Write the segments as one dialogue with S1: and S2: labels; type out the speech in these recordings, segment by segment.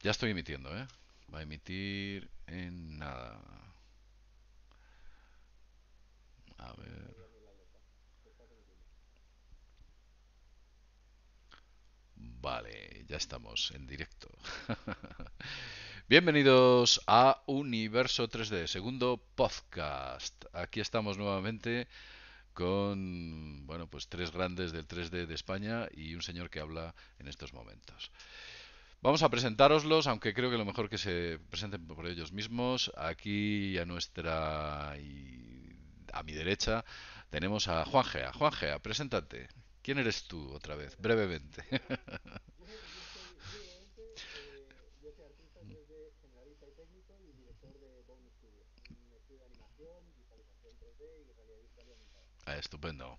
S1: Ya estoy emitiendo, ¿eh? Va a emitir en nada. A ver. Vale, ya estamos en directo. Bienvenidos a Universo 3D, segundo podcast. Aquí estamos nuevamente con, bueno, pues tres grandes del 3D de España y un señor que habla en estos momentos. Vamos a presentároslos, aunque creo que lo mejor que se presenten por ellos mismos. Aquí a nuestra y a mi derecha tenemos a Juan Gea. Juan Gea, preséntate. ¿Quién eres tú otra vez? Brevemente. Ah, estupendo.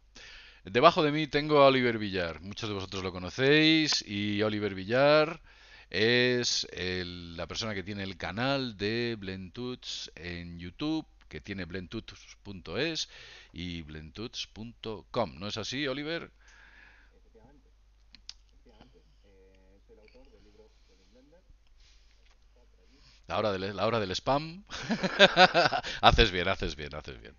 S1: Debajo de mí tengo a Oliver Villar. Muchos de vosotros lo conocéis y Oliver Villar es la persona que tiene el canal de Blendtuts en YouTube, que tiene blendtuts.es y blendtuts.com. ¿No es así, Oliver? La hora del, la hora del spam. haces bien, haces bien, haces bien.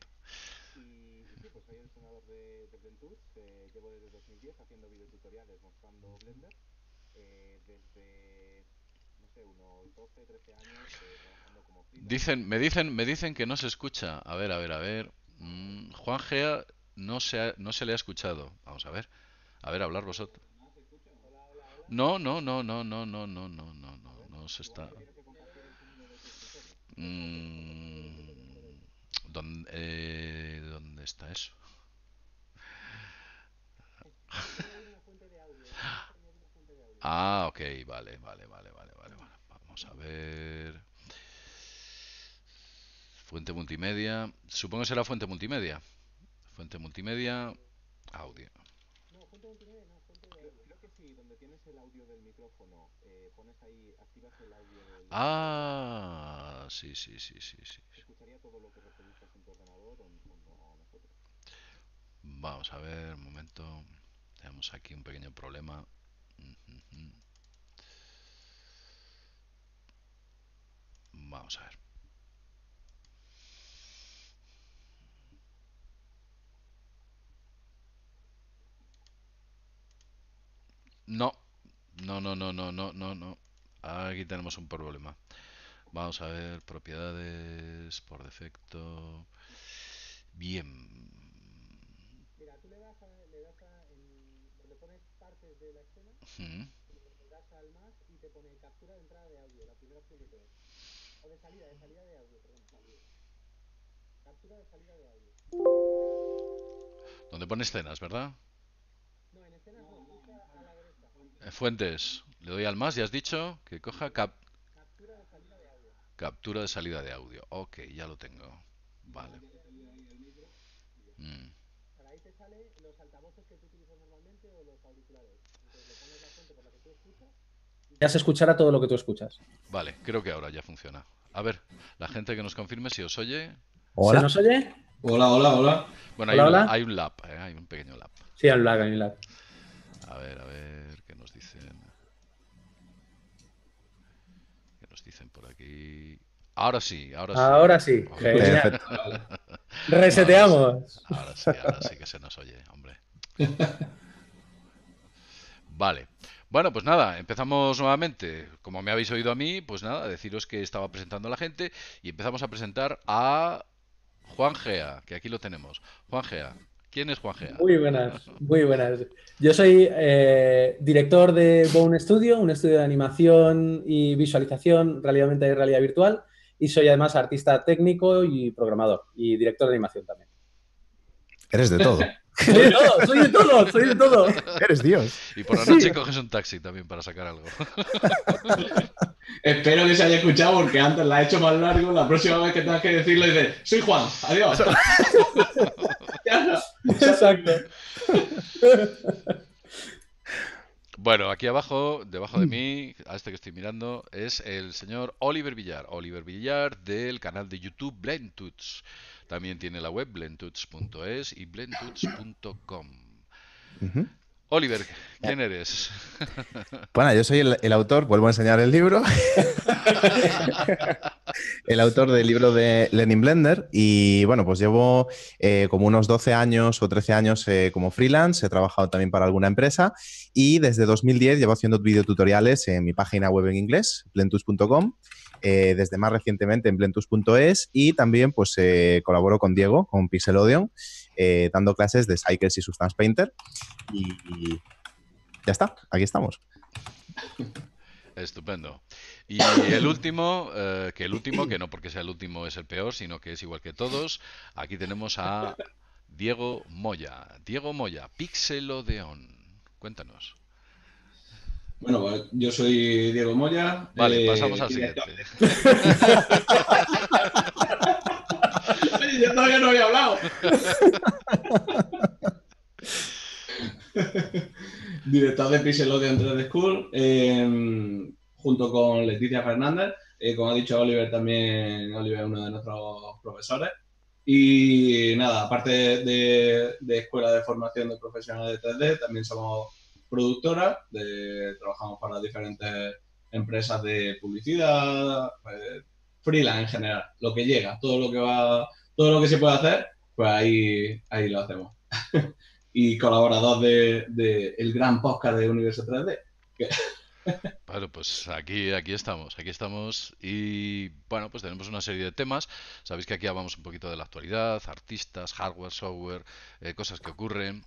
S1: Dicen, me dicen, me dicen que no se escucha. A ver, a ver, a ver. Juan Gea no se, no se le ha escuchado. Vamos a ver. A ver, hablar vosotros. No, no, no, no, no, no, no, no, no, no, no se está. ¿dónde, ¿Dónde está eso? ah, ok, vale, vale, vale, vale, vale. Vamos a ver. Fuente multimedia. Supongo que será fuente multimedia. Fuente multimedia, audio. No, fuente multimedia no, fuente de audio. Creo que sí, donde tienes el audio del micrófono, eh, pones ahí, activas el audio del... Ah, sí, sí, sí, sí, sí. Escucharía todo lo que reproduces en tu ordenador o en nosotros. Vamos a ver, un momento. Tenemos aquí un pequeño problema. Vamos a ver. No, no, no, no, no, no, no, no. Aquí tenemos un problema. Vamos a ver, propiedades, por defecto. Bien. Mira, tú le das a, le
S2: das a el donde pones partes de la escena,
S1: le das al
S2: más y te pone captura de entrada de audio, la primera opción que te O de salida, de salida de audio, perdón, salida.
S1: Captura de salida de audio. Donde pone escenas, ¿verdad? fuentes, le doy al más y has dicho que coja captura de salida de audio. Captura de salida de audio. Ok, ya lo tengo. Vale. Mm.
S2: Ya se escuchará todo lo que tú escuchas.
S1: Vale, creo que ahora ya funciona. A ver, la gente que nos confirme si os oye. ¿Hola? nos oye?
S2: Hola, hola, hola. Bueno, hay,
S1: Un, lap, ¿eh? hay un pequeño lap Sí, hay un lap, A ver, a ver que nos dicen por aquí? Ahora sí, ahora sí. Ahora sí. Reseteamos. Ahora sí, ahora sí que se nos oye, hombre. Vale. Bueno, pues nada, empezamos nuevamente. Como me habéis oído a mí, pues nada, deciros que estaba presentando a la gente y empezamos a presentar a Juan Gea, que aquí lo tenemos. Juan Gea, ¿Quién es Juan Gea? Muy buenas,
S2: muy buenas. Yo soy eh, director de Bone Studio, un estudio de animación y visualización, realidad y realidad virtual, y soy además artista técnico y programador, y director de animación también.
S3: Eres de todo.
S2: soy de todo, soy de todo, soy de todo. Eres Dios. Y por la noche coges un taxi
S1: también para sacar algo.
S4: Espero que se haya escuchado porque antes la he hecho más largo. La próxima vez que tengas que decirlo dices, soy Juan,
S1: adiós.
S4: Exacto.
S1: Bueno, aquí abajo, debajo de mm. mí, a este que estoy mirando, es el señor Oliver Villar. Oliver Villar del canal de YouTube Blendtoots También tiene la web blendtuts.es y blendtuts.com. Oliver, ¿quién eres?
S3: Bueno, yo soy el, autor, vuelvo a enseñar el libro. el autor del libro de Lenin Blender. Y bueno, pues llevo eh, como unos 12 años o 13 años eh, como freelance. He trabajado también para alguna empresa. Y desde 2010 llevo haciendo videotutoriales en mi página web en inglés, plentus.com. Eh, desde más recientemente en plentus.es y también pues colaboro con Diego, con Pixelodion eh, dando clases de Cycles y Substance Painter. Y, ya está, aquí estamos.
S1: Estupendo. Y el último, eh, que el último, que no porque sea el último es el peor, sino que es igual que todos, aquí tenemos a Diego Moya. Diego Moya, Pixelodeon. Cuéntanos.
S4: Bueno, yo soy Diego Moya. Vale, pasamos eh, al siguiente.
S1: yo todavía no había hablado.
S4: Director de Pixelode the School, em, junto con Leticia Fernández. Eh, como ha dicho Oliver, también Oliver es uno de nuestros profesores. Y nada, aparte de, escuela de formación de profesionales de 3D, también somos productoras, de, trabajamos para diferentes empresas de publicidad, eh, freelance en general, lo que llega, todo lo que va todo lo que se puede hacer, pues ahí, ahí lo hacemos. y colaborador del de, el gran podcast de Universo 3D.
S1: Bueno, pues aquí, aquí estamos, aquí estamos y bueno, pues tenemos una serie de temas. Sabéis que aquí hablamos un poquito de la actualidad, artistas, hardware, software, eh, cosas que ocurren.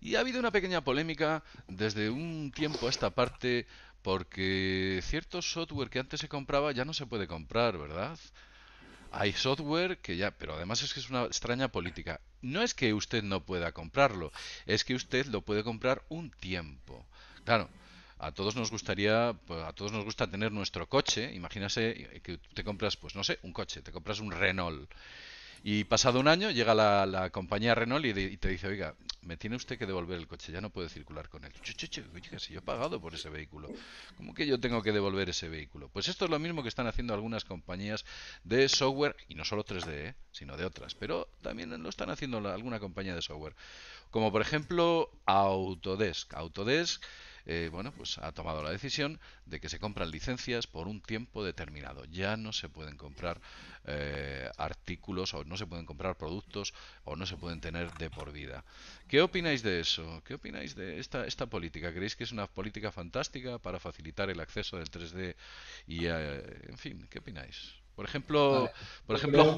S1: Y ha habido una pequeña polémica desde un tiempo a esta parte porque cierto software que antes se compraba ya no se puede comprar, ¿verdad? Hay software que ya, pero además es que es una extraña política. No es que usted no pueda comprarlo, es que usted lo puede comprar un tiempo. Claro, a todos nos gustaría, pues, a todos nos gusta tener nuestro coche. imagínese que te compras, pues no sé, un coche, te compras un Renault y pasado un año llega la, compañía Renault y, te dice, oiga, me tiene usted que devolver el coche, ya no puede circular con él. Oiga, si yo he pagado por ese vehículo, ¿cómo que yo tengo que devolver ese vehículo? Pues esto es lo mismo que están haciendo algunas compañías de software, y no solo 3D, ¿eh? sino de otras, pero también lo están haciendo alguna compañía de software, como por ejemplo Autodesk. Autodesk eh, bueno, pues ha tomado la decisión de que se compran licencias por un tiempo determinado. Ya no se pueden comprar eh, artículos o no se pueden comprar productos o no se pueden tener de por vida. ¿Qué opináis de eso? ¿Qué opináis de esta, esta política? ¿Creéis que es una política fantástica para facilitar el acceso del 3D? Y, eh, en fin, ¿qué opináis? Por ejemplo, por ejemplo...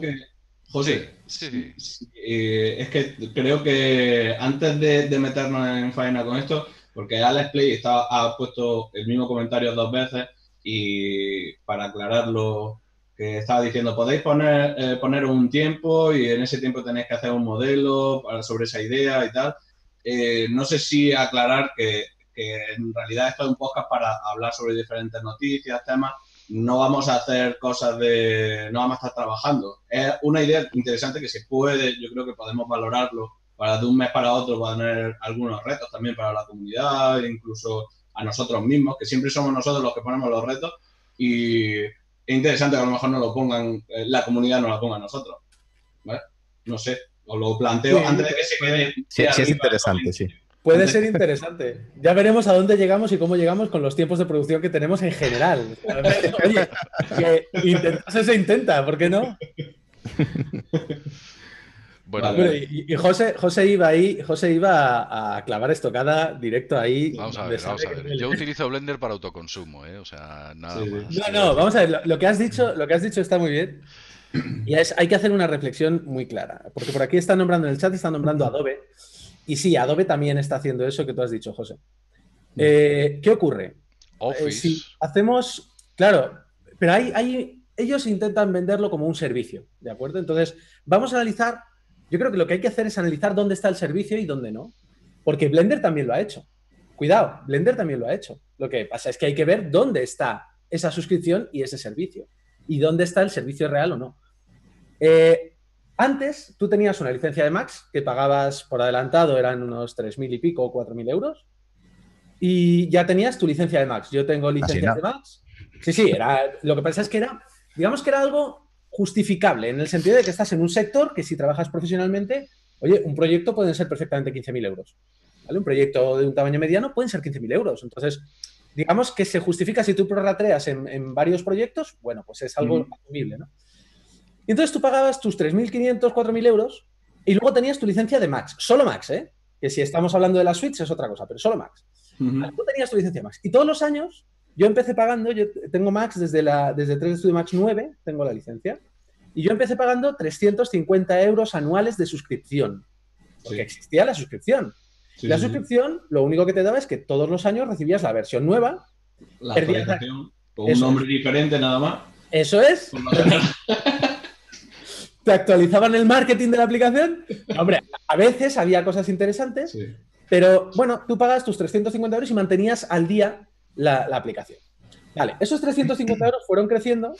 S1: José,
S4: es que creo que antes de, meternos en faena con esto, porque Alex Play ha puesto el mismo comentario dos veces y para aclararlo, que estaba diciendo, podéis poner, eh, poner un tiempo y en ese tiempo tenéis que hacer un modelo sobre esa idea y tal. Eh, no sé si aclarar que, que, en realidad esto es un podcast para hablar sobre diferentes noticias, temas. No vamos a hacer cosas de... no vamos a estar trabajando. Es una idea interesante que se puede, yo creo que podemos valorarlo de un mes para otro va a tener algunos retos también para la comunidad, incluso a nosotros mismos, que siempre somos nosotros los que ponemos los retos y es interesante que a lo mejor no lo pongan, eh, la comunidad no lo ponga a nosotros. ¿vale? No sé, os lo planteo antes de que se quede. Sí, sí es interesante, sí.
S2: Puede ser interesante. Ya veremos a dónde llegamos y cómo llegamos con los tiempos de producción que tenemos en general. Oye, que intentarse se intenta, ¿por qué no? Bueno, y, José, iba ahí, José iba a, clavar estocada directo ahí. Vamos a ver, Yo
S1: utilizo Blender para autoconsumo, ¿eh? O sea,
S2: nada No, no, vamos a ver, lo, que has dicho, lo que has dicho está muy bien. Y hay que hacer una reflexión muy clara, porque por aquí están nombrando en el chat, están nombrando Adobe. Y sí, Adobe también está haciendo eso que tú has dicho, José. Mm. Eh, ¿Qué ocurre? Eh, hacemos, claro, pero hay, hay, ellos intentan venderlo como un servicio, ¿de acuerdo? Entonces, vamos a analizar yo creo que lo que hay que hacer es analizar dónde está el servicio y dónde no. Porque Blender también lo ha hecho. Cuidado, Blender también lo ha hecho. Lo que pasa es que hay que ver dónde está esa suscripción y ese servicio. Y dónde está el servicio real o no. Eh, antes tú tenías una licencia de Max que pagabas por adelantado, eran unos 3.000 y pico o 4.000 euros. Y ya tenías tu licencia de Max. Yo tengo licencia de Max. Sí, sí, era, lo que pasa es que era, digamos que era algo justificable, en el sentido de que estás en un sector que si trabajas profesionalmente, oye, un proyecto pueden ser perfectamente 15.000 euros. ¿vale? Un proyecto de un tamaño mediano pueden ser 15.000 euros. Entonces, digamos que se justifica si tú prorrateas en, varios proyectos, bueno, pues es algo asumible, ¿no? Y entonces tú pagabas tus 3.500, 4.000 euros y luego tenías tu licencia de Max, solo Max, ¿eh? Que si estamos hablando de la Switch es otra cosa, pero solo Max. Tú tenías tu licencia de Max. Y todos los años yo empecé pagando, yo tengo Max desde, la, desde 3 Studio Max 9, tengo la licencia, y yo empecé pagando 350 euros anuales de suscripción, porque existía la suscripción. la suscripción, lo único que te daba es que todos los años recibías la versión nueva,
S4: la con un nombre
S2: diferente nada más. Eso es. te actualizaban el marketing de la aplicación. Hombre, a veces había cosas interesantes, pero bueno, tú pagas tus 350 euros y mantenías al día la, aplicación. Vale, esos 350 euros fueron creciendo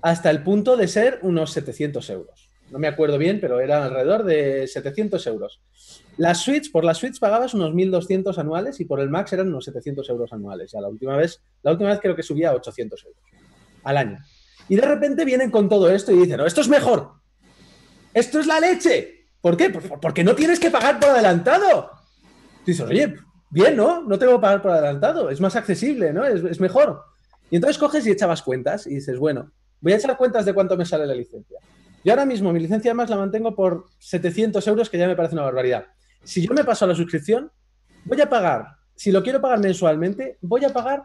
S2: hasta el punto de ser unos 700 euros. No me acuerdo bien, pero era alrededor de 700 euros. Las Switch, por las Switch pagabas unos 1.200 anuales y por el Max eran unos 700 euros anuales. Ya la última vez, la última vez creo que subía a 800 euros al año. Y de repente vienen con todo esto y dicen, no, esto es mejor. Esto es la leche. ¿Por qué? Porque no tienes que pagar por adelantado. Dices, oye, bien, ¿no? No tengo que pagar por adelantado, es más accesible, ¿no? Es, mejor. Y entonces coges y echabas cuentas y dices, bueno, voy a echar cuentas de cuánto me sale la licencia. Yo ahora mismo mi licencia además la mantengo por 700 euros, que ya me parece una barbaridad. Si yo me paso a la suscripción, voy a pagar, si lo quiero pagar mensualmente, voy a pagar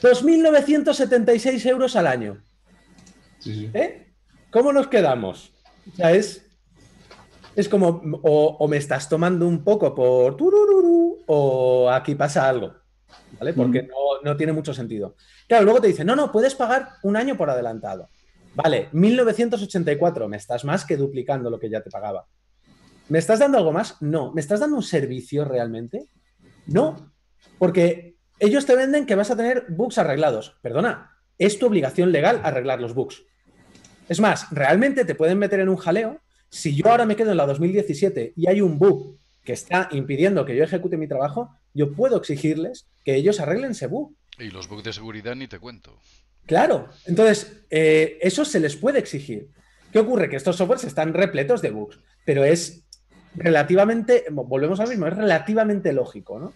S2: 2.976 euros al año. ¿Eh? ¿Cómo nos quedamos? O sea, es, es como, o, me estás tomando un poco por turururu, o aquí pasa algo, ¿vale? Mm. Porque no, no, tiene mucho sentido. Claro, luego te dicen, no, no, puedes pagar un año por adelantado. Vale, 1984, me estás más que duplicando lo que ya te pagaba. ¿Me estás dando algo más? No. ¿Me estás dando un servicio realmente? No, porque ellos te venden que vas a tener bugs arreglados. Perdona, es tu obligación legal arreglar los bugs. Es más, realmente te pueden meter en un jaleo si yo ahora me quedo en la 2017 y hay un bug que está impidiendo que yo ejecute mi trabajo, yo puedo exigirles que ellos arreglen ese bug.
S1: Y los bugs de seguridad ni te cuento.
S2: Claro, entonces eh, eso se les puede exigir. ¿Qué ocurre? Que estos softwares están repletos de bugs, pero es relativamente, volvemos al mismo, es relativamente lógico, ¿no?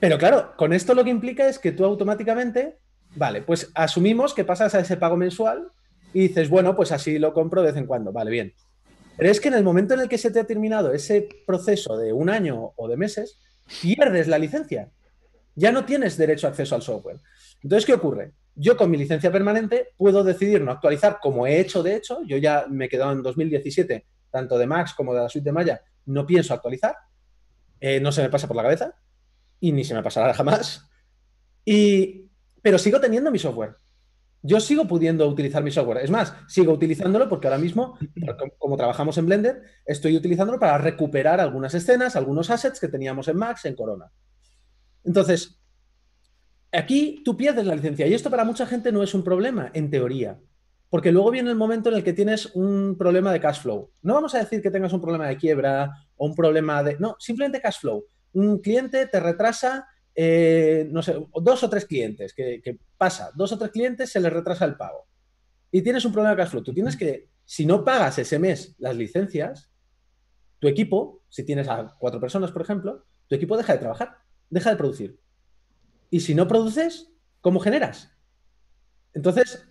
S2: Pero claro, con esto lo que implica es que tú automáticamente, vale, pues asumimos que pasas a ese pago mensual y dices, bueno, pues así lo compro de vez en cuando, vale, bien. Pero es que en el momento en el que se te ha terminado ese proceso de un año o de meses, pierdes la licencia. Ya no tienes derecho a acceso al software. Entonces, ¿qué ocurre? Yo con mi licencia permanente puedo decidir no actualizar como he hecho de hecho. Yo ya me he quedado en 2017, tanto de Max como de la suite de Maya. No pienso actualizar. Eh, no se me pasa por la cabeza y ni se me pasará jamás. Y, pero sigo teniendo mi software yo sigo pudiendo utilizar mi software. Es más, sigo utilizándolo porque ahora mismo, como trabajamos en Blender, estoy utilizándolo para recuperar algunas escenas, algunos assets que teníamos en Max, en Corona. Entonces, aquí tú pierdes la licencia y esto para mucha gente no es un problema, en teoría. Porque luego viene el momento en el que tienes un problema de cash flow. No vamos a decir que tengas un problema de quiebra o un problema de... No, simplemente cash flow. Un cliente te retrasa eh, no sé, dos o tres clientes, que, pasa, dos o tres clientes se les retrasa el pago. Y tienes un problema de cash flow. Tú tienes que, si no pagas ese mes las licencias, tu equipo, si tienes a cuatro personas, por ejemplo, tu equipo deja de trabajar, deja de producir. Y si no produces, ¿cómo generas? Entonces,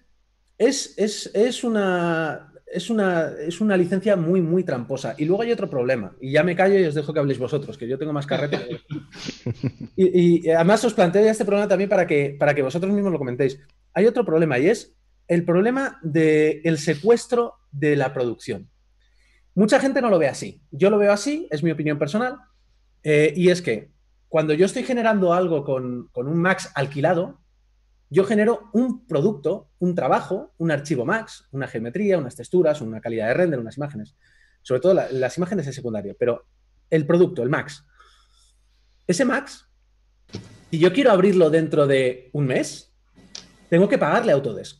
S2: es una es una, es una licencia muy, muy tramposa. Y luego hay otro problema, y ya me callo y os dejo que habléis vosotros, que yo tengo más carretera. y, además os planteo este problema también para que, para que vosotros mismos lo comentéis. Hay otro problema y es el problema del el secuestro de la producción. Mucha gente no lo ve así. Yo lo veo así, es mi opinión personal, eh, y es que cuando yo estoy generando algo con, con un Max alquilado, yo genero un producto, un trabajo, un archivo max, una geometría, unas texturas, una calidad de render, unas imágenes. Sobre todo las imágenes de secundario, pero el producto, el max. Ese max, si yo quiero abrirlo dentro de un mes, tengo que pagarle a Autodesk.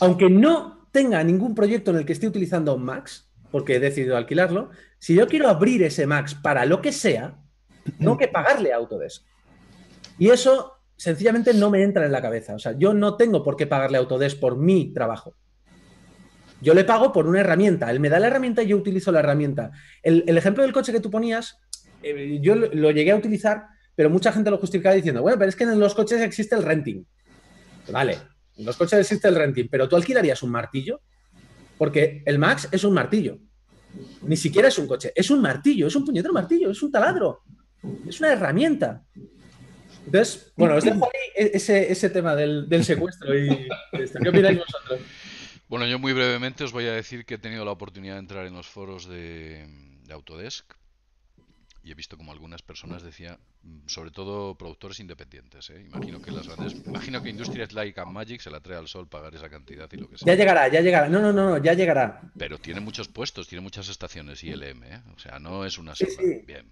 S2: Aunque no tenga ningún proyecto en el que esté utilizando max, porque he decidido alquilarlo, si yo quiero abrir ese max para lo que sea, tengo que pagarle a Autodesk. Y eso sencillamente no me entra en la cabeza. O sea, yo no tengo por qué pagarle a Autodesk por mi trabajo. Yo le pago por una herramienta. Él me da la herramienta y yo utilizo la herramienta. El, ejemplo del coche que tú ponías, eh, yo lo, lo, llegué a utilizar, pero mucha gente lo justificaba diciendo, bueno, pero es que en los coches existe el renting. Vale, en los coches existe el renting, pero tú alquilarías un martillo, porque el Max es un martillo. Ni siquiera es un coche, es un martillo, es un puñetero martillo, es un taladro, es una herramienta bueno, os dejo ahí ese, tema del, secuestro y ¿Qué opináis
S1: vosotros? Bueno, yo muy brevemente os voy a decir que he tenido la oportunidad de entrar en los foros de, Autodesk y he visto como algunas personas decía, sobre todo productores independientes, ¿eh? imagino que las grandes, imagino que Industrias Like and Magic se la trae al sol pagar esa cantidad y lo que sea. Ya llegará, ya
S2: llegará. No, no, no, ya llegará. Pero tiene muchos
S1: puestos, tiene muchas estaciones ILM, ¿eh? o sea, no es una sola. Bien.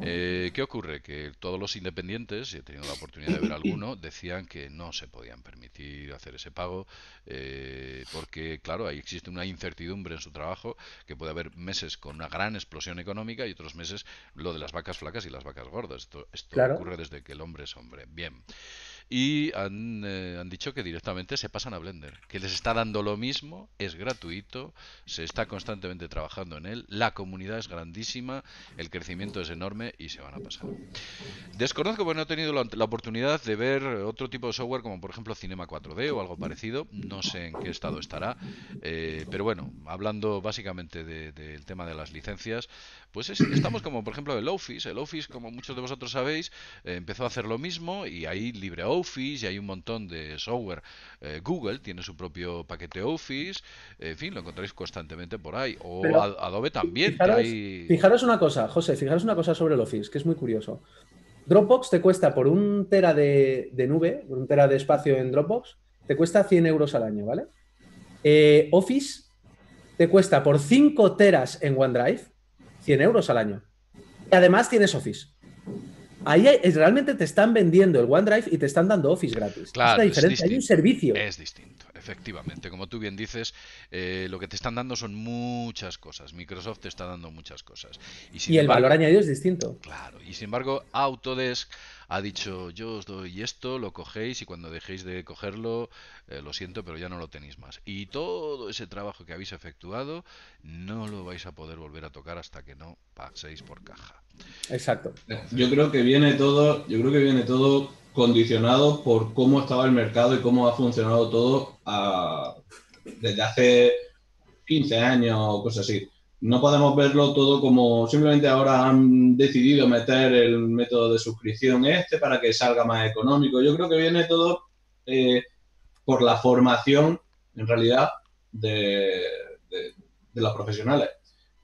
S1: Eh, ¿Qué ocurre? Que todos los independientes, y he tenido la oportunidad de ver alguno, decían que no se podían permitir hacer ese pago eh, porque, claro, ahí existe una incertidumbre en su trabajo, que puede haber meses con una gran explosión económica y otros meses lo de las vacas flacas y las vacas gordas. Esto, ocurre desde que el hombre es hombre. Bien y eh, han, dicho que directamente se pasan a Blender, que les está dando lo mismo, es gratuito, se está constantemente trabajando en él, la comunidad es grandísima, el crecimiento es enorme y se van a pasar. Desconozco, porque no he tenido la, oportunidad de ver otro tipo de software como por ejemplo Cinema 4D o algo parecido, no sé en qué estado estará, eh, pero bueno, hablando básicamente del tema de las licencias, pues estamos como por ejemplo el Office, el Office como muchos de vosotros sabéis, eh, empezó a hacer lo mismo y ahí LibreOffice Office y hay un montón de software. Eh, Google tiene su propio paquete Office, en fin, lo encontráis constantemente por ahí. O Adobe también. Fijaros, fijaros
S2: una cosa, José, fijaros una cosa sobre el Office, que es muy curioso. Dropbox te cuesta por un tera de, nube, por un tera de espacio en Dropbox, te cuesta 100 euros al año, ¿vale? Eh, Office te cuesta por 5 teras en OneDrive 100 euros al año. Y además tienes Office. Ahí es, realmente te están vendiendo el OneDrive y te están dando Office gratis. Claro, es la diferencia, hay un servicio.
S1: Es distinto, efectivamente. Como tú bien dices, eh, lo que te están dando son muchas cosas. Microsoft te está dando muchas cosas. Y, el valor añadido es distinto. Claro, y sin embargo, Autodesk ha dicho yo os doy esto, lo cogéis y cuando dejéis de cogerlo, eh, lo siento, pero ya no lo tenéis más. Y todo ese trabajo que habéis efectuado no lo vais a poder volver a tocar hasta que no paséis por caja.
S2: Exacto. Yo
S4: creo que viene todo, yo creo que viene todo condicionado por cómo estaba el mercado y cómo ha funcionado todo ah, desde hace 15 años o cosas así no podemos verlo todo como simplemente ahora han decidido meter el método de suscripción este para que salga más económico. Yo creo que viene todo eh, por la formación, en realidad, de, los profesionales.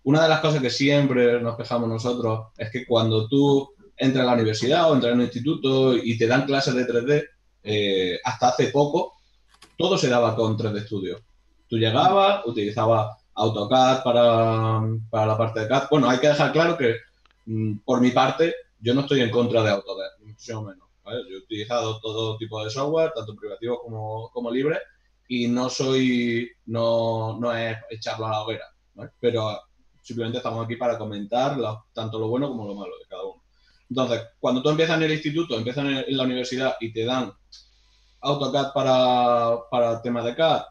S4: Una de las cosas que siempre nos quejamos nosotros es que cuando tú entras a la universidad o entras en un instituto y te dan clases de 3D, eh, hasta hace poco, todo se daba con 3D Studio. Tú llegabas, utilizabas AutoCAD para, la parte de CAD. Bueno, hay que dejar claro que mm, por mi parte yo no estoy en contra de AutoCAD, mucho menos. Yo he utilizado todo tipo de software, tanto privativo como, como libre, y no soy, no, no es echarlo a la hoguera, pero simplemente estamos aquí para comentar tanto lo bueno como lo malo de cada uno. Entonces, cuando tú empiezas en el instituto, empiezas en, la universidad y te dan AutoCAD para, el tema de CAD,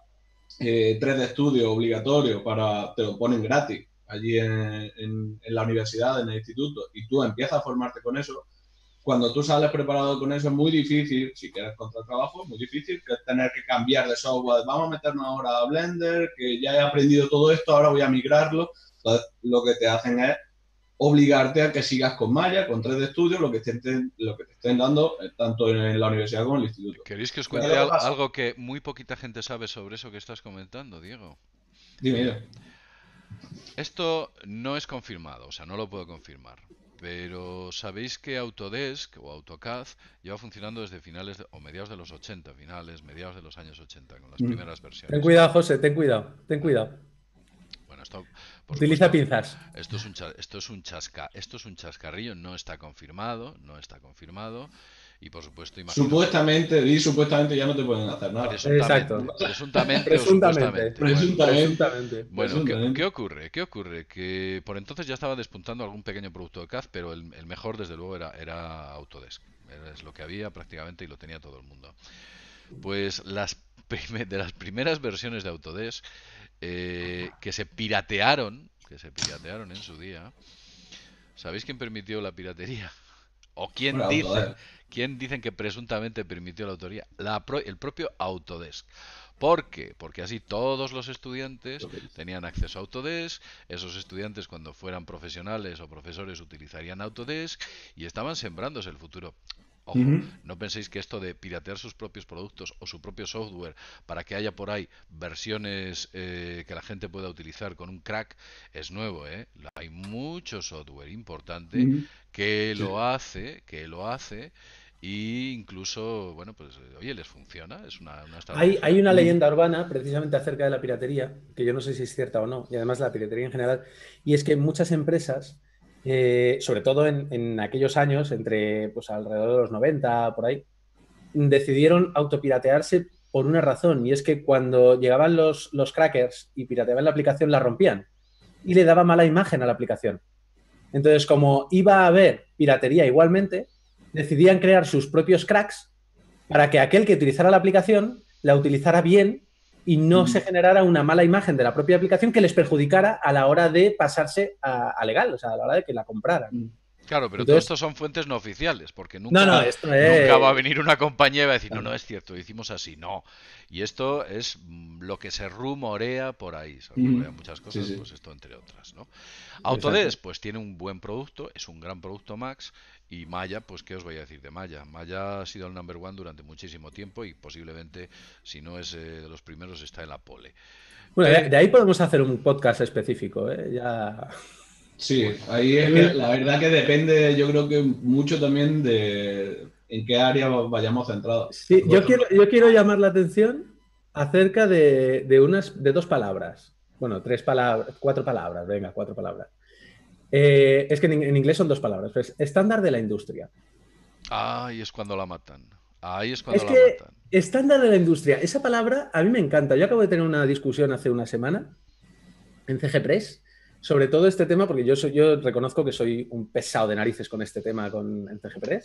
S4: eh, tres de estudios obligatorios obligatorio para, te lo ponen gratis allí en, la universidad, en el instituto, y tú empiezas a formarte con eso, cuando tú sales preparado con eso es muy difícil, si quieres contra trabajo, es muy difícil que tener que cambiar de software. Vamos a meternos ahora a Blender, que ya he aprendido todo esto, ahora voy a migrarlo. lo que te hacen es obligarte a que sigas con Malla, con tres de estudio, lo que, te estén dando eh, tanto en la universidad como en el instituto.
S1: ¿Queréis que os cuente algo que muy poquita gente sabe sobre eso que estás comentando, Diego? Dime, Esto no es confirmado, o sea, no lo puedo confirmar. Pero sabéis que Autodesk o AutoCAD lleva funcionando desde finales o mediados de los 80, finales, mediados de los años 80, con las mm. primeras versiones. Ten cuidado, José,
S2: ten cuidado, ten cuidado.
S1: Utiliza pinzas. Esto es, un, esto, es un chasca, esto es un chascarrillo, no está confirmado, no está confirmado. Y por supuesto, Supuestamente,
S4: supuestamente ya no te pueden hacer nada. Presuntamente, Exacto. Presuntamente. presuntamente. Bueno, pues,
S1: ¿qué, ocurre? ¿Qué ocurre? Que por entonces ya estaba despuntando algún pequeño producto de CAF, pero el, mejor, desde luego, era, era Autodesk. Es lo que había prácticamente y lo tenía todo el mundo. Pues las de las primeras versiones de Autodesk eh, que se piratearon, que se piratearon en su día. ¿Sabéis quién permitió la piratería? ¿O quién dice, quién dicen que presuntamente permitió la autoría? La el propio Autodesk. ¿Por qué? Porque así todos los estudiantes tenían acceso a Autodesk, esos estudiantes cuando fueran profesionales o profesores utilizarían Autodesk y estaban sembrándose el futuro. Ojo, no penséis que esto de piratear sus propios productos o su propio software para que haya por ahí versiones eh, que la gente pueda utilizar con un crack es nuevo. ¿eh? Hay mucho software importante que lo hace, que lo hace. Y incluso, bueno, pues eh, oye, les funciona. Es una,
S2: hay, hay, una leyenda urbana precisamente acerca de la piratería, que yo no sé si es cierta o no, y además la piratería en general, y es que muchas empresas eh, sobre todo en, aquellos años, entre pues alrededor de los 90, por ahí, decidieron autopiratearse por una razón, y es que cuando llegaban los, los crackers y pirateaban la aplicación, la rompían y le daba mala imagen a la aplicación. Entonces, como iba a haber piratería igualmente, decidían crear sus propios cracks para que aquel que utilizara la aplicación la utilizara bien y no se generara una mala imagen de la propia aplicación que les perjudicara a la hora de pasarse a, legal, o sea, a la hora de que la compraran. Mm.
S1: Claro, pero todo esto son fuentes no oficiales, porque nunca, va a venir una compañía y va a decir, no, no, es cierto, hicimos así, no. Y esto es mm, lo que se rumorea por ahí, se muchas cosas, pues esto entre otras, ¿no? Autodesk, pues tiene un buen producto, es un gran producto Max, y Maya, pues qué os voy a decir de Maya. Maya ha sido el number one durante muchísimo tiempo y posiblemente, si no es eh, de los primeros, está en la pole.
S2: Bueno, eh, de ahí podemos hacer un podcast específico, ¿eh? Ya... Sí, ahí
S4: es la verdad que
S1: depende, yo
S4: creo que mucho también de en qué área vayamos centrados.
S2: Sí, yo quiero, yo quiero llamar la atención acerca de, de unas, de dos palabras. Bueno, tres palabras, cuatro palabras, venga, cuatro palabras eh, es que en, inglés son dos palabras, estándar de la industria.
S1: Ahí es cuando la matan. Ahí es cuando que
S2: Estándar de la industria. Esa palabra a mí me encanta. Yo acabo de tener una discusión hace una semana en CG sobre todo este tema, porque yo, reconozco que soy un pesado de narices con este tema con, en CG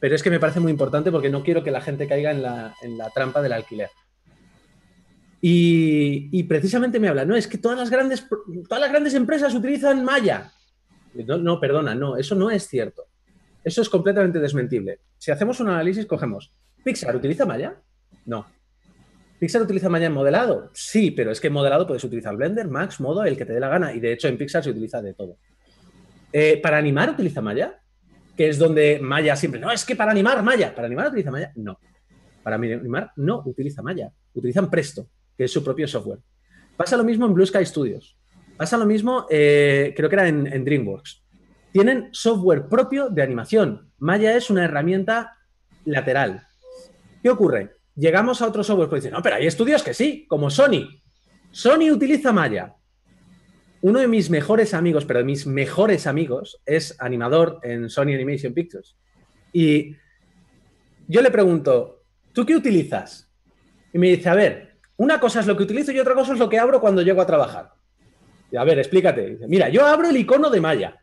S2: pero es que me parece muy importante porque no quiero que la gente caiga en la, trampa del alquiler. Y, precisamente me habla, no, es que todas las grandes, todas las grandes empresas utilizan Maya. No, perdona, no, eso no es cierto. Eso es completamente desmentible. Si hacemos un análisis, cogemos, ¿Pixar utiliza Maya? No. ¿Pixar utiliza Maya en modelado? Sí, pero es que en modelado puedes utilizar Blender, Max, Modo, el que te dé la gana. Y de hecho en Pixar se utiliza de todo. Eh, ¿Para animar utiliza Maya? Que es donde Maya siempre, no, es que para animar Maya ¿Para animar utiliza Maya? No. Para animar no utiliza Maya, Utilizan Presto, que es su propio software. Pasa lo mismo en Blue Sky Studios. Pasa lo mismo, eh, creo que era en, DreamWorks. Tienen software propio de animación. Maya es una herramienta lateral. ¿Qué ocurre? Llegamos a otro software y dicen, no, pero hay estudios que sí, como Sony. Sony utiliza Maya. Uno de mis mejores amigos, pero de mis mejores amigos, es animador en Sony Animation Pictures. Y yo le pregunto, ¿tú qué utilizas? Y me dice, a ver, una cosa es lo que utilizo y otra cosa es lo que abro cuando llego a trabajar a ver, explícate. mira, yo abro el icono de Maya,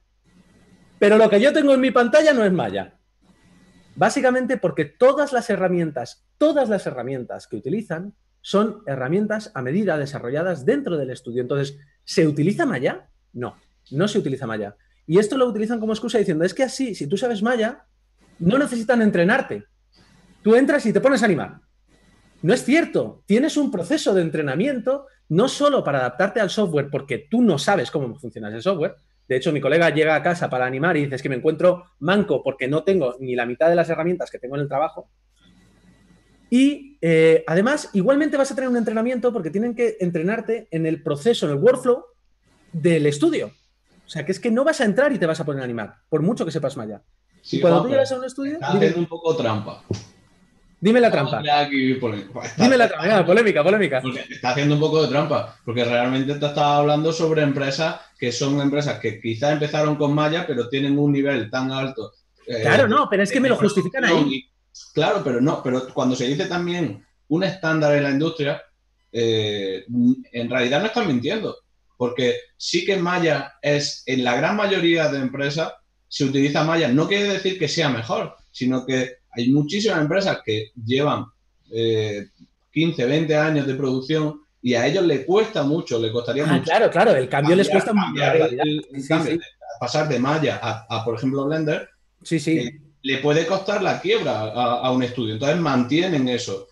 S2: pero lo que yo tengo en mi pantalla no es Maya. Básicamente porque todas las herramientas, todas las herramientas que utilizan son herramientas a medida desarrolladas dentro del estudio. Entonces, ¿se utiliza Maya? No, no se utiliza Maya. Y esto lo utilizan como excusa diciendo, es que así, si tú sabes Maya, no necesitan entrenarte. Tú entras y te pones a animar. No es cierto. Tienes un proceso de entrenamiento no solo para adaptarte al software, porque tú no sabes cómo funciona ese software. De hecho, mi colega llega a casa para animar y dices que me encuentro manco porque no tengo ni la mitad de las herramientas que tengo en el trabajo. Y eh, además, igualmente vas a tener un entrenamiento porque tienen que entrenarte en el proceso, en el workflow del estudio. O sea, que es que no vas a entrar y te vas a poner a animar, por mucho que sepas maya. allá y cuando tú llegas a un estudio... un
S4: poco trampa. Dime la trampa. Dime la trampa, polémica, polémica. está haciendo un poco de trampa, porque realmente te estaba hablando sobre empresas que son empresas que quizás empezaron con malla, pero tienen un nivel tan alto. Eh, claro, no, pero es que me lo justifican ahí. claro, pero no, pero cuando se dice también un estándar en la industria, eh, en realidad no están mintiendo, porque sí que Maya es, en la gran mayoría de empresas, se utiliza Maya. No quiere decir que sea mejor, sino que hay muchísimas empresas que llevan 15, eh, 20 años de producción y a ellos les cuesta mucho, le costaría ah, mucho. Claro, claro, el cambio les cuesta mucho. Pasar de Maya a, por ejemplo, Blender. Sí, sí. Eh, le puede costar la quiebra a, a, un estudio. Entonces mantienen eso.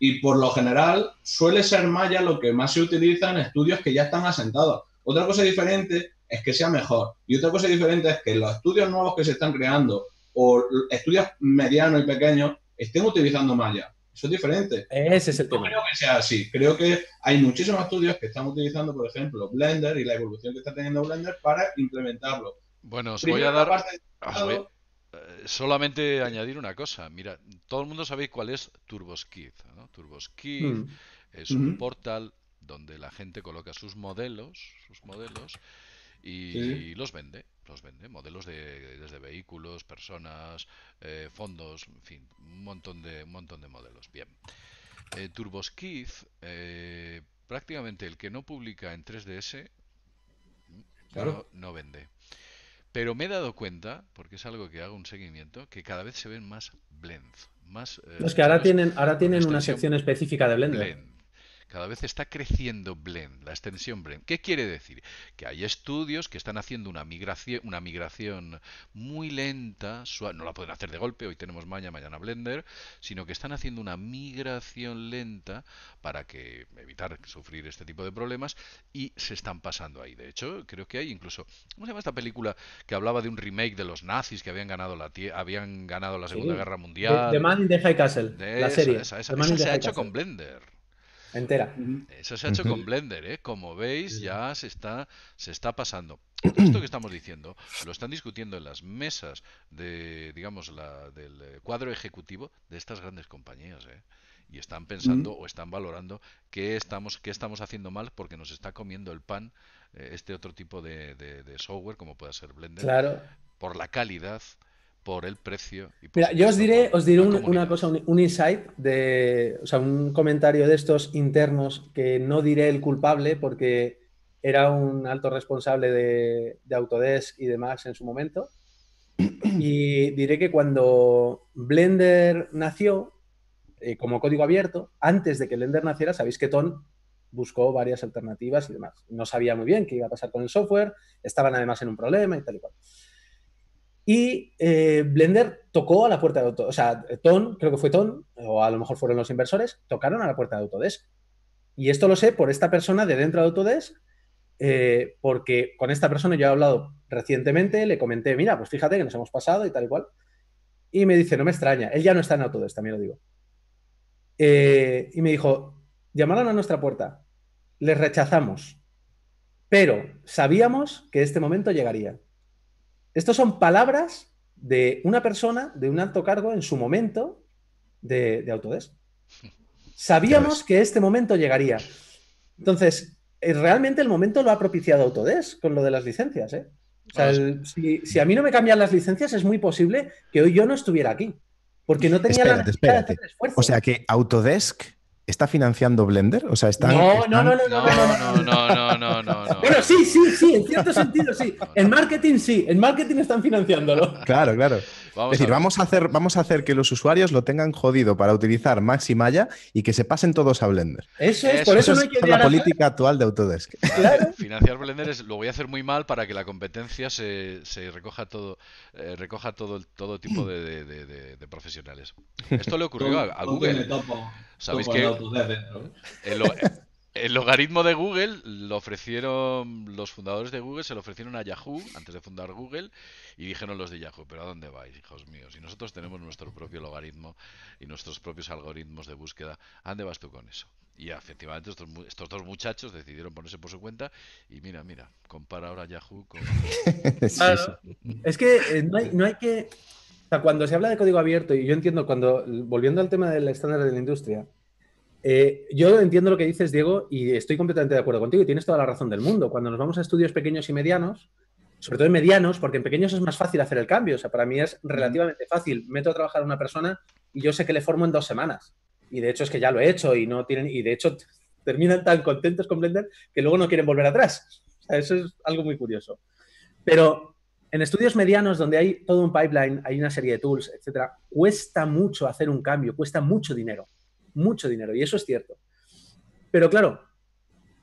S4: Y por lo general suele ser Maya lo que más se utiliza en estudios que ya están asentados. Otra cosa diferente es que sea mejor. Y otra cosa diferente es que los estudios nuevos que se están creando o estudios medianos y pequeños estén utilizando malla. Eso es diferente. Ese es el tema. creo que sea así. Creo que hay muchísimos estudios que están utilizando, por ejemplo, Blender y la evolución que está teniendo Blender para implementarlo.
S1: Bueno, os voy a dar... Ah, eh, solamente añadir una cosa. Mira, todo el mundo sabéis cuál es TurboSkid. ¿no? TurboSkid mm. es un portal donde la gente coloca sus modelos, sus modelos y los vende los vende, modelos de, desde vehículos, personas, eh, fondos, en fin, un montón de, montón de modelos. Bien, eh, eh, prácticamente el que no publica en 3DS mm, claro. no, vende. Pero me he dado cuenta, porque es algo que hago un seguimiento, que cada vez se ven más blend Más, eh, no, es que ahora tienen, ahora tienen una sección
S2: específica de blend
S1: cada vez está creciendo Blend, la extensión Blend. ¿Qué quiere decir? Que hay estudios que están haciendo una migración, una migración muy lenta, no la pueden hacer de golpe, hoy tenemos Maya, mañana Blender, sino que están haciendo una migración lenta para que evitar sufrir este tipo de problemas y se están pasando ahí. De hecho, creo que hay incluso, ¿cómo se llama esta película que hablaba de un remake de los nazis que habían ganado la, habían ganado la Segunda Guerra Mundial? The, Man in High Castle, la serie. se ha hecho con Blender entera. Eso se ha hecho con Blender, ¿eh? Como veis, ya se está, se está pasando. Esto que estamos diciendo lo están discutiendo en las mesas de, digamos, la, del eh, cuadro ejecutivo de estas grandes compañías, ¿eh? Y están pensando o están valorando qué estamos, estamos haciendo mal porque nos está comiendo el pan eh, este otro tipo de, software, como pueda ser Blender, claro. por la calidad por el precio.
S2: Y Mira, yo os diré, os diré un, una cosa, un, insight de, o sea, un comentario de estos internos que no diré el culpable porque era un alto responsable de, Autodesk y demás en su momento. Y diré que cuando Blender nació eh, como código abierto, antes de que Blender naciera, sabéis que Ton buscó varias alternativas y demás. No sabía muy bien qué iba a pasar con el software, estaban además en un problema y tal y cual. Y eh, Blender tocó a la puerta de Autodesk, o sea, Ton, creo que fue Ton, o a lo mejor fueron los inversores, tocaron a la puerta de Autodesk. Y esto lo sé por esta persona de dentro de Autodesk, eh, porque con esta persona yo he hablado recientemente, le comenté, mira, pues fíjate que nos hemos pasado y tal y cual. Y me dice, no me extraña, él ya no está en Autodesk, también lo digo. Eh, y me dijo, llamaron a nuestra puerta, les rechazamos, pero sabíamos que este momento llegaría. Estas son palabras de una persona de un alto cargo en su momento de, Autodesk. Sabíamos pues que este momento llegaría. Entonces, eh, realmente el momento lo ha propiciado Autodesk con lo de las licencias. ¿eh? Ah, si, a mí no me cambian las licencias, es muy posible que hoy yo no estuviera aquí. Porque no tenía la necesidad De hacer
S3: esfuerzo. O sea que Autodesk ¿Está financiando Blender? O sea, no, no, no, no,
S5: no, no, no,
S2: no, Bueno, sí, sí, sí, en cierto sentido, sí. En marketing, sí. En marketing están financiándolo.
S3: Claro, claro. es decir, vamos, a hacer, vamos a hacer que los usuarios lo tengan jodido para utilizar Max y Maya y que se pasen todos a Blender. Eso es, por eso, no hay que la política actual de Autodesk.
S1: Financiar Blender lo voy a hacer muy mal para que la competencia se, recoja todo, eh, recoja todo, todo tipo de, profesionales. Esto le ocurrió a, a Google. ¿Sabéis que el, logaritmo de Google lo ofrecieron los fundadores de Google, se lo ofrecieron a Yahoo antes de fundar Google y dijeron los de Yahoo, pero ¿a dónde vais, hijos míos? Y nosotros tenemos nuestro propio logaritmo y nuestros propios algoritmos de búsqueda, ¿a dónde vas tú con eso? Y efectivamente estos, dos muchachos decidieron ponerse por su cuenta y mira, mira, compara
S2: ahora Yahoo con... es que eh, no, hay, no hay que cuando se habla de código abierto, y yo entiendo, cuando, volviendo al tema del estándar de la industria, eh, yo entiendo lo que dices, Diego, y estoy completamente de acuerdo contigo, y tienes toda la razón del mundo. Cuando nos vamos a estudios pequeños y medianos, sobre todo en medianos, porque en pequeños es más fácil hacer el cambio, o sea, para mí es mm. relativamente fácil. Meto a trabajar a una persona y yo sé que le formo en dos semanas. Y de hecho es que ya lo he hecho y no tienen, y de hecho terminan tan contentos con Blender que luego no quieren volver atrás. O sea, eso es algo muy curioso. Pero en estudios medianos, donde hay todo un pipeline, hay una serie de tools, etcétera, cuesta mucho hacer un cambio, cuesta mucho dinero, mucho dinero, y eso es cierto. Pero claro,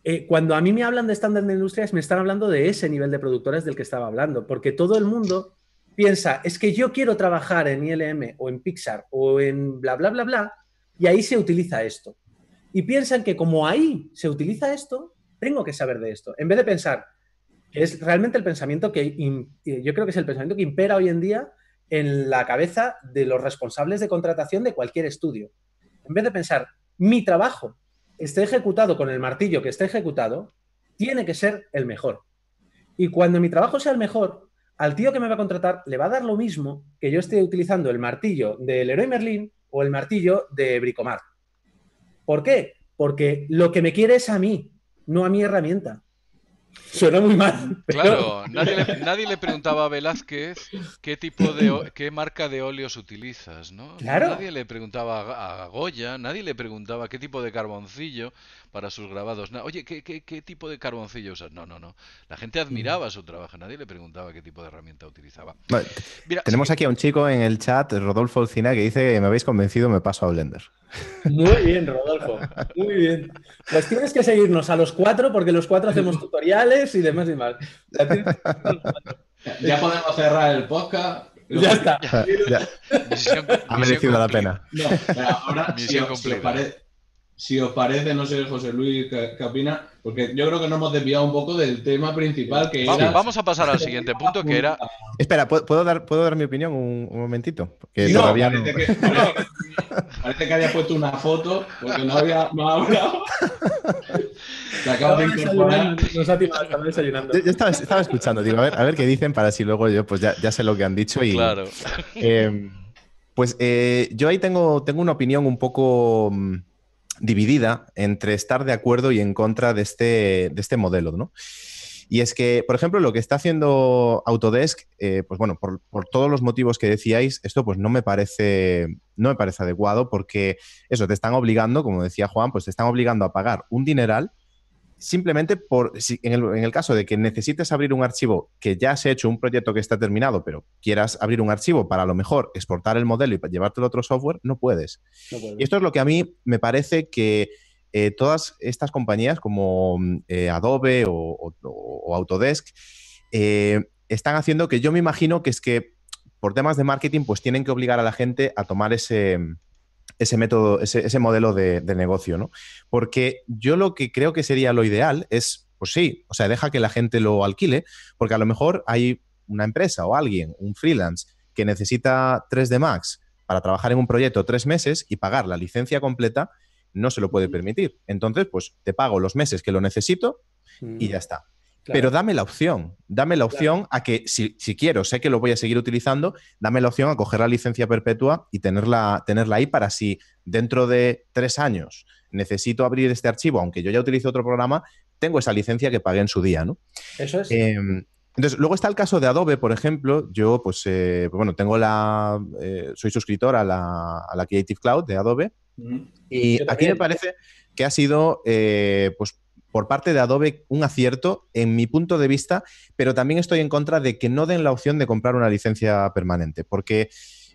S2: eh, cuando a mí me hablan de estándar de industrias, me están hablando de ese nivel de productores del que estaba hablando, porque todo el mundo piensa, es que yo quiero trabajar en ILM o en Pixar o en bla, bla, bla, bla, y ahí se utiliza esto. Y piensan que como ahí se utiliza esto, tengo que saber de esto. En vez de pensar, es realmente el pensamiento que eh, yo creo que es el pensamiento que impera hoy en día en la cabeza de los responsables de contratación de cualquier estudio. En vez de pensar, mi trabajo esté ejecutado con el martillo que esté ejecutado, tiene que ser el mejor. Y cuando mi trabajo sea el mejor, al tío que me va a contratar le va a dar lo mismo que yo esté utilizando el martillo del héroe Merlín o el martillo de Bricomar. ¿Por qué? Porque lo que me quiere es a mí, no a mi herramienta. Suena muy mal.
S1: Claro, nadie le, preguntaba a Velázquez qué tipo de qué marca de óleos utilizas, ¿no? Nadie le preguntaba a Goya, nadie le preguntaba qué tipo de carboncillo para sus grabados. Oye, ¿qué, tipo de carboncillo usas? No, no, no. La gente mm. admiraba su trabajo, nadie le preguntaba qué tipo de herramienta utilizaba.
S3: tenemos aquí a un chico en el chat, Rodolfo Olcina, que dice, me habéis convencido, me paso a Blender.
S2: Muy bien, Rodolfo. Muy bien. Pues tienes que seguirnos a los cuatro, porque los cuatro hacemos tutoriales y demás y más. Ya podemos cerrar el podcast. Ya está.
S4: ha merecido la pena. ahora, misión si, si os parece, no sé, José Luis, ¿qué, opina? Porque yo creo que nos hemos desviado un poco del tema principal que era... vamos
S1: a pasar al siguiente punto que era...
S3: Espera, ¿puedo, dar, ¿puedo dar mi opinión un, momentito? parece,
S1: Que, había puesto una foto porque no había no
S3: de incorporar.
S2: ha
S3: estaba estaba, escuchando, a ver, a ver qué dicen para si luego yo pues ya, sé lo que han dicho y... Claro. Eh, pues eh, yo ahí tengo, tengo una opinión un poco... Mm, dividida entre estar de acuerdo y en contra de este, de este modelo, ¿no? Y es que, por ejemplo, lo que está haciendo Autodesk, eh, pues bueno, por, por, todos los motivos que decíais, esto pues no me parece, no me parece adecuado porque eso, te están obligando, como decía Juan, pues te están obligando a pagar un dineral simplemente por, si en, el, caso de que necesites abrir un archivo que ya has hecho, un proyecto que está terminado, pero quieras abrir un archivo para a lo mejor exportar el modelo y llevártelo a otro software, no puedes. y esto es lo que a mí me parece que eh, todas estas compañías como mm, eh, Adobe o, Autodesk eh, están haciendo que yo me imagino que es que por temas de marketing pues tienen que obligar a la gente a tomar ese, ese método, ese, modelo de, de, negocio, ¿no? Porque yo lo que creo que sería lo ideal es, pues sí, o sea, deja que la gente lo alquile, porque a lo mejor hay una empresa o alguien, un freelance, que necesita 3D Max para trabajar en un proyecto tres meses y pagar la licencia completa, no se lo puede permitir. Entonces, pues te pago los meses que lo necesito y mm. ya está. Pero dame la opción, dame la opción a que si, quiero, sé que lo voy a seguir utilizando, dame la opción a coger la licencia perpetua y tenerla, tenerla ahí para si dentro de tres años necesito abrir este archivo, aunque yo ya utilice otro programa, tengo esa licencia que pagué en su día, ¿no? Eso es. Em, entonces, luego está el caso de Adobe, por ejemplo. Yo, pues, eh, bueno, tengo la. Eh, soy suscriptor a la, Creative Cloud de Adobe.
S5: Y aquí me parece
S3: que ha sido, eh, pues, por parte de Adobe un acierto en mi punto de vista, pero también estoy en contra de que no den la opción de comprar una licencia permanente, porque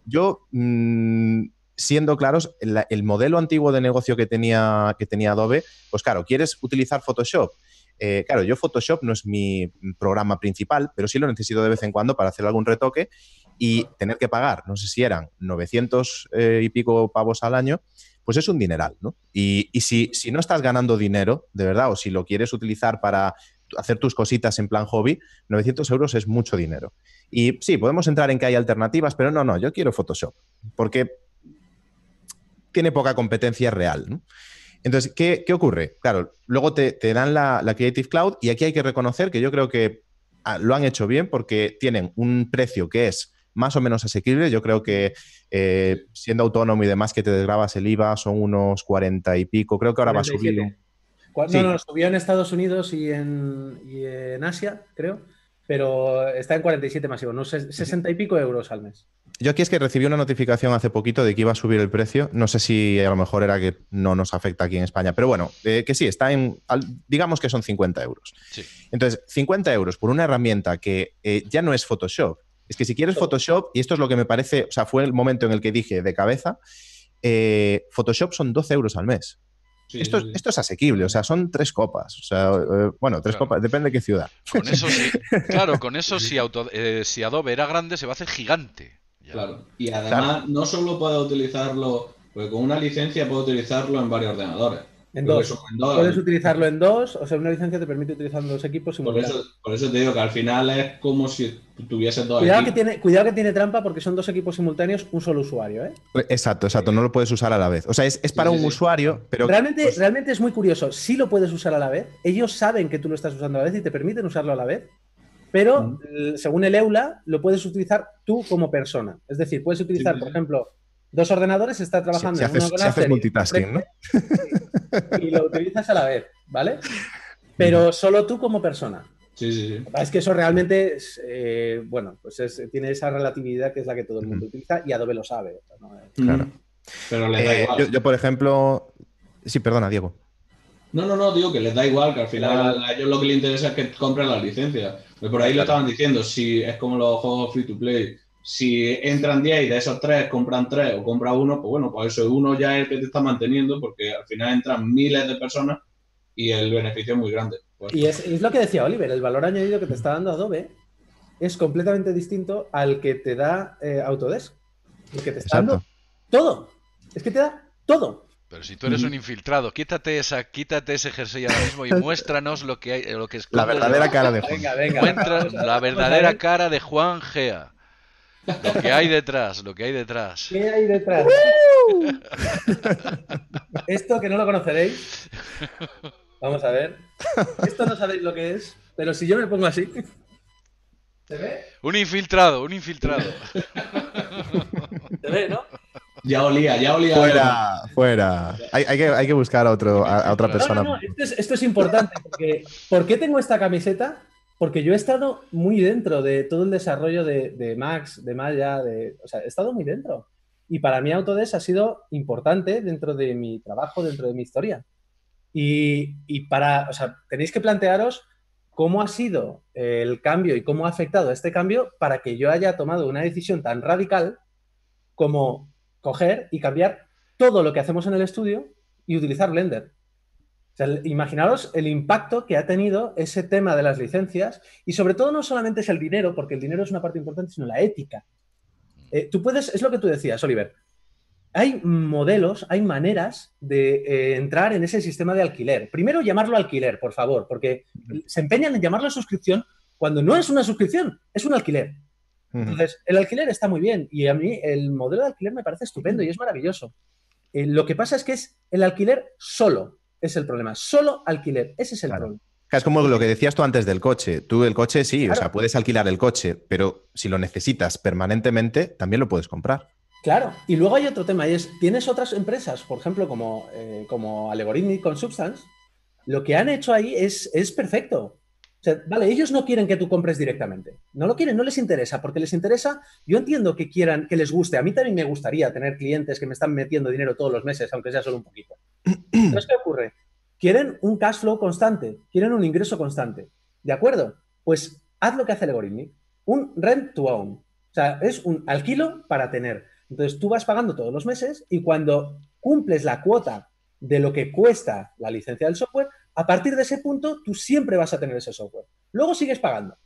S3: yo... Mm, siendo claros, el, modelo antiguo de negocio que tenía, que tenía Adobe, pues claro, quieres utilizar Photoshop. Eh, claro, yo Photoshop no es mi programa principal, pero sí lo necesito de vez en cuando para hacer algún retoque y tener que pagar, no sé si eran 900 eh, y pico pavos al año, pues es un dineral, ¿no? Y, si, no estás ganando dinero, de verdad, o si lo quieres utilizar para hacer tus cositas en plan hobby, 900 euros es mucho dinero. Y sí, podemos entrar en que hay alternativas, pero no, no, yo quiero Photoshop, porque tiene poca competencia real, ¿no? Entonces, ¿qué, ocurre? Claro, luego te, dan la, la, Creative Cloud y aquí hay que reconocer que yo creo que ah, lo han hecho bien porque tienen un precio que es más o menos asequible. Yo creo que eh, siendo autónomo y demás que te desgrabas el IVA son unos 40 y pico. Creo que ahora va a subir. no no,
S2: subió en Estados Unidos y en, Asia, creo pero está en 47 masivo, no 60 y pico euros al mes.
S3: Yo aquí es que recibí una notificación hace poquito de que iba a subir el precio. No sé si a lo mejor era que no nos afecta aquí en España, pero bueno, eh, que sí, está en, digamos que son 50 euros. Entonces, 50 euros por una herramienta que eh, ya no es Photoshop, es que si quieres Photoshop, y esto es lo que me parece, o sea, fue el momento en el que dije de cabeza, eh, Photoshop son 12 euros al mes. esto, es asequible, o sea, son tres copas. O sea, eh, bueno, tres copas, depende de qué ciudad.
S1: claro, con eso si, eh, si Adobe era grande, se va a hacer gigante. Y
S3: además,
S4: no solo puedo utilizarlo, con una licencia puedo utilizarlo en varios ordenadores. En dos. Puedes
S2: utilizarlo en dos, o sea, una licencia te permite utilizar dos equipos simultáneos.
S4: Por eso, te digo que al
S3: final es como si tuviesen
S2: dos equipos. Que tiene, cuidado que tiene trampa porque son dos equipos simultáneos, un solo usuario, ¿eh?
S3: Pues, exacto, exacto, no lo puedes usar a la vez. O sea, es, para un usuario, pero... Realmente,
S2: pues realmente es muy curioso, sí lo puedes usar a la vez, ellos saben que tú lo estás usando a la vez y te permiten usarlo a la vez, pero según el EULA lo puedes utilizar tú como persona. Es decir, puedes utilizar, por ejemplo dos ordenadores, está trabajando en uno
S3: multitasking, ¿no?
S2: Y lo utilizas a la vez, ¿vale? Pero solo tú como persona. Sí, sí, sí. Es que eso realmente, eh, bueno, pues tiene esa relatividad que es la que todo el mundo utiliza y Adobe lo sabe.
S3: Claro. Pero les da eh, igual. Yo, yo, por ejemplo... Sí, perdona, Diego.
S4: No, no, no, digo que les da igual, que al final a ellos lo que les interesa es que compren las licencias. Pues por ahí lo estaban diciendo, si es como los juegos free to play, si entran 10 y de esos 3 compran 3 o compra 1, pues bueno, pues eso uno ya es el que te está manteniendo porque al final entran miles de personas y el beneficio es muy grande. Pues y
S2: es, lo que decía Oliver, el valor añadido que te está dando Adobe es completamente distinto al que te da eh, Autodesk. El que te está dando todo. Es que te da todo.
S1: Pero si tú eres mm. un infiltrado, quítate esa, quítate ese jersey ahora mismo y muéstranos lo que hay, lo que es la verdadera cara de Juan. Venga, venga. la verdadera pues cara de Juan Gea. Lo que hay detrás, lo que hay detrás.
S2: ¿Qué hay detrás? Esto que no lo conoceréis. Vamos a ver. Esto no sabéis lo que es, pero si yo me pongo así.
S1: ¿Se ve? Un infiltrado, un infiltrado. ¿Se ve, no? Ya olía, ya
S2: olía. Fuera,
S3: fuera. Hay, que, buscar a, otro, a, otra persona.
S2: Esto, es, esto, es, importante. Porque, ¿Por qué tengo esta camiseta? porque yo he estado muy dentro de todo el desarrollo de, Max, de Maya, de, o sea, he estado muy dentro. Y para mí Autodesk ha sido importante dentro de mi trabajo, dentro de mi historia. Y, y para, o sea, tenéis que plantearos cómo ha sido el cambio y cómo ha afectado este cambio para que yo haya tomado una decisión tan radical como coger y cambiar todo lo que hacemos en el estudio y utilizar Blender sea, imaginaros el impacto que ha tenido ese tema de las licencias y sobre todo no solamente es el dinero, porque el dinero es una parte importante, sino la ética. Eh, tú puedes, es lo que tú decías, Oliver, hay modelos, hay maneras de eh, entrar en ese sistema de alquiler. Primero llamarlo alquiler, por favor, porque se empeñan en llamarlo suscripción cuando no es una suscripción, es un alquiler. Entonces, el alquiler está muy bien y a mí el modelo de alquiler me parece estupendo y es maravilloso. Eh, lo que pasa es que es el alquiler solo, es el problema. Solo alquiler, ese es el problema.
S3: Es como lo que decías tú antes del coche. Tú el coche sí, o sea, puedes alquilar el coche, pero si lo necesitas permanentemente, también lo puedes comprar.
S2: Claro, y luego hay otro tema, y es, tienes otras empresas, por ejemplo, como, eh, como Algorithmic con Substance, lo que han hecho ahí es, es perfecto vale, ellos no quieren que tú compres directamente. No lo quieren, no les interesa, porque les interesa, yo entiendo que quieran, que les guste. A mí también me gustaría tener clientes que me están metiendo dinero todos los meses, aunque sea solo un poquito. Entonces, ¿qué ocurre? Quieren un cash flow constante, quieren un ingreso constante. ¿De acuerdo? Pues haz lo que hace el algoritmo. Un rent to own. O sea, es un alquilo para tener. Entonces tú vas pagando todos los meses y cuando cumples la cuota de lo que cuesta la licencia del software, a partir de ese punto tú siempre vas a tener ese software. Luego sigues pagando.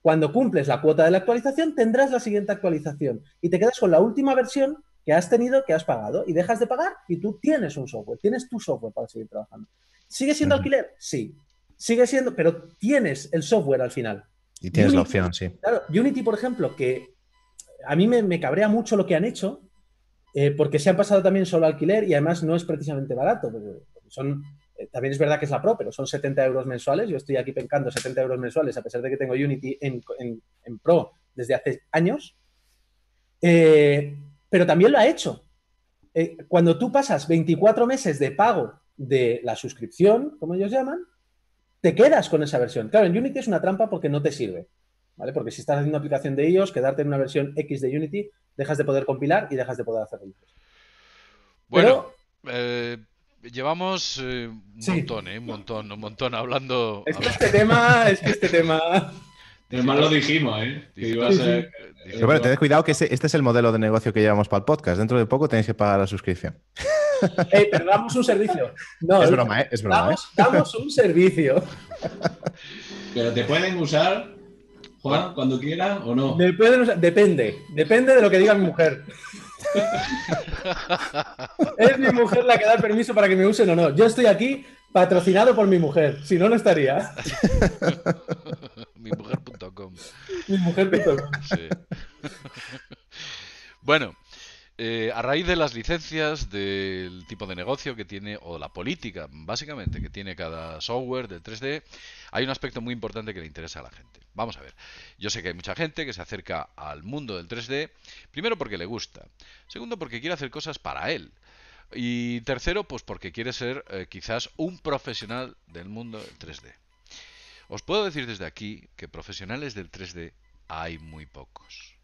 S2: Cuando cumples la cuota de la actualización, tendrás la siguiente actualización y te quedas con la última versión que has tenido, que has pagado, y dejas de pagar y tú tienes un software, tienes tu software para seguir trabajando. ¿Sigue siendo alquiler? Sí. Sigue siendo, pero tienes el software al final.
S3: Y tienes la opción, sí.
S2: Claro, Unity, por ejemplo, que a mí me, cabrea mucho lo que han hecho, eh, porque se han pasado también solo alquiler y además no es precisamente barato. Son eh, también es verdad que es la pro, pero son 70 euros mensuales. Yo estoy aquí pencando 70 euros mensuales, a pesar de que tengo Unity en, pro desde hace años. Eh, pero también lo ha hecho. Eh, cuando tú pasas 24 meses de pago de la suscripción, como ellos llaman, te quedas con esa versión. Claro, en Unity es una trampa porque no te sirve. ¿Vale? Porque si estás haciendo aplicación de ellos, quedarte en una versión X de Unity, dejas de poder compilar y dejas de poder hacer
S1: Bueno, Llevamos eh, un montón, eh, Un montón, un montón hablando. Es que este tema, es que este tema. Además lo dijimos, ¿eh? Que a
S4: ser... Pero bueno, tened
S3: cuidado que este, es el modelo de negocio que llevamos para el podcast. Dentro de poco tenéis que pagar la suscripción.
S2: Ey, eh, pero damos un servicio.
S3: No, es broma, ¿eh? es broma.
S2: Damos, un servicio.
S3: Pero te pueden usar,
S2: Juan, ah. cuando quieran o no. depende, depende de lo que diga mi mujer. es mi mujer la que da el permiso para que me usen o no. Yo estoy aquí patrocinado por mi mujer. Si no, no estaría. mi mujer.com.
S1: Mi mujer.com. Bueno, eh, a raíz de las licencias, del tipo de negocio que tiene, o la política, básicamente, que tiene cada software del 3D, hay un aspecto muy importante que le interesa a la gente. Vamos a ver, yo sé que hay mucha gente que se acerca al mundo del 3D, primero porque le gusta, segundo porque quiere hacer cosas para él. Y tercero, pues porque quiere ser eh, quizás un profesional del mundo del 3D. Os puedo decir desde aquí que profesionales del 3D hay muy pocos.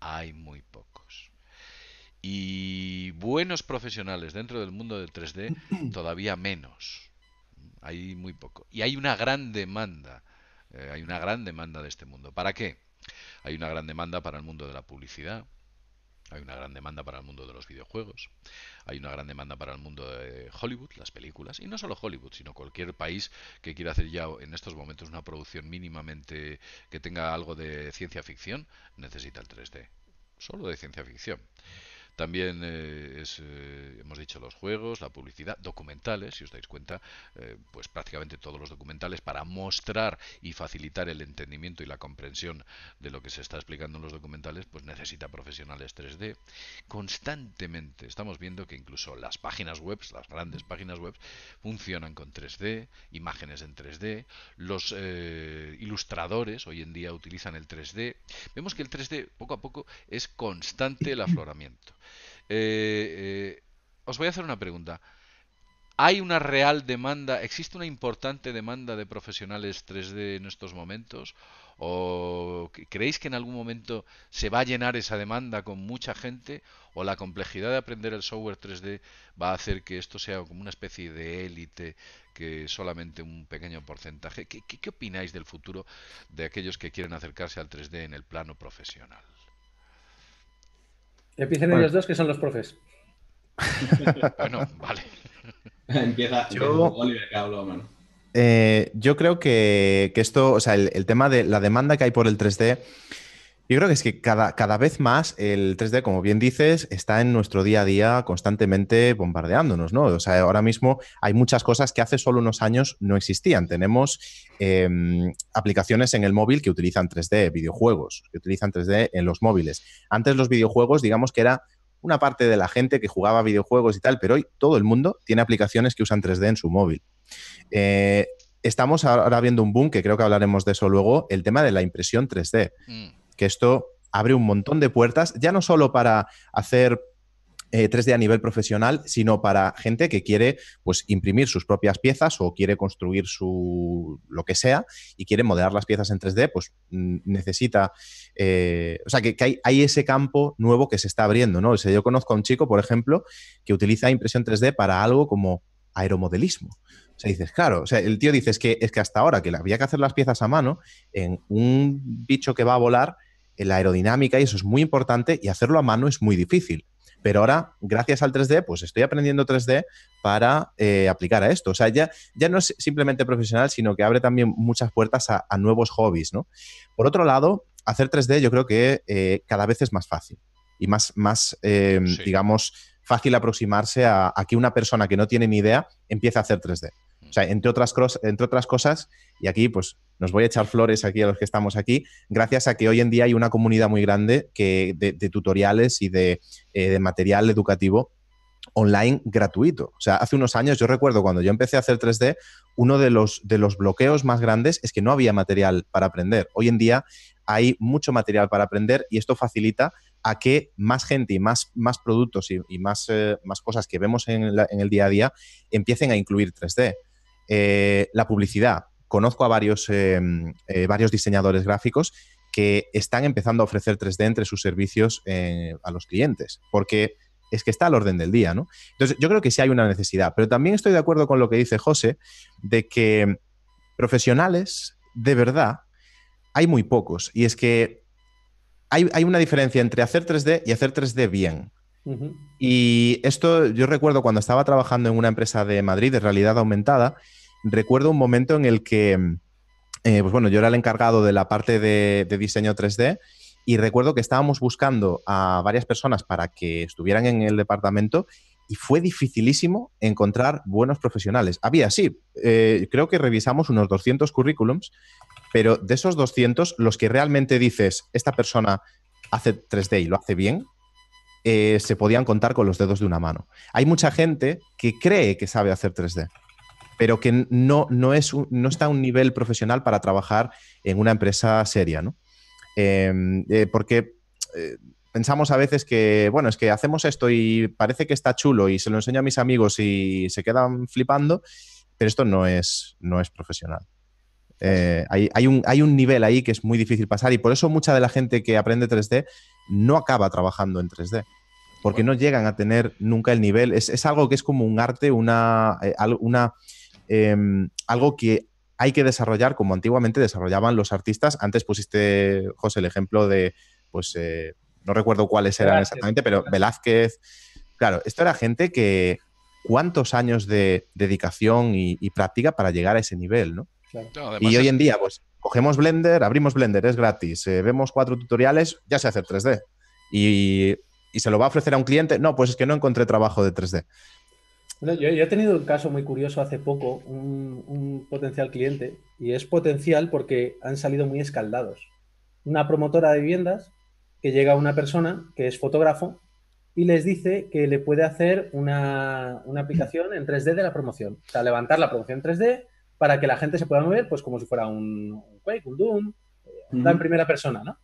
S1: Hay muy pocos y buenos profesionales dentro del mundo del 3D todavía menos. Hay muy poco. Y hay una gran demanda. Eh, hay una gran demanda de este mundo. ¿Para qué? Hay una gran demanda para el mundo de la publicidad. Hay una gran demanda para el mundo de los videojuegos. Hay una gran demanda para el mundo de Hollywood, las películas. Y no solo Hollywood, sino cualquier país que quiera hacer ya en estos momentos una producción mínimamente que tenga algo de ciencia ficción, necesita el 3D. Solo de ciencia ficción. También eh, eh, hemos dicho los juegos, la publicidad, documentales, si os dais cuenta, eh, pues prácticamente todos los documentales para mostrar y facilitar el entendimiento y la comprensión de lo que se está explicando en los documentales, pues necesita profesionales 3D. Constantemente estamos viendo que incluso las páginas web, las grandes páginas web, funcionan con 3D, imágenes en 3D, los ilustradores hoy en día utilizan el 3D. Vemos que el 3D poco a poco es constante el afloramiento. Eh, eh, os voy a hacer una pregunta. ¿Hay una real demanda? ¿Existe una importante demanda de profesionales 3D en estos momentos? ¿O creéis que en algún momento se va a llenar esa demanda con mucha gente? ¿O la complejidad de aprender el software 3D va a hacer que esto sea como una especie de élite que solamente un pequeño porcentaje? ¿Qué, qué opináis del futuro de aquellos que quieren acercarse al 3D en el plano profesional? Empiecen ellos dos, que son los profes.
S3: bueno,
S1: vale. Empieza yo,
S4: Oliver que hablo, mano.
S3: Eh, yo creo que, que, esto, o sea, el, el, tema de la demanda que hay por el 3D yo creo que es que cada, cada vez más el 3D, como bien dices, está en nuestro día a día constantemente bombardeándonos, ¿no? O sea, ahora mismo hay muchas cosas que hace solo unos años no existían. Tenemos em, aplicaciones en el móvil que utilizan 3D, videojuegos que utilizan 3D en los móviles. Antes los videojuegos, digamos que era una parte de la gente que jugaba videojuegos y tal, pero hoy todo el mundo tiene aplicaciones que usan 3D en su móvil. Eh, estamos ahora viendo un boom, que creo que hablaremos de eso luego, el tema de la impresión 3D que esto abre un montón de puertas, ya no solo para hacer 3D eh, a nivel profesional, sino para gente que quiere pues, imprimir sus propias piezas o quiere construir su lo que sea y quiere modelar las piezas en 3D, pues mm, necesita. Eh, o sea, que, hay, ese campo nuevo que se está abriendo, ¿no? O sea, yo conozco a un chico, por ejemplo, que utiliza impresión 3D para algo como aeromodelismo. O sea, dices, claro, o sea, el tío dice que, es que hasta ahora que había que hacer las piezas a mano, en un bicho que va a volar, la aerodinámica y eso es muy importante y hacerlo a mano es muy difícil. Pero ahora, gracias al 3D, pues estoy aprendiendo 3D para eh, aplicar a esto. O sea, ya, ya no es simplemente profesional, sino que abre también muchas puertas a, nuevos hobbies, ¿no? Por otro lado, hacer 3D yo creo que eh, cada vez es más fácil y más, más em, digamos, fácil aproximarse a, que una persona que no tiene ni idea empiece a hacer 3D. O sea, entre otras, entre otras cosas, y aquí pues nos voy a echar flores aquí a los que estamos aquí, gracias a que hoy en día hay una comunidad muy grande que, de, tutoriales y eh, de, material educativo online gratuito. O sea, hace unos años, yo recuerdo cuando yo empecé a hacer 3D, uno de los, de los bloqueos más grandes es que no había material para aprender. Hoy en día hay mucho material para aprender y esto facilita a que más gente y más, más productos y, más, eh, más cosas que vemos en, el día a día empiecen a incluir 3D. Eh, la publicidad, conozco a varios, eh, eh, varios diseñadores gráficos que están empezando a ofrecer 3D entre sus servicios eh, a los clientes, porque es que está al orden del día, ¿no? Entonces, yo creo que sí hay una necesidad, pero también estoy de acuerdo con lo que dice José, de que profesionales, de verdad, hay muy pocos, y es que hay, una diferencia entre hacer 3D y hacer 3D bien. Y esto yo recuerdo cuando estaba trabajando en una empresa de Madrid de realidad aumentada, recuerdo un momento en el que, eh, pues bueno, yo era el encargado de la parte de, diseño 3D y recuerdo que estábamos buscando a varias personas para que estuvieran en el departamento y fue dificilísimo encontrar buenos profesionales. Había, sí, eh, creo que revisamos unos 200 currículums, pero de esos 200, los que realmente dices, esta persona hace 3D y lo hace bien, eh, se podían contar con los dedos de una mano. Hay mucha gente que cree que sabe hacer 3D pero que no, no, es no está a un nivel profesional para trabajar en una empresa seria, em, eh, porque eh, pensamos a veces que, bueno, es que hacemos esto y parece que está chulo y se lo enseño a mis amigos y se quedan flipando, pero esto no es, no es profesional. Eh, hay, un, hay un nivel ahí que es muy difícil pasar y por eso mucha de la gente que aprende 3D no acaba trabajando en 3D porque no llegan a tener nunca el nivel. Es, algo que es como un arte, una, una, Em, algo que hay que desarrollar como antiguamente desarrollaban los artistas. Antes pusiste, José, el ejemplo de, pues, eh, no recuerdo cuáles eran exactamente, pero Velázquez. Claro, esto era gente que cuántos años de dedicación y, práctica para llegar a ese nivel, ¿no? y hoy en día, pues, cogemos Blender, abrimos Blender, es gratis, eh, vemos cuatro tutoriales, ya sé hacer 3D. Y, y se lo va a ofrecer a un cliente, no, pues es que no encontré trabajo de 3D
S2: yo, he tenido un caso muy curioso hace poco, un, potencial cliente, y es potencial porque han salido muy escaldados. Una promotora de viviendas que llega a una persona que es fotógrafo y les dice que le puede hacer una, aplicación en 3D de la promoción, o sea, levantar la promoción en 3D para que la gente se pueda mover, pues como si fuera un, un Quake, un Doom, eh, en primera persona, ¿no?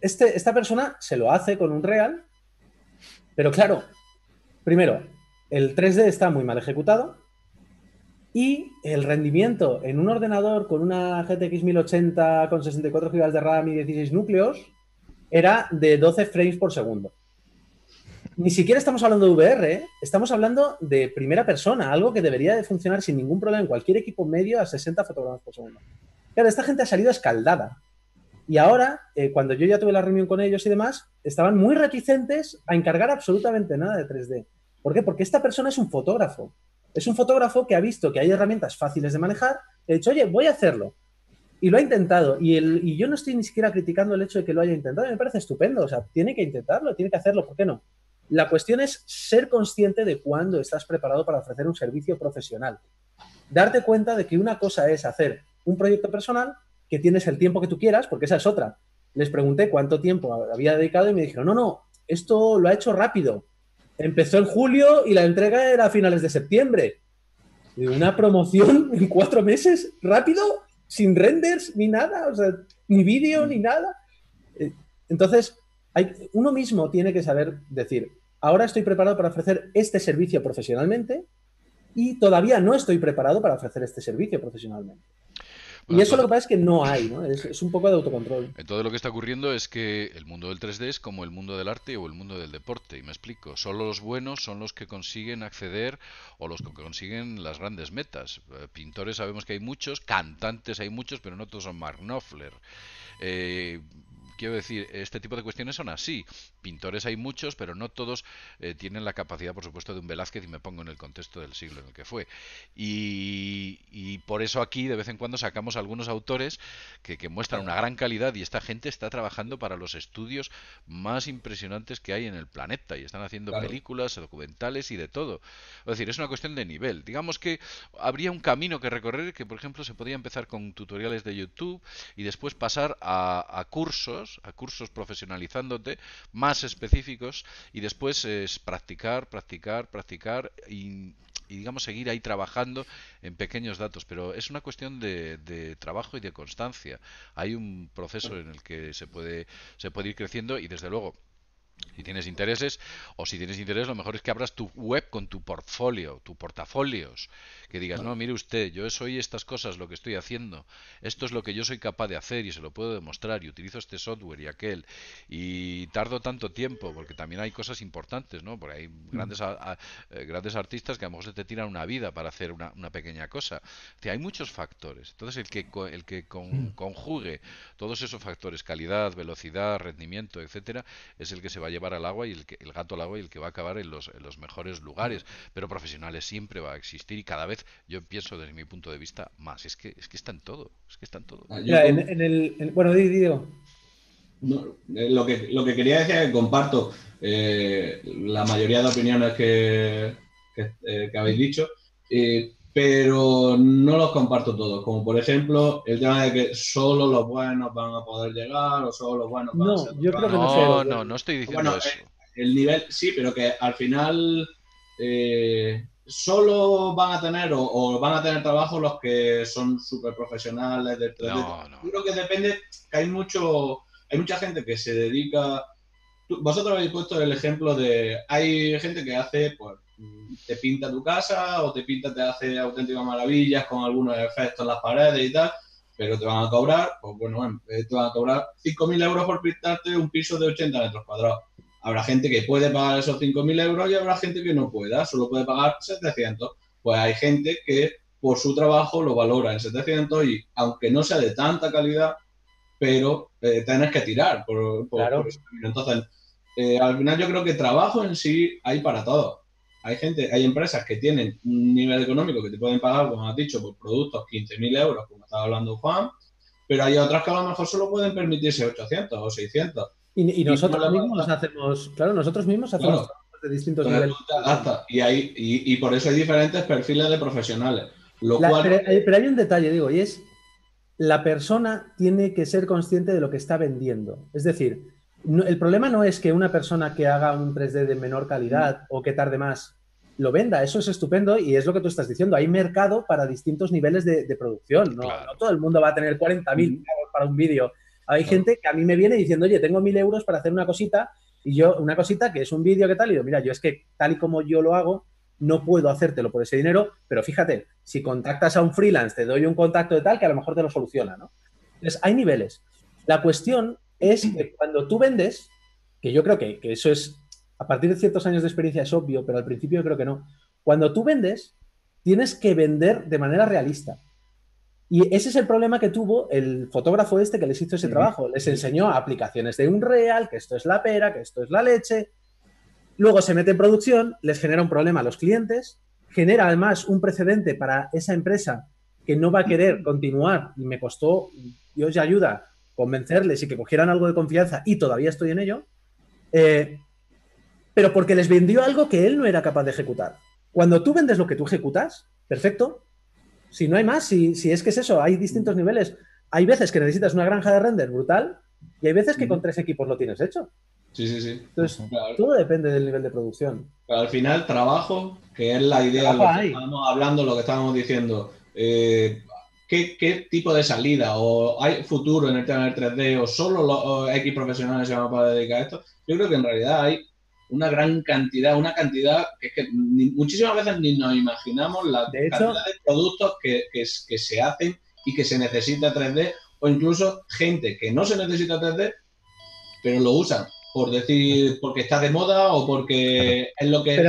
S2: Este, esta persona se lo hace con un real, pero claro, primero, el 3D está muy mal ejecutado y el rendimiento en un ordenador con una GTX 1080 con 64 GB de RAM y 16 núcleos era de 12 frames por segundo. Ni siquiera estamos hablando de VR, ¿eh? estamos hablando de primera persona, algo que debería de funcionar sin ningún problema en cualquier equipo medio a 60 fotogramas por segundo. Claro, esta gente ha salido escaldada. Y ahora, eh, cuando yo ya tuve la reunión con ellos y demás, estaban muy reticentes a encargar absolutamente nada de 3D. ¿Por qué? Porque esta persona es un fotógrafo. Es un fotógrafo que ha visto que hay herramientas fáciles de manejar, y ha dicho, oye, voy a hacerlo. Y lo ha intentado. Y, y yo no estoy ni siquiera criticando el hecho de que lo haya intentado, me parece estupendo. O sea, tiene que intentarlo, tiene que hacerlo, ¿por qué no? La cuestión es ser consciente de cuándo estás preparado para ofrecer un servicio profesional. Darte cuenta de que una cosa es hacer un proyecto personal, que tienes el tiempo que tú quieras, porque esa es otra. Les pregunté cuánto tiempo había dedicado y me dijeron, no, no, esto lo ha hecho rápido. Empezó en julio y la entrega era a finales de septiembre. Una promoción en cuatro meses, rápido, sin renders ni nada, o sea, ni vídeo ni nada. Eh, entonces, uno mismo tiene que saber decir, ahora estoy preparado para ofrecer este servicio profesionalmente y todavía no estoy preparado para ofrecer este servicio profesionalmente. Y eso lo que pasa es que no hay, ¿no? Es, es, un poco de autocontrol.
S1: Entonces lo que está ocurriendo es que el mundo del 3D es como el mundo del arte o el mundo del deporte, y me explico. Solo los buenos son los que consiguen acceder o los que consiguen las grandes metas. Eh, pintores sabemos que hay muchos, cantantes hay muchos, pero no todos son Mark Knopfler. Eh, Quiero decir, este tipo de cuestiones son así. Pintores hay muchos, pero no todos eh, tienen la capacidad, por supuesto, de un Velázquez, y me pongo en el contexto del siglo en el que fue. Y, por eso aquí, de vez en cuando, sacamos algunos autores que, muestran una gran calidad y esta gente está trabajando para los estudios más impresionantes que hay en el planeta y están haciendo películas, documentales y de todo. Es decir, es una cuestión de nivel. Digamos que habría un camino que recorrer que, por ejemplo, se podría empezar con tutoriales de YouTube y después pasar a cursos a cursos profesionalizándote más específicos y después es practicar, practicar, practicar y, digamos seguir ahí trabajando en pequeños datos, pero es una cuestión de, de, trabajo y de constancia. Hay un proceso en el que se puede, se puede ir creciendo y desde luego si tienes intereses o si tienes interés, lo mejor es que abras tu web con tu portfolio, tu portafolios, que digas, no, mire usted, yo soy estas cosas lo que estoy haciendo, esto es lo que yo soy capaz de hacer y se lo puedo demostrar y utilizo este software y aquel y tardo tanto tiempo porque también hay cosas importantes, ¿no? Porque hay mm. grandes eh, grandes artistas que a lo mejor se te tiran una vida para hacer una, una pequeña cosa. hay muchos factores. Entonces el que el que mm. conjugue todos esos factores, calidad, velocidad, rendimiento, etcétera, es el que se va llevar al agua y el, el gato al agua y el que va a acabar en los, mejores lugares. Pero profesionales siempre va a existir y cada vez yo pienso desde mi punto de vista más. Es que, es que está en todo. Es que está en todo. Ah, en,
S2: el, bueno, Diego.
S4: Eh, lo, que, lo que quería decir es que comparto eh, la mayoría de opiniones que, eh, habéis dicho pero no los comparto todos, como por ejemplo el tema de que solo los buenos van a poder llegar o solo los buenos van a ser yo creo que no, no, no, no estoy diciendo bueno, eso. Eh, el, nivel, sí, pero que al final eh, solo van a tener o, van a tener trabajo los que son súper profesionales. De, no, no.
S2: Yo creo que depende,
S4: que hay, mucho, hay mucha gente que se dedica... vosotros habéis puesto el ejemplo de... Hay gente que hace... Pues, te pinta tu casa o te pinta, te hace auténticas maravillas con algunos efectos en las paredes y tal, pero te van a cobrar, pues bueno, eh, te van a cobrar 5.000 euros por pintarte un piso de 80 metros cuadrados. Habrá gente que puede pagar esos 5.000 euros y habrá gente que no pueda, solo puede pagar 700. Pues hay gente que por su trabajo lo valora en 700 y aunque no sea de tanta calidad, pero eh, tienes que tirar por, Entonces, eh, al final yo creo que trabajo en sí hay para todos hay gente, hay empresas que tienen un nivel económico que te pueden pagar, como has dicho, por productos 15.000 euros, como estaba hablando Juan, pero hay otras que a lo mejor solo pueden permitirse 800 o 600. Y, nosotros mismos
S2: hacemos, claro, nosotros mismos hacemos de distintos niveles.
S4: y, por eso hay diferentes perfiles de profesionales. Eh,
S2: pero hay un detalle, digo, y es la persona tiene que ser consciente de lo que está vendiendo. Es decir, el problema no es que una persona que haga un 3D de menor calidad mm. o que tarde más lo venda. Eso es estupendo y es lo que tú estás diciendo. Hay mercado para distintos niveles de, producción. ¿no? todo el mundo va a tener 40.000 mm. para un vídeo. Hay gente que a mí me viene diciendo, oye, tengo 1.000 euros para hacer una cosita y yo, una cosita que es un vídeo que tal, y digo, mira, yo es que tal y como yo lo hago, no puedo hacértelo por ese dinero, pero fíjate, si contactas a un freelance, te doy un contacto de tal que a lo mejor te lo soluciona, ¿no? Entonces, hay niveles. La cuestión es que cuando tú vendes, que yo creo que, eso es, a partir de ciertos años de experiencia es obvio, pero al principio yo creo que no. Cuando tú vendes, tienes que vender de manera realista. Y ese es el problema que tuvo el fotógrafo este que les hizo ese trabajo. Les enseñó aplicaciones de Unreal, que esto es la pera, que esto es la leche. Luego se mete en producción, les genera un problema a los clientes, genera además un precedente para esa empresa que no va a querer continuar y me costó, Dios ya ayuda, convencerles y que cogieran algo de confianza, y todavía estoy en ello, eh, pero porque les vendió algo que él no era capaz de ejecutar. Cuando tú vendes lo que tú ejecutas, perfecto. Si no hay más, si, si es que es eso, hay distintos niveles. Hay veces que necesitas una granja de render brutal y hay veces que con tres equipos lo tienes hecho. Sí, sí, sí. Entonces, todo depende del nivel de producción.
S4: Pero al final, trabajo, que es la idea, lo que estábamos hablando, lo que estábamos diciendo. Eh, ¿Qué, tipo de salida? ¿O hay futuro en el tema del 3D? ¿O solo los X profesionales se van a poder dedicar a esto? Yo creo que en realidad hay una gran cantidad, una cantidad que muchísimas veces ni nos imaginamos la cantidad de productos que, se hacen y que se necesita 3D, o incluso gente que no se necesita 3D, pero lo usan. Por decir, porque está de moda o porque es lo que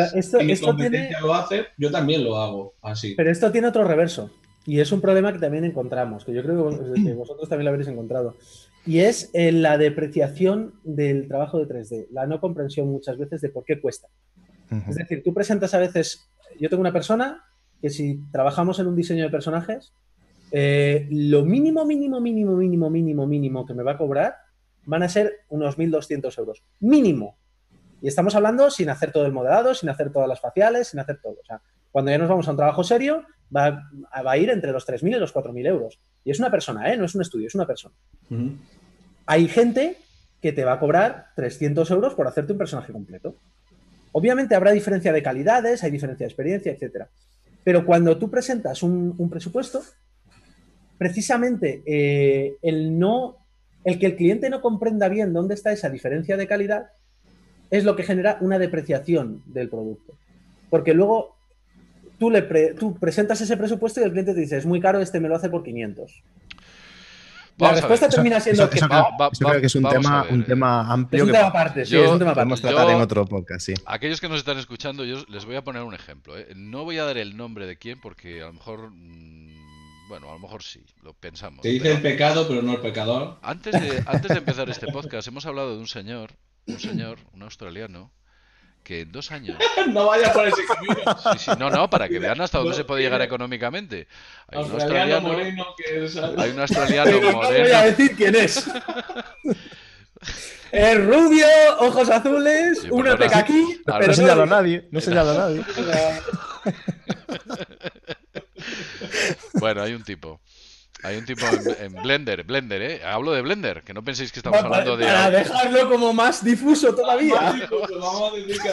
S4: es, competencia lo hace, yo también lo hago así.
S2: Pero esto tiene otro reverso. Y es un problema que también encontramos, que yo creo que, vosotros también lo habréis encontrado. Y es eh, la depreciación del trabajo de 3D, la no comprensión muchas veces de por qué cuesta. Es decir, tú presentas a veces, yo tengo una persona que si trabajamos en un diseño de personajes, eh, lo mínimo, mínimo, mínimo, mínimo, mínimo, mínimo que me va a cobrar van a ser unos 1.200 euros. Mínimo. Y estamos hablando sin hacer todo el modelado, sin hacer todas las faciales, sin hacer todo. O sea, cuando ya nos vamos a un trabajo serio, va, a ir entre los 3.000 y los 4.000 euros. Y es una persona, ¿eh? No es un estudio, es una persona. Hay gente que te va a cobrar 300 euros por hacerte un personaje completo. Obviamente habrá diferencia de calidades, hay diferencia de experiencia, etc. Pero cuando tú presentas un, presupuesto, precisamente eh, el no, el que el cliente no comprenda bien dónde está esa diferencia de calidad, es lo que genera una depreciación del producto. Porque luego tú, presentas ese presupuesto y el cliente te dice, es muy caro, este me lo hace por 500. la respuesta termina siendo que, va,
S3: creo que es un tema, un tema amplio. Es un tema aparte, sí, es un tema aparte. Podemos tratar en otro podcast, sí.
S2: Aquellos
S1: que nos están escuchando, yo les voy a poner un ejemplo. ¿eh? No voy a dar el nombre de quién, porque a lo mejor. Mm, bueno, a lo mejor sí, lo pensamos. Te dice el pecado, pero no el pecador. Antes de, antes de empezar este podcast, hemos hablado de un señor, un señor, un australiano, que en dos años. no vaya por ese camino. no, no, para que vean hasta dónde se puede llegar eh, económicamente.
S2: Hay un australiano moreno que Hay un australiano moreno. No voy a decir quién es. Es rubio, ojos azules, una peca aquí. Pero
S4: no a nadie.
S1: bueno, hay un tipo. Hay un tipo en, Blender, Blender, ¿eh? Hablo de Blender, que no penséis que estamos
S4: hablando de... Para dejarlo como
S2: más difuso todavía. vamos a decir que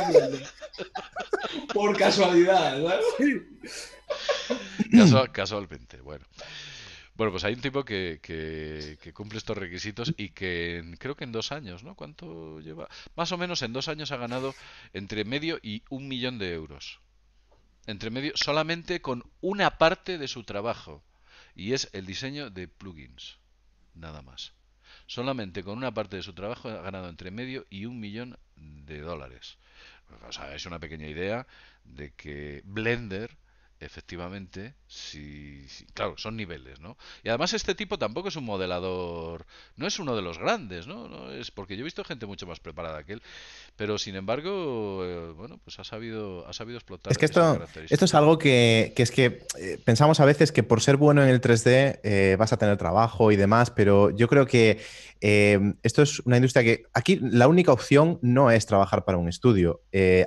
S4: Por casualidad, ¿verdad?
S1: casualmente, bueno. Bueno, pues hay un tipo que, que, cumple estos requisitos y que creo que en dos años, ¿no? ¿Cuánto lleva? Más o menos en dos años ha ganado entre medio y un millón de euros. Entre medio, solamente con una parte de su trabajo y es el diseño de plugins, nada más. Solamente con una parte de su trabajo ha ganado entre medio y un millón de dólares. O sea, es una pequeña idea de que Blender efectivamente, sí, claro, son niveles, ¿no? Y además este tipo tampoco es un modelador, no es uno de los grandes, ¿no? no es porque yo he visto gente mucho más preparada que él, pero sin embargo, eh, bueno, pues ha sabido, ha sabido explotar. Es que esto, esto es
S3: algo que, que es que eh, pensamos a veces que por ser bueno en el 3D eh, vas a tener trabajo y demás, pero yo creo que esto es una industria que aquí la única opción no es trabajar para un estudio.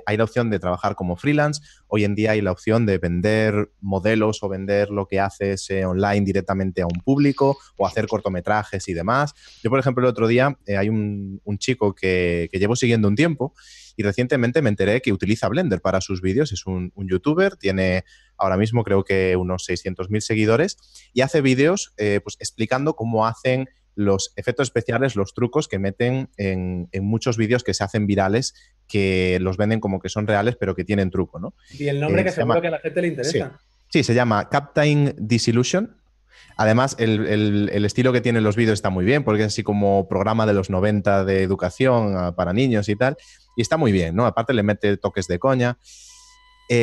S3: hay la opción de trabajar como freelance, hoy en día hay la opción de vender modelos o vender lo que haces eh, online directamente a un público o hacer cortometrajes y demás. Yo, por ejemplo, el otro día eh, hay un, chico que, llevo siguiendo un tiempo y recientemente me enteré que utiliza Blender para sus vídeos. Es un, youtuber, tiene ahora mismo creo que unos 600.000 seguidores y hace vídeos eh, pues explicando cómo hacen los efectos especiales, los trucos que meten en, en muchos vídeos que se hacen virales que los venden como que son reales, pero que tienen truco, ¿no?
S2: Y el nombre eh, que se llama... que a la gente le interesa.
S3: Sí. se llama Captain Disillusion. Además, el, estilo que tienen los vídeos está muy bien, porque es así como programa de los 90 de educación ah, para niños y tal. Y está muy bien, ¿no? Aparte le mete toques de coña. pues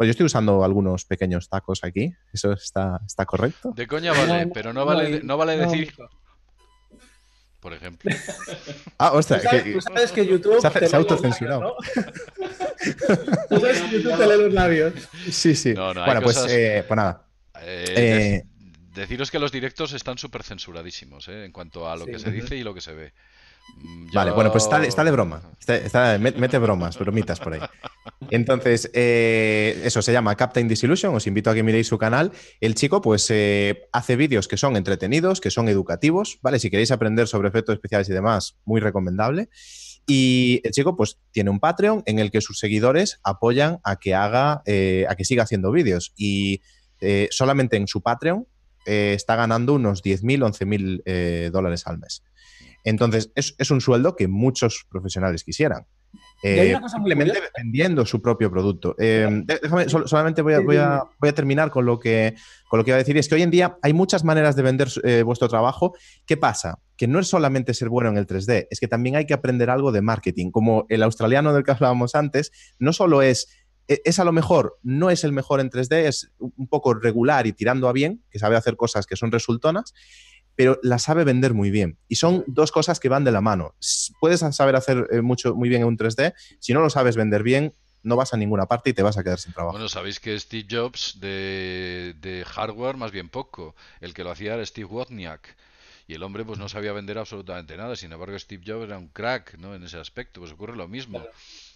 S3: yo estoy usando algunos pequeños tacos aquí. ¿Eso está, está correcto?
S1: De coña vale, pero no vale, no vale decir por ejemplo. Ah, ostras. ¿Tú sabes que, YouTube se, ha autocensurado. ¿Tú sabes que YouTube te lee
S3: los labios. Sí, sí. bueno, pues, eh, pues nada. Eh, eh,
S1: deciros que los directos están súper censuradísimos en cuanto a lo que se dice y lo que se ve.
S3: Mm, vale, bueno, pues está, de broma. mete bromas, bromitas por ahí. Entonces, eh, eso se llama Captain Disillusion. Os invito a que miréis su canal. El chico, pues, eh, hace vídeos que son entretenidos, que son educativos, ¿vale? Si queréis aprender sobre efectos especiales y demás, muy recomendable. Y el chico, pues, tiene un Patreon en el que sus seguidores apoyan a que haga, eh, a que siga haciendo vídeos. Y solamente en su Patreon está ganando unos 10.000, 11.000 dólares al mes. Entonces, es, un sueldo que muchos profesionales quisieran. Eh, simplemente vendiendo su propio producto. Eh, solamente voy a, voy, a, terminar con lo, que, con lo que iba a decir. es que hoy en día hay muchas maneras de vender eh, vuestro trabajo. ¿Qué pasa? Que no es solamente ser bueno en el 3D, es que también hay que aprender algo de marketing. Como el australiano del que hablábamos antes, no solo es e, es a lo mejor, no es el mejor en 3D, es un poco regular y tirando a bien, que sabe hacer cosas que son resultonas, pero la sabe vender muy bien. Y son dos cosas que van de la mano. Puedes saber hacer eh, mucho, muy bien en un 3D, si no lo sabes vender bien, no vas a ninguna parte y te vas a quedar sin trabajo.
S1: Bueno, sabéis que Steve Jobs de, hardware más bien poco. El que lo hacía era Steve Wozniak y el hombre pues no sabía vender absolutamente nada. Sin embargo, Steve Jobs era un crack, ¿no? En ese aspecto, pues ocurre lo mismo.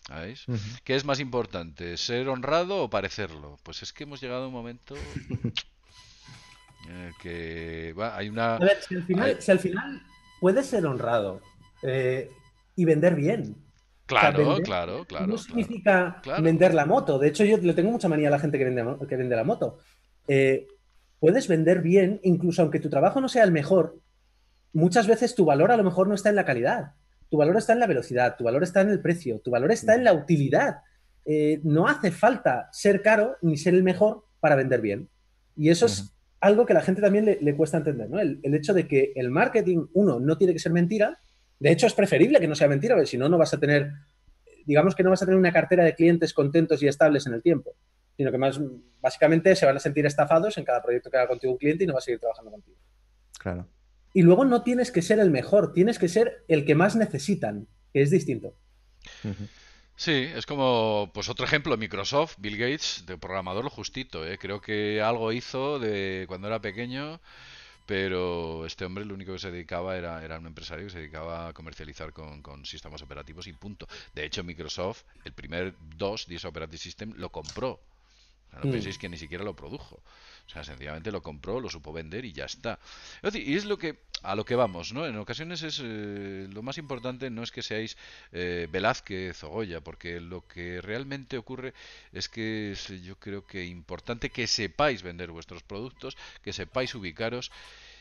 S1: ¿Sabéis? ¿Qué es más importante, ser honrado o parecerlo? Pues es que hemos llegado a un momento que hay una... si
S2: al final, puedes ser honrado eh, y vender bien. Claro,
S1: claro, claro. No
S2: significa vender la moto. De hecho, yo le tengo mucha manía a la gente que vende, que vende la moto. Eh, puedes vender bien, incluso aunque tu trabajo no sea el mejor, muchas veces tu valor a lo mejor no está en la calidad. Tu valor está en la velocidad, tu valor está en el precio, tu valor está en la utilidad. Eh, no hace falta ser caro ni ser el mejor para vender bien. Y eso es algo que a la gente también le, cuesta entender, ¿no? El, hecho de que el marketing, uno, no tiene que ser mentira. De hecho, es preferible que no sea mentira, porque si no, no vas a tener, digamos que no vas a tener una cartera de clientes contentos y estables en el tiempo, sino que más, básicamente se van a sentir estafados en cada proyecto que haga contigo un cliente y no va a seguir trabajando contigo. Claro. Y luego no tienes que ser el mejor, tienes que ser el que más necesitan, que es distinto. Sí,
S1: es como, pues otro ejemplo, Microsoft, Bill Gates, de programador justito, ¿eh? creo que algo hizo de cuando era pequeño, pero este hombre lo único que se dedicaba era, era un empresario que se dedicaba a comercializar con, sistemas operativos y punto. De hecho, Microsoft, el primer DOS, ese Operating System, lo compró. no mm. penséis que ni siquiera lo produjo sencillamente lo compró, lo supo vender y ya está. y es lo que a lo que vamos, ¿no? En ocasiones es eh, lo más importante no es que seáis eh, Velázquez o Goya, porque lo que realmente ocurre es que yo creo que importante que sepáis vender vuestros productos, que sepáis ubicaros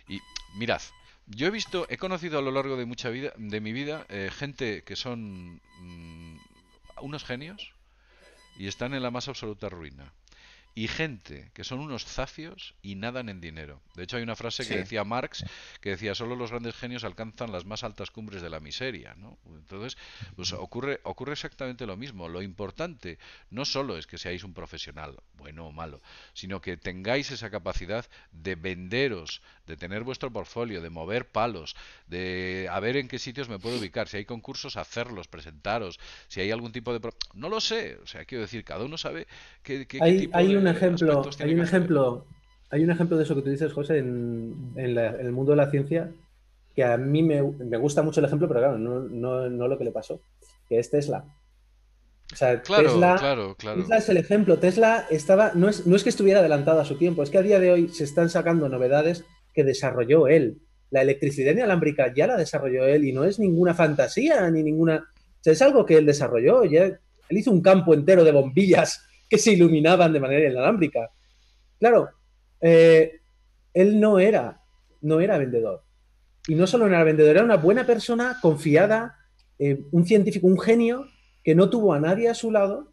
S1: y mirad. Yo he visto, he conocido a lo largo de mucha vida, de mi vida, eh, gente que son mm, unos genios y están en la más absoluta ruina y gente que son unos zafios y nadan en dinero. De hecho, hay una frase que decía Marx, que decía, solo los grandes genios alcanzan las más altas cumbres de la miseria. ¿no? Entonces, pues ocurre, ocurre exactamente lo mismo. Lo importante no solo es que seáis un profesional, bueno o malo, sino que tengáis esa capacidad de venderos, de tener vuestro portfolio, de mover palos, de a ver en qué sitios me puedo ubicar, si hay concursos, hacerlos, presentaros, si hay algún tipo de... No lo sé, o sea, quiero decir, cada uno sabe qué, hay, tipo ejemplo, hay un ejemplo,
S2: hay un ejemplo de eso que tú dices, José, en, el mundo de la ciencia, que a mí me, gusta mucho el ejemplo, pero claro, no, lo que le pasó, que es Tesla. O sea, Tesla, claro, es el ejemplo. Tesla estaba, no es, que estuviera adelantado a su tiempo, es que a día de hoy se están sacando novedades que desarrolló él. La electricidad inalámbrica ya la desarrolló él y no es ninguna fantasía ni ninguna. es algo que él desarrolló. él hizo un campo entero de bombillas que se iluminaban de manera inalámbrica. Claro, eh, él no era, no era vendedor. Y no solo no era vendedor, era una buena persona, confiada, un científico, un genio, que no tuvo a nadie a su lado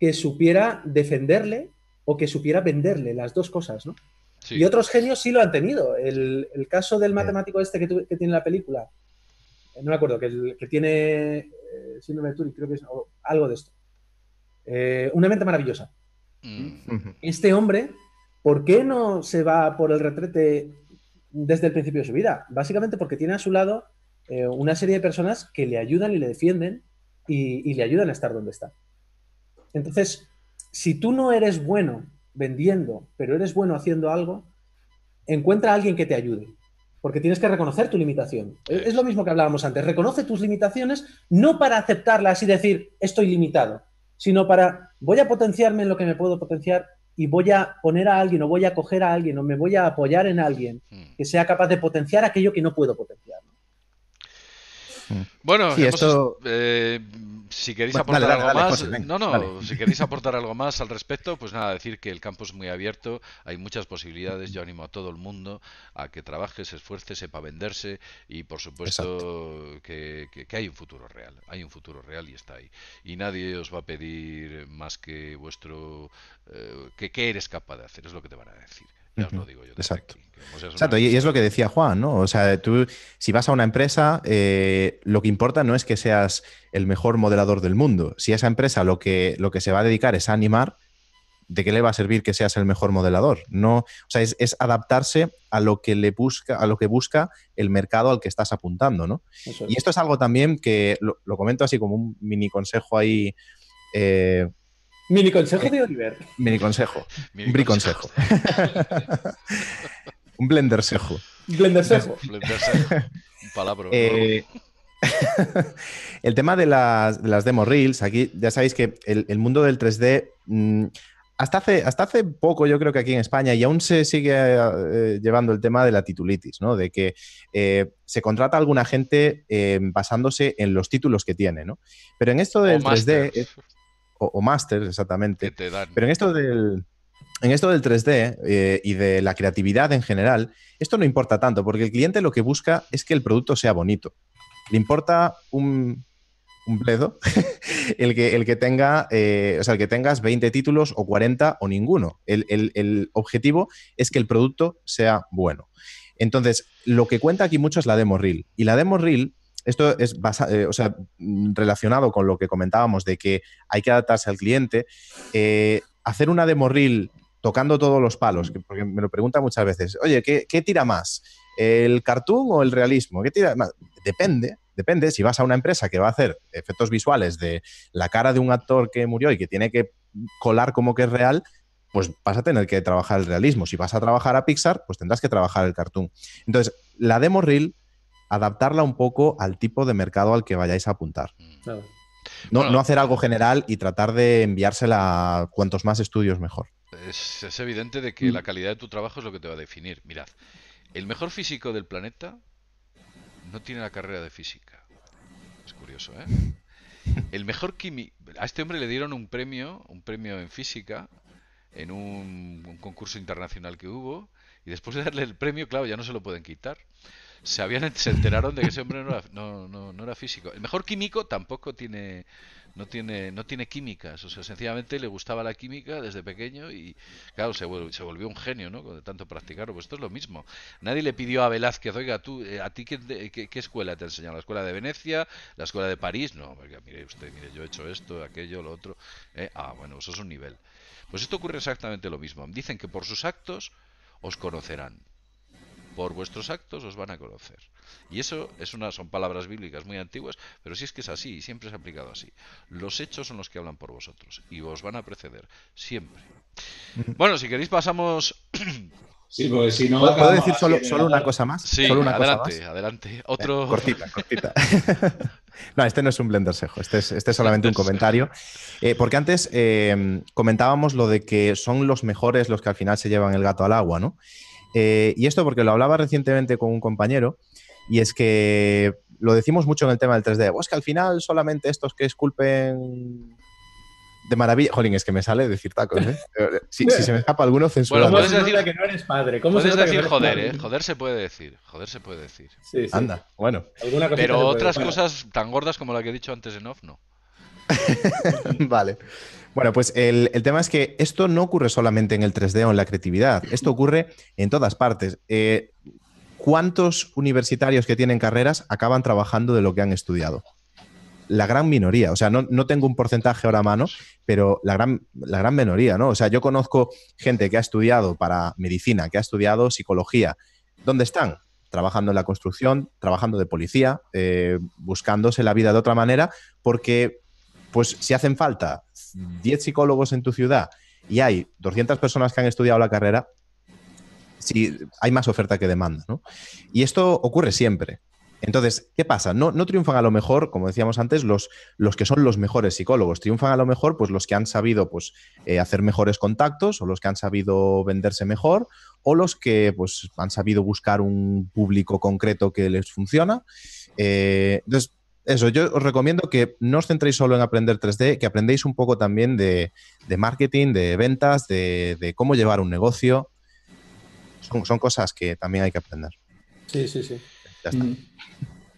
S2: que supiera defenderle o que supiera venderle, las dos cosas, ¿no? Y otros genios sí lo han tenido. El, caso del matemático este que, tiene la película, no me acuerdo, que, que tiene eh, creo que es algo de esto. Eh, una mente maravillosa. Mm. Este hombre, ¿por qué no se va por el retrete desde el principio de su vida? Básicamente porque tiene a su lado eh, una serie de personas que le ayudan y le defienden y, y le ayudan a estar donde está. Entonces, si tú no eres bueno vendiendo, pero eres bueno haciendo algo, encuentra a alguien que te ayude. Porque tienes que reconocer tu limitación. Es lo mismo que hablábamos antes. Reconoce tus limitaciones no para aceptarlas y decir, estoy limitado, sino para voy a potenciarme en lo que me puedo potenciar y voy a poner a alguien o voy a coger a alguien o me voy a apoyar en alguien hmm. que sea capaz de potenciar aquello que no puedo potenciar.
S1: Mm. Bueno, eh, si queréis aportar algo más, no, no, si queréis aportar algo más al respecto, pues nada, decir que el campo es muy abierto, hay muchas posibilidades, yo animo a todo el mundo a que trabaje, se esfuerce, sepa venderse y por supuesto que, hay un futuro real, hay un futuro real y está ahí. Y nadie os va a pedir más que vuestro, eh, que qué eres capaz de hacer, es lo que te van a decir
S3: digo Exacto. Exacto, y es lo que decía Juan, ¿no? O sea, tú, si vas a una empresa, eh, lo que importa no es que seas el mejor modelador del mundo. Si esa empresa lo que, lo que se va a dedicar es a animar, ¿de qué le va a servir que seas el mejor modelador? No, o sea, es, adaptarse a lo que le busca, a lo que busca el mercado al que estás apuntando, ¿no? Y esto es algo también que lo, lo comento así como un mini consejo ahí. Eh, Mini consejo de Oliver. Mini consejo. Mini consejo. Un blendersejo. Blendersejo. Un Palabra. Eh, el tema de las, demo reels, aquí ya sabéis que el, mundo del 3D mm, hasta hace, hasta hace poco, yo creo que aquí en España, y aún se sigue eh, llevando el tema de la titulitis, ¿no? De que eh, se contrata a alguna gente basándose en los títulos que tiene, ¿no? Pero en esto del 3D o, máster, exactamente. Pero en esto del, en esto del 3D eh, y de la creatividad en general, esto no importa tanto, porque el cliente lo que busca es que el producto sea bonito. Le importa un, un pledo el, que, el, que tenga, eh, o sea, el que tengas 20 títulos o 40 o ninguno. El, el, el objetivo es que el producto sea bueno. Entonces, lo que cuenta aquí mucho es la demo reel. Y la demo reel esto es eh, o sea, mm, relacionado con lo que comentábamos de que hay que adaptarse al cliente. Eh, hacer una demo reel tocando todos los palos, porque me lo pregunta muchas veces, oye, ¿qué, tira más? ¿El cartoon o el realismo? tira más? Depende, depende. Si vas a una empresa que va a hacer efectos visuales de la cara de un actor que murió y que tiene que colar como que es real, pues vas a tener que trabajar el realismo. Si vas a trabajar a Pixar, pues tendrás que trabajar el cartoon. Entonces, la demo adaptarla un poco al tipo de mercado al que vayáis a apuntar. Mm. No, hacer algo general y tratar de enviársela a cuantos más estudios mejor.
S1: Es, evidente de que mm. la calidad de tu trabajo es lo que te va a definir. Mirad, el mejor físico del planeta no tiene la carrera de física. Es curioso, ¿eh? El mejor químico... A este hombre le dieron un premio, un premio en física, en un, un concurso internacional que hubo, y después de darle el premio, claro, ya no se lo pueden quitar se habían enteraron de que ese hombre no era, no, no, era físico. El mejor químico tampoco tiene no tiene no tiene químicas, o sea, sencillamente le gustaba la química desde pequeño y claro, se volvió, un genio, ¿no? De tanto practicarlo, pues esto es lo mismo. Nadie le pidió a Velázquez, "Oiga, tú eh, a ti qué, escuela te enseñaron? ¿La escuela de Venecia? ¿La escuela de París?" No, porque mire usted, mire, yo he hecho esto, aquello, lo otro. ¿eh? ah, bueno, pues eso es un nivel. Pues esto ocurre exactamente lo mismo. Dicen que por sus actos os conocerán por vuestros actos os van a conocer. Y eso es una, son palabras bíblicas muy antiguas, pero si es que es así y siempre se ha aplicado así. Los hechos son los que hablan por vosotros y os van a preceder, siempre. Mm. Bueno, si queréis pasamos... Sí, porque si no... ¿Puedo, decir solo, una cosa más? Sí, adelante, adelante. Otro... cortita, cortita.
S3: no, este no es un sejo. este es, este es solamente un comentario. Eh, porque antes eh, comentábamos lo de que son los mejores los que al final se llevan el gato al agua, ¿no? Eh, y esto porque lo hablaba recientemente con un compañero, y es que lo decimos mucho en el tema del 3D. es que al final solamente estos que esculpen de maravilla. Jolín, es que me sale decir tacos, ¿eh? eh si, se me escapa alguno, censura. Bueno, puedes decir que
S2: no eres padre. ¿Cómo se decir joder, ¿eh?
S1: Joder se puede decir. Joder se puede decir. Anda,
S3: bueno.
S2: Pero otras
S1: cosas tan gordas como la que he dicho antes en off, no.
S3: vale. Bueno, pues el, tema es que esto no ocurre solamente en el 3D o en la creatividad, esto ocurre en todas partes. Eh, ¿Cuántos universitarios que tienen carreras acaban trabajando de lo que han estudiado? la gran minoría. O sea, no, tengo un porcentaje ahora a mano, pero la gran, la gran minoría, ¿no? O sea, yo conozco gente que ha estudiado para medicina, que ha estudiado psicología. ¿Dónde están? Trabajando en la construcción, trabajando de policía, eh, buscándose la vida de otra manera, porque pues si hacen falta 10 psicólogos en tu ciudad y hay 200 personas que han estudiado la carrera, si hay más oferta que demanda. ¿no? Y esto ocurre siempre. Entonces, ¿qué pasa? No, no, triunfan a lo mejor, como decíamos antes, los, los, que son los mejores psicólogos. Triunfan a lo mejor pues, los que han sabido pues, eh, hacer mejores contactos, o los que han sabido venderse mejor, o los que pues, han sabido buscar un público concreto que les funciona. Eh, entonces, eso, yo os recomiendo que no os centréis solo en aprender 3D, que aprendéis un poco también de, marketing, de ventas, de, cómo llevar un negocio. Son, cosas que también hay que aprender. Sí, sí, sí. Ya está. Mm.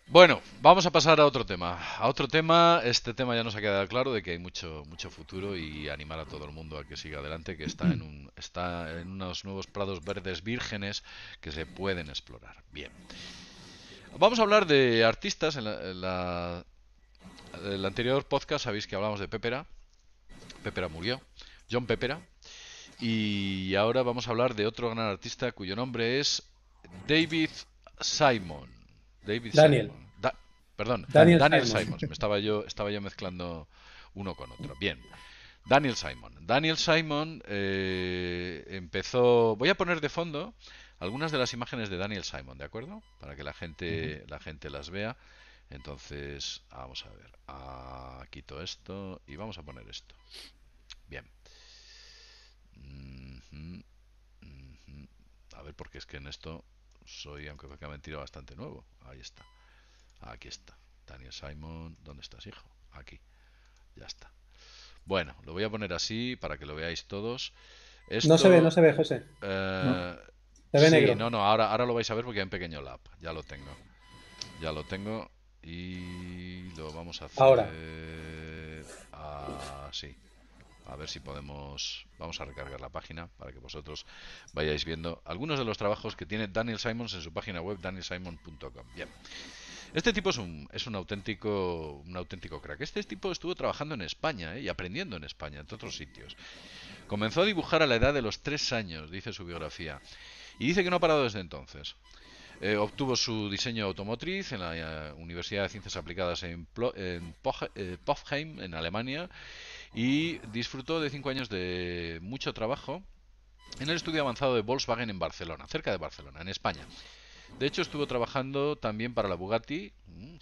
S1: Bueno, vamos a pasar a otro tema. A otro tema, este tema ya nos ha quedado claro de que hay mucho, mucho futuro y animar a todo el mundo a que siga adelante, que está en, un, está en unos nuevos prados verdes vírgenes que se pueden explorar. Bien. Vamos a hablar de artistas. En, la, el anterior podcast sabéis que hablamos de Pepera. Pepera murió. John Pepera. Y ahora vamos a hablar de otro gran artista cuyo nombre es David Simon. David Daniel. Simon. perdón, Daniel, Simon. Me estaba yo, estaba yo mezclando uno con otro. Bien. Daniel Simon. Daniel Simon eh, empezó. Voy a poner de fondo algunas de las imágenes de Daniel Simon, ¿de acuerdo? Para que la gente, la gente las vea. Entonces, vamos a ver. Ah, quito esto y vamos a poner esto. Bien. A ver, porque es que en esto soy, aunque me mentira, bastante nuevo. Ahí está. Aquí está. Daniel Simon, ¿dónde estás, hijo? Aquí. Ya está. Bueno, lo voy a poner así para que lo veáis todos. no se ve, no se ve, José. Eh, no. No, no, ahora, lo vais a ver porque hay un pequeño lap. Ya lo tengo. Ya lo tengo. Y lo vamos a hacer ahora. así. Ah, a ver si podemos... Vamos a recargar la página para que vosotros vayáis viendo algunos de los trabajos que tiene Daniel Simons en su página web danielsimon.com. Bien. Este tipo es un, es un auténtico un auténtico crack. Este tipo estuvo trabajando en España ¿eh? y aprendiendo en España, en otros sitios. Comenzó a dibujar a la edad de los tres años, dice su biografía. Y dice que no ha parado desde entonces. Eh, obtuvo su diseño automotriz en la eh, Universidad de Ciencias Aplicadas en, Plo, en eh, en Alemania, y disfrutó de cinco años de mucho trabajo en el estudio avanzado de Volkswagen en Barcelona, cerca de Barcelona, en España. De hecho, estuvo trabajando también para la Bugatti,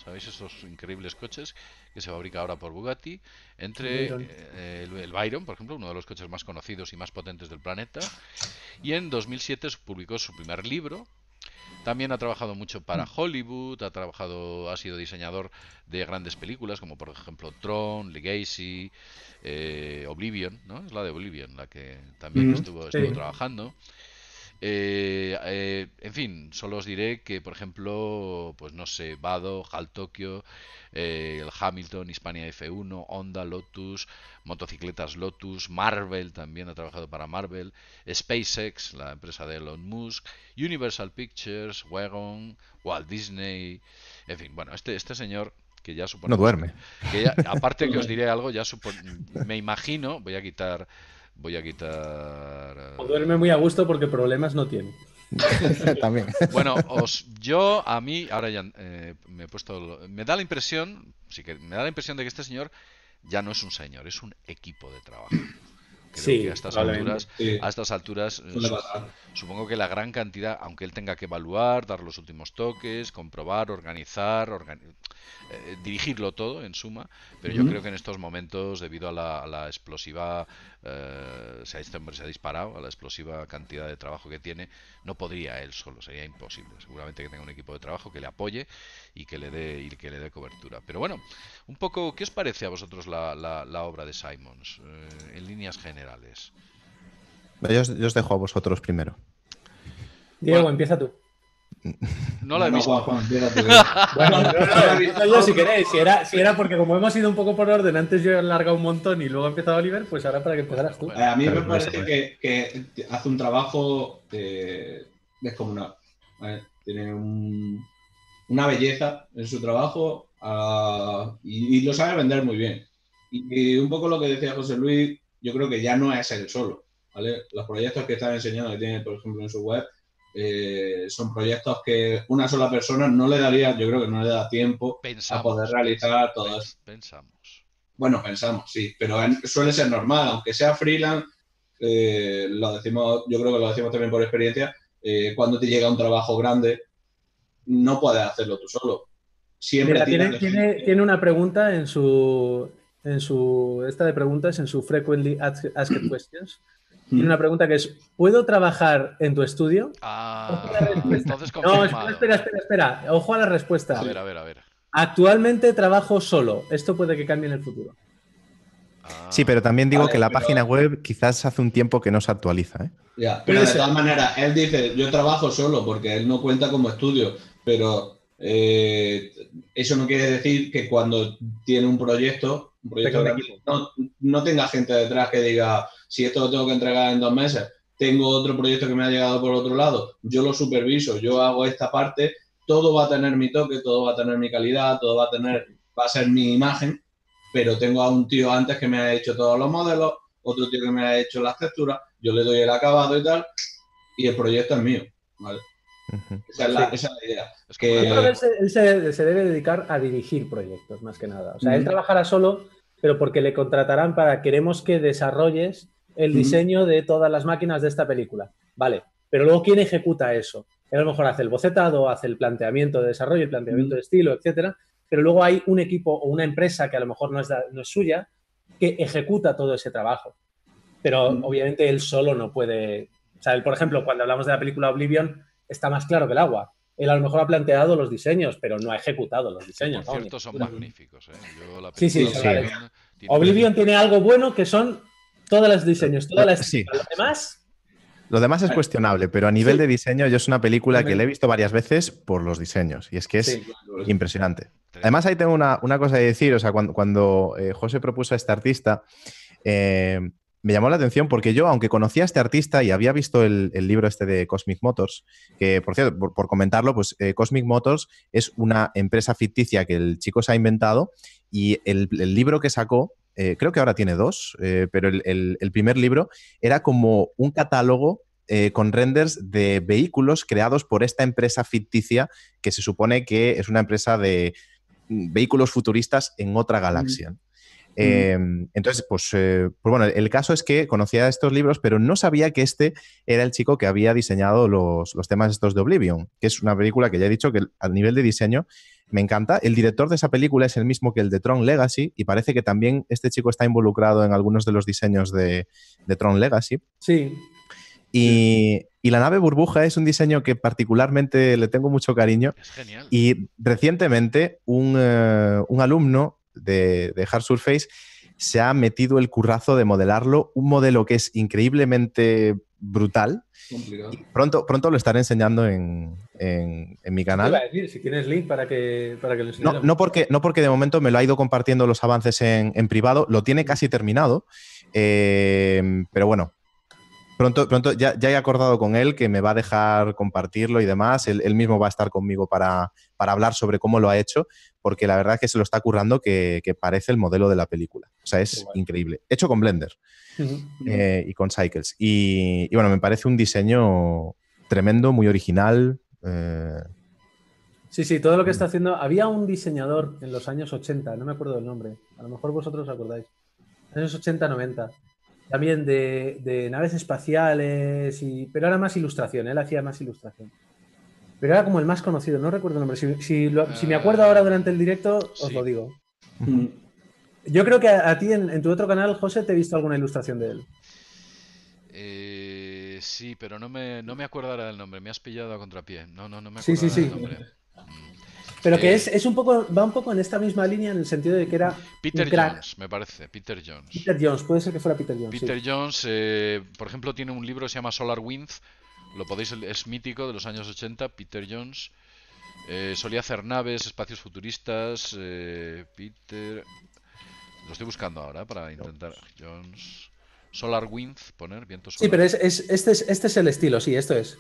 S1: ¿sabéis esos increíbles coches que se fabrica ahora por Bugatti? Entre eh, el, Byron, por ejemplo, uno de los coches más conocidos y más potentes del planeta. Y en 2007 publicó su primer libro. También ha trabajado mucho para mm. Hollywood, ha trabajado, ha sido diseñador de grandes películas como por ejemplo Tron, Legacy, eh, Oblivion, ¿no? Es la de Oblivion, la que también estuvo, estuvo trabajando. Eh, eh, en fin, solo os diré que, por ejemplo, pues no sé, Vado, HAL Tokio, eh, el Hamilton, Hispania F1, Honda, Lotus, motocicletas Lotus, Marvel también ha trabajado para Marvel, SpaceX, la empresa de Elon Musk, Universal Pictures, Wagon, Walt Disney, en fin, bueno, este, este señor que ya supone... No duerme. Que aparte que os diré algo, ya supone, me imagino, voy a quitar Voy a quitar. Eh, o
S2: duerme muy a gusto porque problemas no
S3: tiene. También. Bueno, os,
S1: yo a mí, ahora ya eh, me he puesto. Me da la impresión, sí que me da la impresión de que este señor ya no es un señor, es un equipo de trabajo.
S3: sí, a estas alturas, a eh,
S1: alturas Supongo que la gran cantidad, aunque él tenga que evaluar, dar los últimos toques, comprobar, organizar, eh, dirigirlo todo, en suma, pero yo creo que en estos momentos, debido a la, explosiva, eh, se ha, disparado, a la explosiva cantidad de trabajo que tiene, no podría él solo, sería imposible. Seguramente que tenga un equipo de trabajo que le apoye y que le dé, y que le dé cobertura. Pero bueno, un poco, ¿qué os parece a vosotros la, obra de Simons eh, en líneas generales?
S3: Yo os, dejo a vosotros primero.
S2: Diego, empieza tú.
S1: No la he visto. bueno,
S2: yo si queréis. Si era, porque como hemos ido un poco por orden, antes yo he alargado un montón y luego ha empezado Oliver, pues ahora para que empezaras tú. Eh, a mí me parece
S4: que, hace un trabajo eh, descomunal. Eh, tiene una belleza en su trabajo ah, y, lo sabe vender muy bien. Y, y un poco lo que decía José Luis, yo creo que ya no es él solo. Los proyectos que están enseñando, que tiene, por ejemplo, en su web, eh, son proyectos que una sola persona no le daría, yo creo que no le da tiempo a poder realizar
S1: todos. Pensamos.
S4: Bueno, pensamos, sí, pero suele ser normal, aunque sea freelance, eh, lo decimos, yo creo que lo decimos también por experiencia, eh, cuando te llega un trabajo grande, no puedes hacerlo tú solo.
S2: Siempre tiene, una pregunta en en su, esta de preguntas, en su Frequently Asked Questions. Tiene una pregunta que es, ¿puedo trabajar en tu estudio? Ah, No, espera, espera, espera, Ojo a la respuesta. A ver, a ver, a ver. Actualmente trabajo solo. Esto puede que cambie en el futuro.
S3: Ah. sí, pero también digo que la página web quizás hace un tiempo que no se actualiza. ¿eh?
S2: Ya, pero, de todas maneras, él
S4: dice, yo trabajo solo porque él no cuenta como estudio, pero eh, eso no quiere decir que cuando tiene un proyecto, un proyecto no, no tenga gente detrás que diga, si esto lo tengo que entregar en dos meses, tengo otro proyecto que me ha llegado por otro lado, yo lo superviso, yo hago esta parte, todo va a tener mi toque, todo va a tener mi calidad, todo va a tener, va a ser mi imagen, pero tengo a un tío antes que me ha hecho todos los modelos, otro tío que me ha hecho las texturas, yo le doy el acabado y tal, y el proyecto es mío, esa, es la, idea. que... él,
S2: se, debe dedicar a dirigir proyectos, más que nada. O sea, él trabajará solo, pero porque le contratarán para queremos que desarrolles el diseño de todas las máquinas de esta película. Vale, pero luego ¿quién ejecuta eso? A lo mejor hace el bocetado, hace el planteamiento de desarrollo, el planteamiento de estilo, etcétera, pero luego hay un equipo o una empresa que a lo mejor no es, suya que ejecuta todo ese trabajo. Pero obviamente él solo no puede. O sea, él, por ejemplo, cuando hablamos de la película Oblivion, está más claro que el agua. Él a lo mejor ha planteado los diseños, pero no ha ejecutado los diseños. Por cierto, son magníficos. ¿eh? sí, sí.
S3: Oblivion tiene algo bueno que son todos los diseños, todas las... Sí. Lo demás... Lo demás es cuestionable, pero a nivel de diseño yo es una película que le he visto varias veces por los diseños y es que es impresionante. Además ahí tengo una, cosa de decir, o sea, cuando, eh, José propuso a este artista, eh, me llamó la atención porque yo, aunque conocía a este artista y había visto el, libro este de Cosmic Motors, que por cierto, por, comentarlo, pues eh, Cosmic Motors es una empresa ficticia que el chico se ha inventado y el libro que sacó eh, creo que ahora tiene dos, eh, pero el, primer libro era como un catálogo eh, con renders de vehículos creados por esta empresa ficticia que se supone que es una empresa de mm, vehículos futuristas en otra galaxia. Em, entonces, pues, eh, pues, bueno, el caso es que conocía estos libros, pero no sabía que este era el chico que había diseñado los, los temas estos de Oblivion, que es una película que ya he dicho que al nivel de diseño me encanta. El director de esa película es el mismo que el de Tron Legacy y parece que también este chico está involucrado en algunos de los diseños de, Tron Legacy. Sí. Y, la nave burbuja es un diseño que particularmente le tengo mucho cariño. Es genial. Y recientemente un, eh, un alumno de, Hard Surface, se ha metido el currazo de modelarlo, un modelo que es increíblemente brutal. pronto, pronto lo estaré enseñando en, mi canal.
S2: si tienes link para que, lo
S3: no, no, porque, no porque de momento me lo ha ido compartiendo los avances en, privado, lo tiene casi terminado, eh, pero bueno, Pronto, pronto ya, he acordado con él que me va a dejar compartirlo y demás. Él, mismo va a estar conmigo para, hablar sobre cómo lo ha hecho, porque la verdad es que se lo está currando que, parece el modelo de la película. O sea, es increíble. Hecho con Blender eh, y con Cycles. Y, bueno, me parece un diseño tremendo, muy original. Eh. Sí, sí, todo lo que mm. está haciendo. Había un
S2: diseñador en los años 80, no me acuerdo del nombre. A lo mejor vosotros os acordáis. Años 80, 90 también de, naves espaciales, y, pero era más ilustración, él hacía más ilustración. Pero era como el más conocido, no recuerdo el nombre. Si, me acuerdo ahora durante el directo, os lo digo. Yo creo que a, ti en, tu otro canal, José, te he visto alguna ilustración de él.
S1: Eh, sí, pero no me, no me acuerdo ahora del nombre, me has pillado a contrapié. No, no, no me acuerdo sí, sí,
S2: pero que eh, es, es, un poco, va un poco en esta misma línea en el sentido de que era. Peter Jones,
S1: me parece, Peter Jones. Peter
S2: Jones, puede ser que fuera Peter Jones. Peter
S1: Jones, eh, por ejemplo, tiene un libro que se llama Solar Winds, lo podéis, es mítico de los años 80, Peter Jones. Eh, solía hacer naves, espacios futuristas. Peter. Lo estoy buscando ahora para intentar. Jones. Solar Winds, poner vientos solar. Sí, pero es, es,
S2: este, es, este es el estilo, sí, esto es.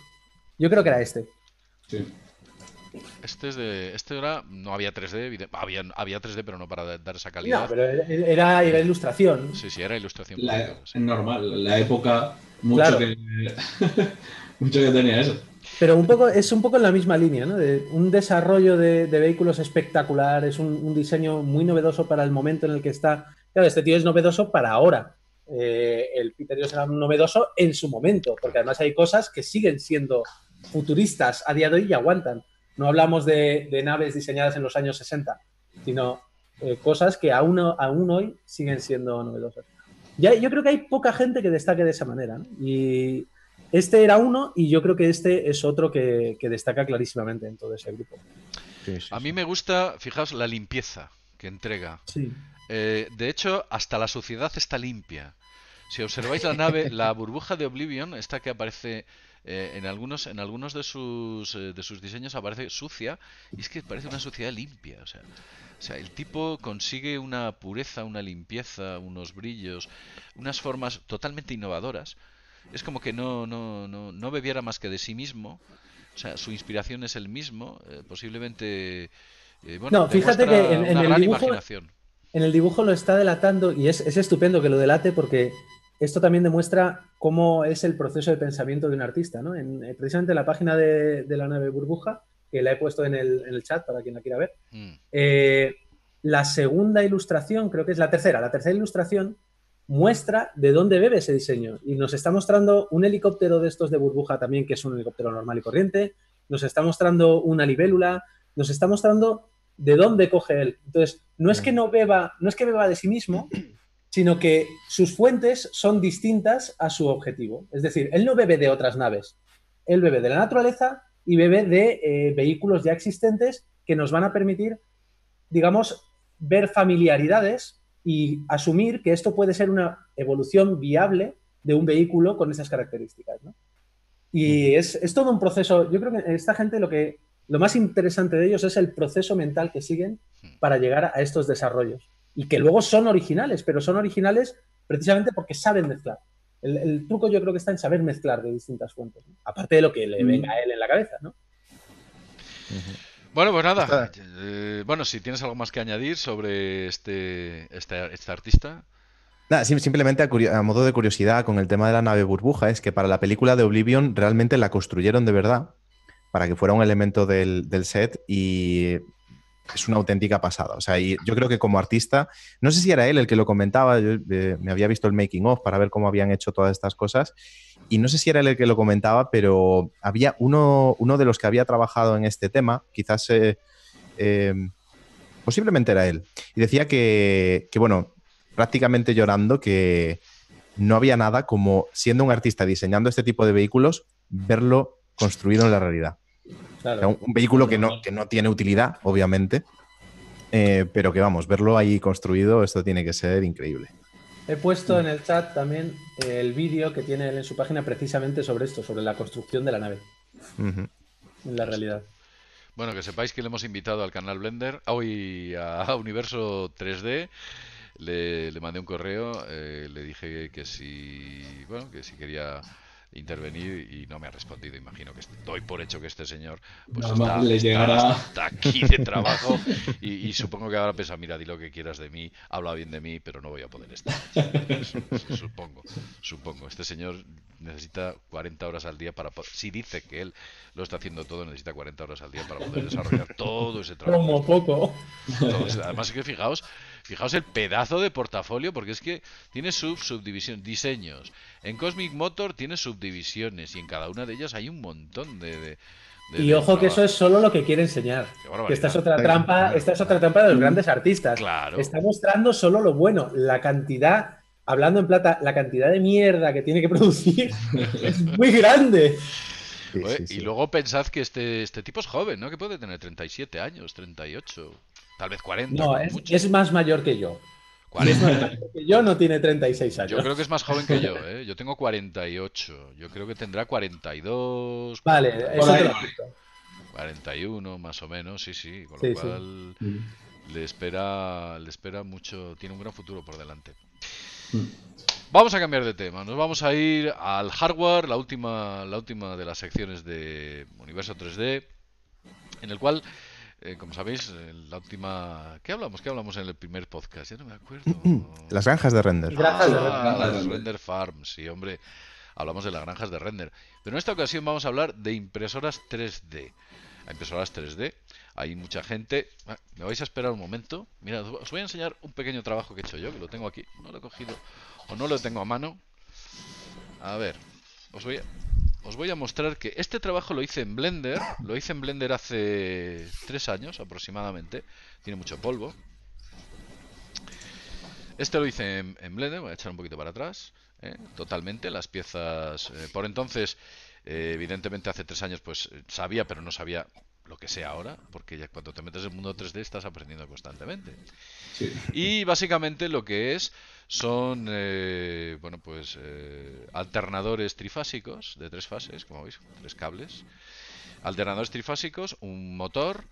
S2: Yo creo que era este. Sí.
S1: Este es de. Este era. No había 3D, había, había 3D, pero no para dar esa calidad. pero
S2: era, era ilustración. Sí, sí, era ilustración. La,
S4: Normal, la época, mucho, que, tenía eso.
S2: Pero un poco, es un poco en la misma línea, ¿no? un desarrollo de, vehículos espectacular, es un, diseño muy novedoso para el momento en el que está. Claro, este tío es novedoso para ahora. Eh, el Peter será novedoso en su momento, porque además hay cosas que siguen siendo futuristas a día de hoy y aguantan. No hablamos de, naves diseñadas en los años 60, sino eh, cosas que aún, aún hoy siguen siendo novedosas. Ya, yo creo que hay poca gente que destaque de esa manera. Y este era uno y yo creo que este es otro que, destaca clarísimamente en todo ese grupo.
S1: A mí me gusta, fijaos, la limpieza que entrega. Eh, de hecho, hasta la suciedad está limpia. Si observáis la nave, la burbuja de Oblivion, esta que aparece eh, en algunos, en algunos de, sus, eh, de sus diseños aparece sucia y es que parece una suciedad limpia. O sea, el tipo consigue una pureza, una limpieza, unos brillos, unas formas totalmente innovadoras. Es como que no, no, no, no bebiera más que de sí mismo. O sea, su inspiración es el mismo, eh, posiblemente... bueno, no, fíjate que en, en el dibujo,
S2: en el dibujo lo está delatando y es, es, estupendo que lo delate porque esto también demuestra cómo es el proceso de pensamiento de un artista, ¿no? En, eh, precisamente en la página de, la nave burbuja, que la he puesto en el, chat para quien la quiera ver, mm. eh, la segunda ilustración, creo que es la tercera, la tercera ilustración muestra de dónde bebe ese diseño y nos está mostrando un helicóptero de estos de burbuja también, que es un helicóptero normal y corriente, nos está mostrando una libélula, nos está mostrando de dónde coge él. Entonces, no es mm. que no beba, no es que beba de sí mismo, sino que sus fuentes son distintas a su objetivo. Es decir, él no bebe de otras naves, él bebe de la naturaleza y bebe de eh, vehículos ya existentes que nos van a permitir, digamos, ver familiaridades y asumir que esto puede ser una evolución viable de un vehículo con esas características. Y es, es, todo un proceso. Yo creo que esta gente lo que lo más interesante de ellos es el proceso mental que siguen para llegar a estos desarrollos y que luego son originales, pero son originales precisamente porque saben mezclar. El, truco yo creo que está en saber mezclar de distintas fuentes, aparte de lo que le mm.
S3: venga
S1: a él en la cabeza, ¿no? Bueno, pues nada. Eh, bueno, si tienes algo más que añadir sobre este, este, este artista.
S3: Nada, simplemente a, modo de curiosidad con el tema de la nave burbuja, es que para la película de Oblivion realmente la construyeron de verdad para que fuera un elemento del set y es una auténtica pasada. O sea, yo creo que como artista, no sé si era él el que lo comentaba, eh, me había visto el making of para ver cómo habían hecho todas estas cosas, y no sé si era él el que lo comentaba, pero había uno, uno de los que había trabajado en este tema, quizás eh, eh, posiblemente era él, y decía que, que, bueno, prácticamente llorando, que no había nada como siendo un artista diseñando este tipo de vehículos, verlo construido en la realidad un, vehículo que no, tiene utilidad, obviamente, eh, pero que vamos, verlo ahí construido, esto tiene que ser increíble.
S2: He puesto en el chat también eh, el vídeo que tiene él en su página precisamente sobre esto, sobre la construcción de la nave. En la realidad.
S1: Bueno, que sepáis que le hemos invitado al canal Blender, hoy a Universo 3D. Le, mandé un correo, eh, le dije que si, bueno, que si quería intervenir y no me ha respondido. Imagino que estoy por hecho que este señor pues está, le aquí de trabajo y, supongo que ahora piensa, mira, di lo que quieras de mí, habla bien de mí, pero no voy a poder estar. supongo, supongo. Este señor necesita 40 horas al día para poder, si dice que él lo está haciendo todo, necesita 40 horas al día para poder desarrollar todo ese trabajo. Como poco. además que fijaos, Fijaos el pedazo de portafolio, porque es que tiene sub, subdivisiones diseños. En Cosmic Motor tiene subdivisiones y en cada una de ellas hay un montón de.
S2: y ojo que eso es solo lo que quiere enseñar. Que esta es otra trampa, esta es otra trampa de los grandes artistas. Está mostrando solo lo bueno, la cantidad hablando en plata, la cantidad de mierda que tiene que producir es muy grande.
S1: Y luego pensad que este, este tipo es joven, ¿no? Que puede tener 37 años, 38. Tal vez 40. No, es,
S2: más mayor que yo. yo no tiene 36 años. Yo creo que es más joven que yo,
S1: ¿eh? Yo tengo 48. Yo creo que tendrá 42. Vale, 41 más o menos, sí, sí. Con lo cual mm. le espera le espera mucho, tiene un gran futuro por delante. Mm. Vamos a cambiar de tema, nos vamos a ir al hardware, la última la última de las secciones de Universo 3D en el cual eh, como sabéis, eh, la última... ¿Qué hablamos? ¿Qué hablamos en el primer podcast? Ya no me acuerdo.
S3: Las granjas de render. Ah, las
S1: render farms, sí, hombre. Hablamos de las granjas de render. Pero en esta ocasión vamos a hablar de impresoras 3D. A impresoras 3D hay mucha gente... Ah, me vais a esperar un momento. Mira, os voy a enseñar un pequeño trabajo que he hecho yo, que lo tengo aquí. No lo he cogido o no lo tengo a mano. A ver, os voy a os voy a mostrar que este trabajo lo hice en Blender, lo hice en Blender hace tres años aproximadamente, tiene mucho polvo. Este lo hice en, Blender, voy a echar un poquito para atrás, ¿eh? totalmente, las piezas... Eh, por entonces, eh, evidentemente hace tres años pues sabía, pero no sabía lo que sea ahora, porque ya cuando te metes en el mundo 3D estás aprendiendo constantemente. Y básicamente lo que es... Son eh, bueno pues eh, alternadores trifásicos de tres fases, como veis, tres cables. Alternadores trifásicos, un motor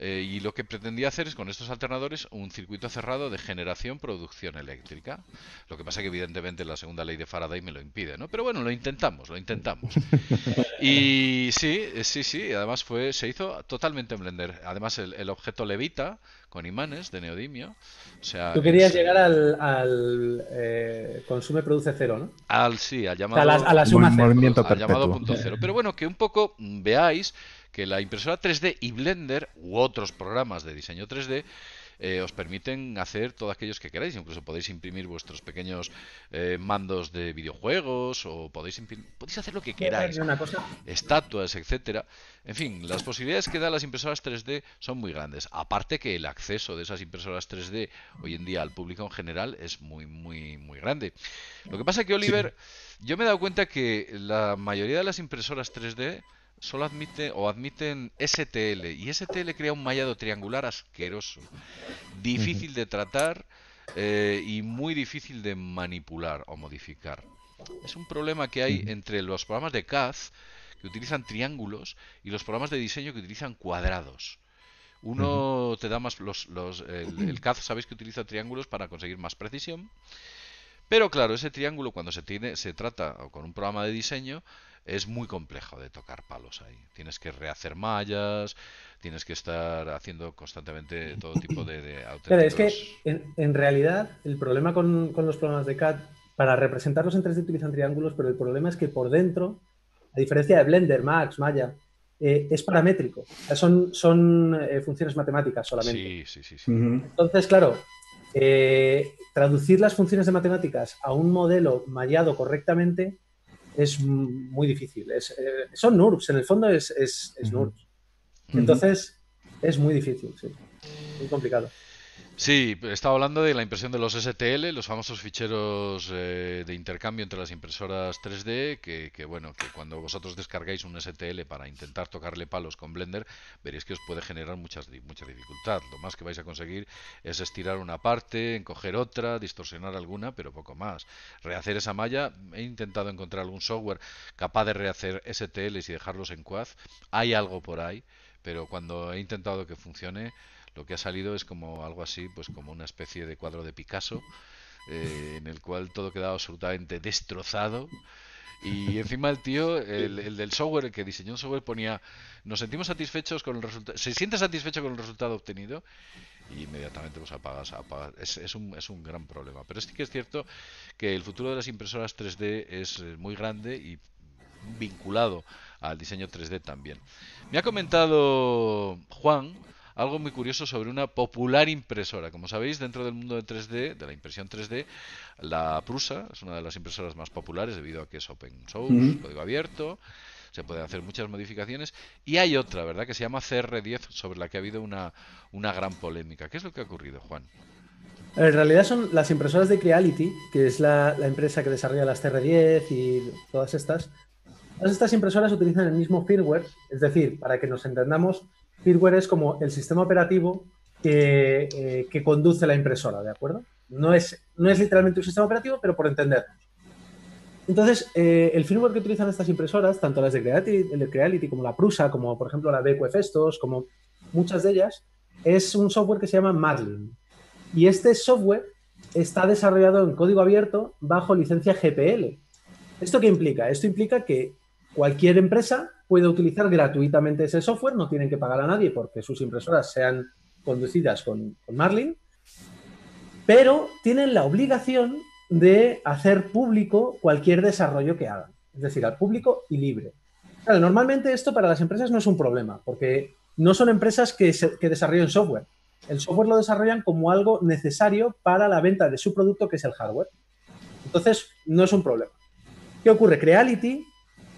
S1: eh, y lo que pretendía hacer es con estos alternadores un circuito cerrado de generación-producción eléctrica. Lo que pasa que evidentemente la segunda ley de Faraday me lo impide, ¿no? Pero bueno, lo intentamos, lo intentamos. Y sí, eh, sí, sí, además fue, se hizo totalmente en Blender. Además el, objeto levita con imanes de neodimio. O sea, Tú querías llegar
S2: eh, al, al consume produce cero, ¿no?
S1: Al sí, al llamado, al llamado punto cero. Pero bueno, que un poco veáis que la impresora 3D y Blender u otros programas de diseño 3D eh, os permiten hacer todo aquellos que queráis. Incluso podéis imprimir vuestros pequeños eh, mandos de videojuegos o podéis podéis hacer lo que queráis. Estatuas, etcétera. En fin, las posibilidades que dan las impresoras 3D son muy grandes. Aparte que el acceso de esas impresoras 3D hoy en día al público en general es muy, muy, muy grande. Lo que pasa es que Oliver, yo me he dado cuenta que la mayoría de las impresoras 3D solo admite o admiten STL y STL crea un mallado triangular asqueroso, difícil de tratar eh, y muy difícil de manipular o modificar. Es un problema que hay entre los programas de CAD que utilizan triángulos y los programas de diseño que utilizan cuadrados. Uno te da más los, el, CAD sabéis que utiliza triángulos para conseguir más precisión. Pero claro, ese triángulo cuando se tiene se trata con un programa de diseño es muy complejo de tocar palos ahí. Tienes que rehacer mallas, tienes que estar haciendo constantemente todo tipo de, es que
S2: en, realidad el problema con, los programas de CAD, para representarlos en 3D utilizan triángulos, pero el problema es que por dentro, a diferencia de Blender, Max, Maya, eh, es paramétrico. son son eh, funciones matemáticas solamente. Sí, sí, sí. sí. Entonces, claro, eh, traducir las funciones de matemáticas a un modelo mallado correctamente es muy difícil. Es, eh, son NURBS, en el fondo es, es, es NURBS. Entonces, es muy difícil, sí. Muy complicado.
S1: Sí, estaba hablando de la impresión de los STL, los famosos ficheros eh, de intercambio entre las impresoras 3D, que, bueno, que cuando vosotros descargáis un STL para intentar tocarle palos con Blender, veréis que os puede generar muchas, mucha dificultad. Lo más que vais a conseguir es estirar una parte, encoger otra, distorsionar alguna, pero poco más. Rehacer esa malla, he intentado encontrar algún software capaz de rehacer STLs y dejarlos en Quad. Hay algo por ahí, pero cuando he intentado que funcione lo que ha salido es como algo así, pues como una especie de cuadro de Picasso, eh, en el cual todo quedaba absolutamente destrozado. Y encima el tío, el, del software, el que diseñó el software, ponía, nos sentimos satisfechos con el resultado, se siente satisfecho con el resultado obtenido y inmediatamente pues, apagas. apagas. Es, un, es, un, gran problema. Pero sí que es cierto que el futuro de las impresoras 3D es eh, muy grande y vinculado al diseño 3D también. Me ha comentado Juan algo muy curioso sobre una popular impresora. Como sabéis, dentro del mundo de 3D, de la impresión 3D, la Prusa es una de las impresoras más populares debido a que es open source, código abierto se pueden hacer muchas modificaciones. Y hay otra, ¿verdad? Que se llama CR10, sobre la que ha habido una, una gran polémica. ¿Qué es lo que ha ocurrido, Juan?
S2: En realidad son las impresoras de Creality, que es la, la empresa que desarrolla las CR10 y todas estas. Todas estas impresoras utilizan el mismo firmware, es decir, para que nos entendamos, Firmware es como el sistema operativo eh, que, conduce la impresora, ¿de acuerdo? No es, literalmente un sistema operativo, pero por entender. Entonces, eh, el firmware que utilizan estas impresoras, tanto las de Creality, como la Prusa, como por ejemplo la de como muchas de ellas, es un software que se llama Marlin. Y este software está desarrollado en código abierto bajo licencia GPL. ¿Esto qué implica? Esto implica que cualquier empresa puede utilizar gratuitamente ese software, no tienen que pagar a nadie porque sus impresoras sean conducidas con, Marlin, pero tienen la obligación de hacer público cualquier desarrollo que hagan, es decir, al público y libre. normalmente esto para las empresas no es un problema, porque no son empresas que, que desarrollen software. El software lo desarrollan como algo necesario para la venta de su producto, que es el hardware. Entonces, no es un problema. ¿Qué ocurre? Creality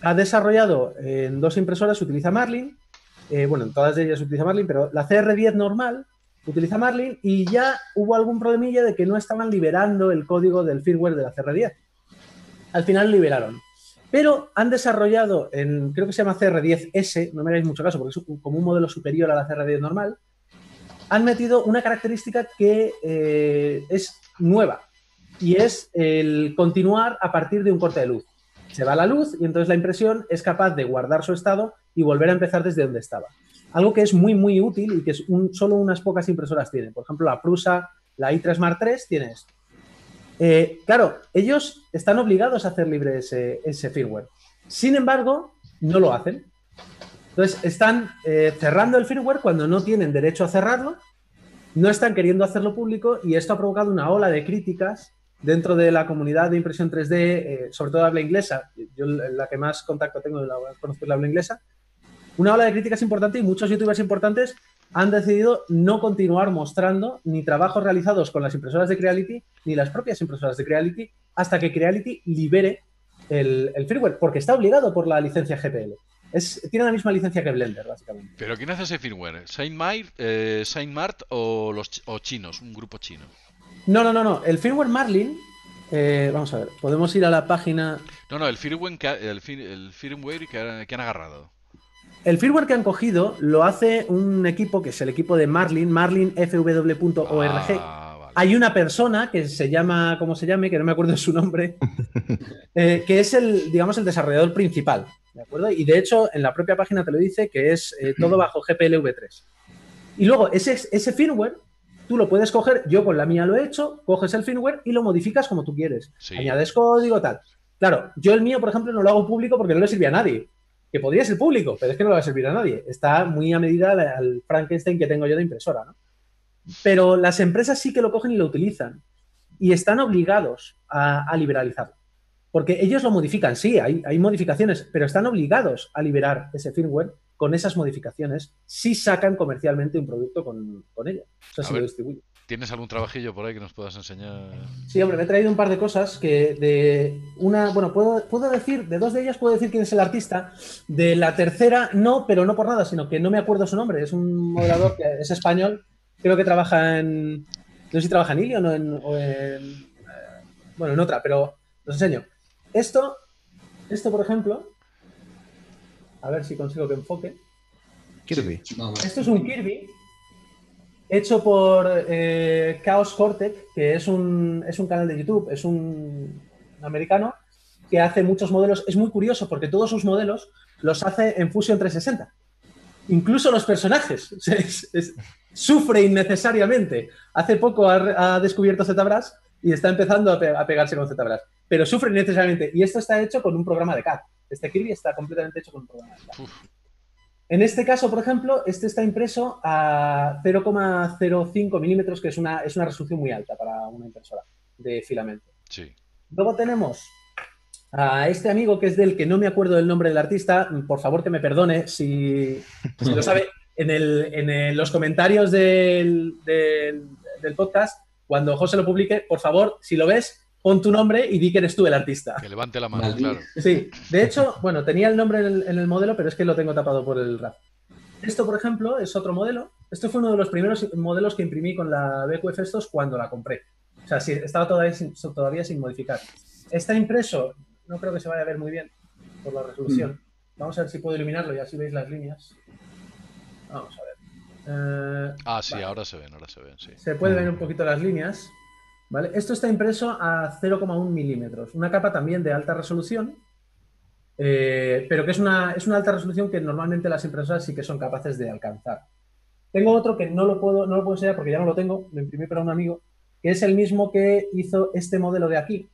S2: ha desarrollado eh, en dos impresoras, utiliza Marlin, eh, bueno, en todas ellas utiliza Marlin, pero la CR10 normal utiliza Marlin y ya hubo algún problemilla de que no estaban liberando el código del firmware de la CR10. Al final liberaron. Pero han desarrollado, en, creo que se llama CR10S, no me hagáis mucho caso porque es como un modelo superior a la CR10 normal, han metido una característica que eh, es nueva y es el continuar a partir de un corte de luz se va la luz y entonces la impresión es capaz de guardar su estado y volver a empezar desde donde estaba. Algo que es muy, muy útil y que solo unas pocas impresoras tienen. Por ejemplo, la Prusa, la i3 Mark 3 tiene esto. Eh, claro, ellos están obligados a hacer libre ese, firmware. Sin embargo, no lo hacen. Entonces, están eh, cerrando el firmware cuando no tienen derecho a cerrarlo, no están queriendo hacerlo público y esto ha provocado una ola de críticas dentro de la comunidad de impresión 3D, eh, sobre todo habla inglesa, yo la que más contacto tengo, la conozco la habla inglesa, una ola de críticas importante y muchos youtubers importantes han decidido no continuar mostrando ni trabajos realizados con las impresoras de Creality ni las propias impresoras de Creality hasta que Creality libere el, firmware, porque está obligado por la licencia GPL. tiene la misma licencia que Blender, básicamente.
S1: ¿Pero quién hace ese firmware? ¿Saint, Mart eh, o, los, chinos, un grupo chino?
S2: No, no, no, no. El firmware Marlin. Eh, vamos a ver, podemos ir a la página.
S1: No, no, el firmware que, el, firmware que, han agarrado.
S2: El firmware que han cogido lo hace un equipo que es el equipo de Marlin, marlinfw.org. Ah, Hay una persona que se llama, como se llame, que no me acuerdo su nombre, eh, que es el, digamos, el desarrollador principal. ¿De acuerdo? Y de hecho, en la propia página te lo dice que es eh, todo mm. bajo GPLv3. Y luego, ese, ese firmware Tú lo puedes coger, yo con la mía lo he hecho, coges el firmware y lo modificas como tú quieres. Añades código, tal. Claro, yo el mío, por ejemplo, no lo hago público porque no le sirve a nadie. Que podría ser público, pero es que no le va a servir a nadie. Está muy a medida al Frankenstein que tengo yo de impresora, ¿no? Pero las empresas sí que lo cogen y lo utilizan. Y están obligados a, a liberalizarlo. Porque ellos lo modifican, sí, hay, hay modificaciones, pero están obligados a liberar ese firmware con esas modificaciones, si sacan comercialmente un producto con, ella. O sea, se lo distribuyen.
S1: ¿Tienes algún trabajillo por ahí que nos puedas enseñar?
S2: Sí, hombre, me he traído un par de cosas que de una, bueno, puedo, puedo decir, de dos de ellas puedo decir quién es el artista, de la tercera no, pero no por nada, sino que no me acuerdo su nombre, es un moderador que es español, creo que trabaja en, no sé si trabaja en Ilion o en, eh, bueno, en otra, pero os enseño. Esto, esto por ejemplo, a ver si consigo que enfoque.
S3: Kirby. Esto
S2: es un Kirby hecho por eh, Chaos Cortex, que es un, es un canal de YouTube, es un americano que hace muchos modelos. Es muy curioso porque todos sus modelos los hace en Fusion 360. Incluso los personajes. sufre innecesariamente. Hace poco ha, descubierto ZBrush y está empezando a, a pegarse con ZBrush. Pero sufre innecesariamente. Y esto está hecho con un programa de CAD. Este Kirby está completamente hecho con programa. En este caso, por ejemplo, este está impreso a 0,05 milímetros, que es una, es una resolución muy alta para una impresora de filamento. Sí. Luego tenemos a este amigo que es del que no me acuerdo del nombre del artista, por favor que me perdone si, lo sabe, en, los comentarios del podcast, cuando José lo publique, por favor, si lo ves, pon tu nombre y di que eres tú el artista. Que levante la mano, claro. Sí, de hecho, bueno, tenía el nombre en el, modelo, pero es que lo tengo tapado por el rap. Esto, por ejemplo, es otro modelo. Esto fue uno de los primeros modelos que imprimí con la BQF estos cuando la compré. O sea, sí, estaba todavía sin, todavía sin modificar. Está impreso, no creo que se vaya a ver muy bien por la resolución. Mm. Vamos a ver si puedo iluminarlo y así veis las líneas. Vamos a ver.
S1: Eh, ah, sí, ahora se ven, ahora se ven, sí. Se pueden ver
S2: mm. un poquito las líneas. Esto está impreso a 0,1 milímetros, una capa también de alta resolución, eh, pero que es una, es una, alta resolución que normalmente las impresoras sí que son capaces de alcanzar. Tengo otro que no lo puedo, no lo enseñar porque ya no lo tengo, lo imprimí para un amigo, que es el mismo que hizo este modelo de aquí,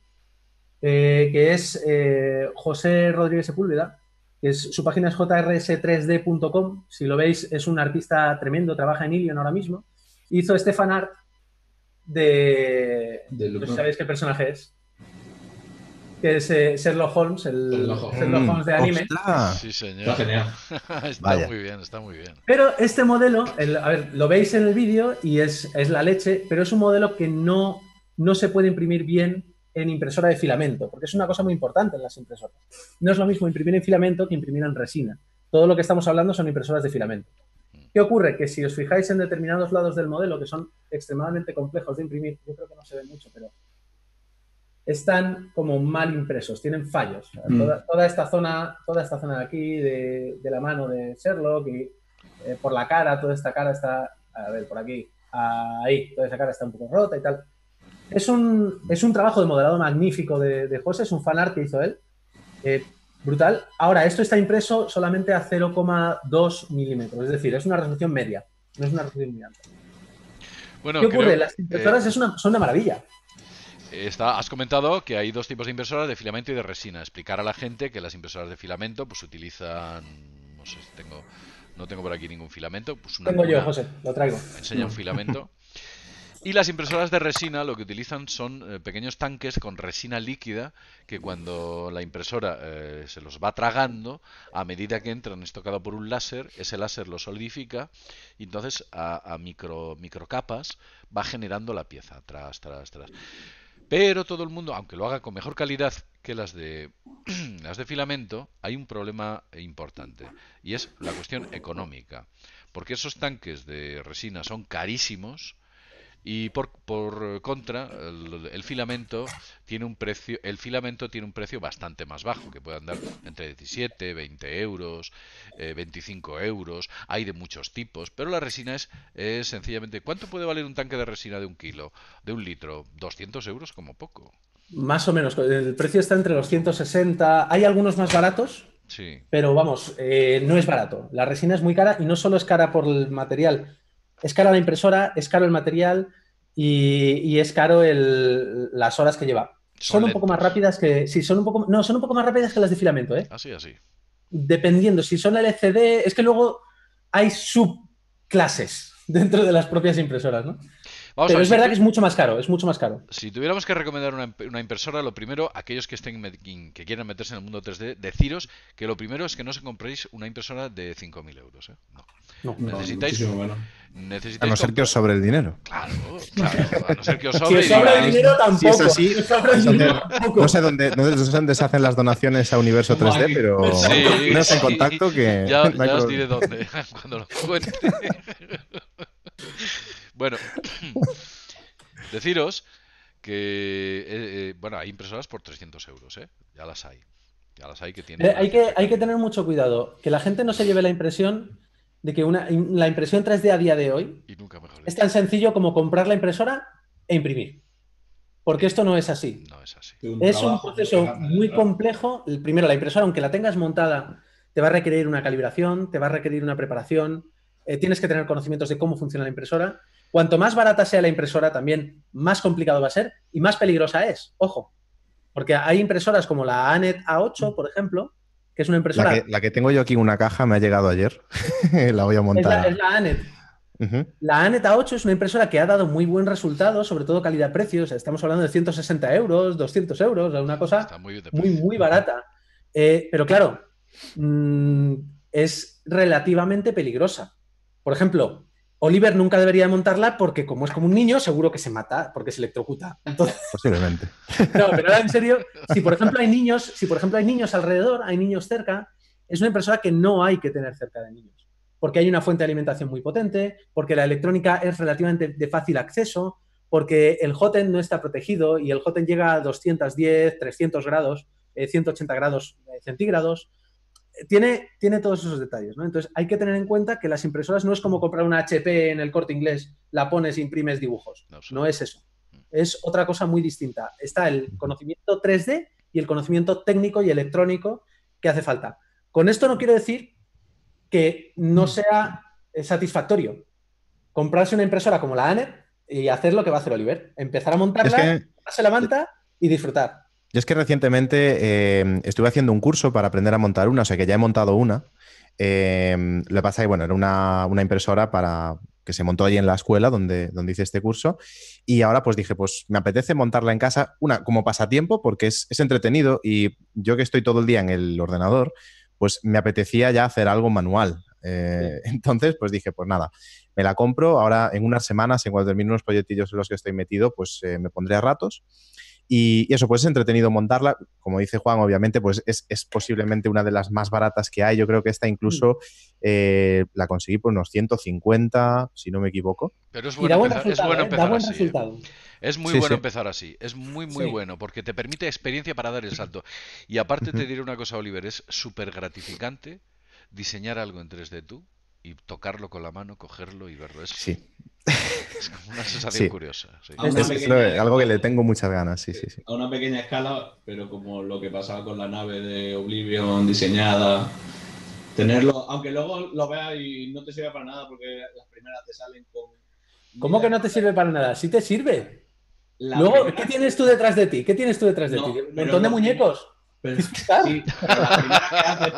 S2: eh, que es eh, José Rodríguez Sepúlveda, que su página es jrs3d.com, si lo veis es un artista tremendo, trabaja en Ilion ahora mismo, hizo este fanart de... no sabéis qué personaje es. Que es eh, Sherlock Holmes, el Sherlock, Holmes de anime. Sí, señor.
S5: Está muy bien, está muy bien.
S2: Pero este modelo, a ver, lo veis en el vídeo y es, la leche, pero es un modelo que no, no se puede imprimir bien en impresora de filamento, porque es una cosa muy importante en las impresoras. No es lo mismo imprimir en filamento que imprimir en resina. Todo lo que estamos hablando son impresoras de filamento. ¿Qué ocurre? Que si os fijáis en determinados lados del modelo, que son extremadamente complejos de imprimir, yo creo que no se ve mucho, pero están como mal impresos, tienen fallos. Mm. Toda, esta zona, toda esta zona de aquí, de, la mano de Sherlock, y eh, por la cara, toda esta cara está, a ver, por aquí, ahí, toda esa cara está un poco rota y tal. Es un, es un trabajo de modelado magnífico de, José, es un art que hizo él. Eh, Brutal. Ahora, esto está impreso solamente a 0,2 milímetros, es decir, es una resolución media, no es una resolución muy alta.
S1: Bueno, ¿Qué ocurre? Las impresoras es
S2: una, son una maravilla.
S1: Está, has comentado que hay dos tipos de impresoras, de filamento y de resina. Explicar a la gente que las impresoras de filamento pues utilizan, no tengo, no tengo por aquí ningún filamento. Pues tengo yo, José, lo traigo. Enseña un filamento. Y las impresoras de resina lo que utilizan son eh, pequeños tanques con resina líquida que cuando la impresora eh, se los va tragando, a medida que entran estocados por un láser, ese láser lo solidifica y entonces a, micro, microcapas va generando la pieza, tras, tras, tras. Pero todo el mundo, aunque lo haga con mejor calidad que las de las de filamento, hay un problema importante y es la cuestión económica, porque esos tanques de resina son carísimos y por, contra el, filamento tiene un precio el filamento tiene un precio bastante más bajo que puede andar entre 17 20 euros 25 eh, euros hay de muchos tipos pero la resina es, es, sencillamente cuánto puede valer un tanque de resina de un kilo de un litro 200 euros como poco
S2: más o menos el precio está entre los 160 hay algunos más baratos Sí. Pero vamos, eh, no es barato. La resina es muy cara y no solo es cara por el material, es cara la impresora, es caro el material y, es caro las horas que lleva. Son, un poco más rápidas que. si son un poco. No, son un poco más rápidas que las de filamento, ¿eh? Así, así. Dependiendo, si son LCD, es que luego hay subclases dentro de las propias impresoras, ¿no? Pero es verdad que es mucho más caro, es mucho más caro. Si
S1: tuviéramos que recomendar una, impresora, lo primero, aquellos que estén que quieran meterse en el mundo 3D, deciros que lo primero es que no se compréis una impresora de 5.000 euros. ¿eh? No. necesitáis, A no ser que os
S3: sobre el dinero. Claro, claro. A no ser que os sobre, el dinero tampoco. No sé dónde, dónde se hacen las donaciones a Universo 3D, pero en contacto que. Ya, os diré dónde cuando lo cuente. Bueno,
S1: deciros que, eh, eh, bueno, hay impresoras por 300 euros, ¿eh? Ya las hay. las hay que eh, hay,
S2: que, hay que tener mucho cuidado. Que la gente no se lleve la impresión de que una, la impresión 3D a día de hoy es tan sencillo como comprar la impresora e imprimir. Porque esto no es así. es Un proceso muy complejo. Primero, la impresora, aunque la tengas montada, te va a requerir una calibración, te va a requerir una preparación, tienes que tener conocimientos de cómo funciona la impresora. Cuanto más barata sea la impresora, también más complicado va a ser y más peligrosa es, ojo. Porque hay impresoras como la ANET A8, mm. por ejemplo,
S3: que es una impresora... La que, tengo yo aquí en una caja me ha llegado ayer, la voy a montar. Es
S2: la, ANET. La ANET A8 es una impresora que ha dado muy buen resultado, sobre todo calidad-precio. estamos hablando de 160 euros, 200 euros, una cosa muy, muy, barata. Eh, pero claro, mm, es relativamente peligrosa. Por ejemplo, Oliver nunca debería montarla porque como es como un niño, seguro que se mata porque se electrocuta. Posiblemente. No, pero en serio, si por ejemplo hay niños, si por ejemplo hay niños alrededor, hay niños cerca, es una impresora que no hay que tener cerca de niños, porque hay una fuente de alimentación muy potente, porque la electrónica es relativamente de fácil acceso, porque el Hotend no está protegido y el Hotend llega a 210, 300 grados, 180 eh, grados eh, centígrados tiene, todos esos detalles, ¿no? Entonces hay que tener en cuenta que las impresoras no es como comprar una HP en el corte inglés, la pones e imprimes dibujos. No, es eso. Es otra cosa muy distinta. Está el conocimiento 3D y el conocimiento técnico y electrónico que hace falta. Con esto no quiero decir que no mm. sea satisfactorio comprarse una impresora como la ANER y hacer lo que va a hacer Oliver. Empezar a montarla, es la manta y disfrutar.
S3: Yo es que recientemente eh, estuve haciendo un curso para aprender a montar una, o sea que ya he montado una. Eh, lo que pasa es que, bueno, era una, impresora para que se montó allí en la escuela donde, donde hice este curso. Y ahora pues dije, pues me apetece montarla en casa, una como pasatiempo, porque es, entretenido y yo que estoy todo el día en el ordenador, pues me apetecía ya hacer algo manual. Eh, entonces, pues dije, pues nada, me la compro. Ahora en unas semanas, en cuanto termine unos proyectillos en los que estoy metido, pues eh, me pondré a ratos y, eso, pues es entretenido montarla. Como dice Juan, obviamente, pues es, posiblemente una de las más baratas que hay. Yo creo que esta incluso mm. eh, la conseguí por unos 150, si no me equivoco.
S1: Pero es bueno, empezar, ¿eh? así. ¿eh? Es muy bueno empezar así. Es muy, muy bueno, porque te permite experiencia para dar el salto. Y aparte te diré una cosa, Oliver, es súper gratificante diseñar algo en 3D tú y tocarlo con la mano, cogerlo y verlo. Es, sí. es como una sensación curiosa.
S3: algo que le tengo muchas ganas, sí, sí,
S1: A una pequeña escala, pero como
S4: lo que pasaba con la nave de Oblivion diseñada, tenerlo, aunque luego lo veas y no te sirve para nada porque las primeras te salen con...
S2: ¿Cómo que no te sirve para nada? Sí te sirve. luego, ¿qué tienes tú detrás de ti? ¿Qué tienes tú detrás de ti? Un montón de muñecos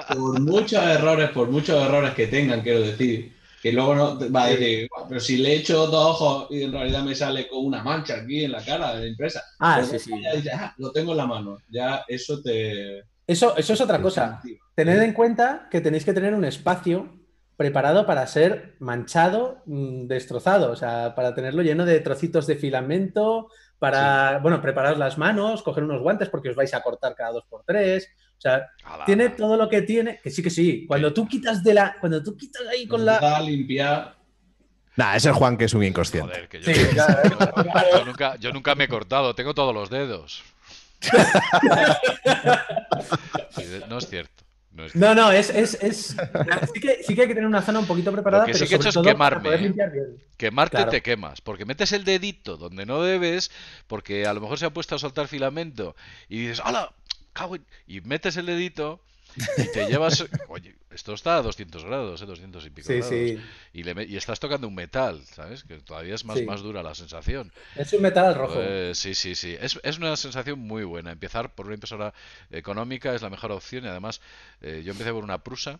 S4: por muchos errores, por muchos errores que tengan, quiero decir, que luego no va a decir, pero si le echo dos ojos y en realidad me sale con una mancha aquí en la cara de la empresa. Ah, sí, Ya, lo tengo en la mano, ya eso
S2: te... Eso, eso es otra cosa. Tened en cuenta que tenéis que tener un espacio preparado para ser manchado, mm, destrozado, o sea, para tenerlo lleno de trocitos de filamento, para, bueno, preparar las manos, coger unos guantes porque os vais a cortar cada dos por tres. O sea, tiene todo lo que tiene, que sí que sí. Cuando tú quitas de la, cuando tú quitas ahí con la... limpiar.
S3: Nah, es el Juan que es un inconsciente. sí, eh.
S1: yo nunca me he cortado, tengo todos los dedos. no es cierto. No, no, es. es, es... Sí, que, que, hay que
S2: tener una zona un poquito preparada, Lo que pero sí que he hecho es quemarme. ¿eh?
S1: Quemarte te quemas, porque metes el dedito donde no debes, porque a lo mejor se ha puesto a soltar filamento y dices, ¡hala! Cago Y metes el dedito y te llevas. Oye, esto está a 200 grados, 200 eh, y pico grados. Y, le, y, estás tocando un metal, ¿sabes? Que todavía es más, más dura la sensación. Es un metal rojo. Pues, sí, sí, sí. Es, una sensación muy buena. Empezar por una impresora económica es la mejor opción y además eh, yo empecé por una prusa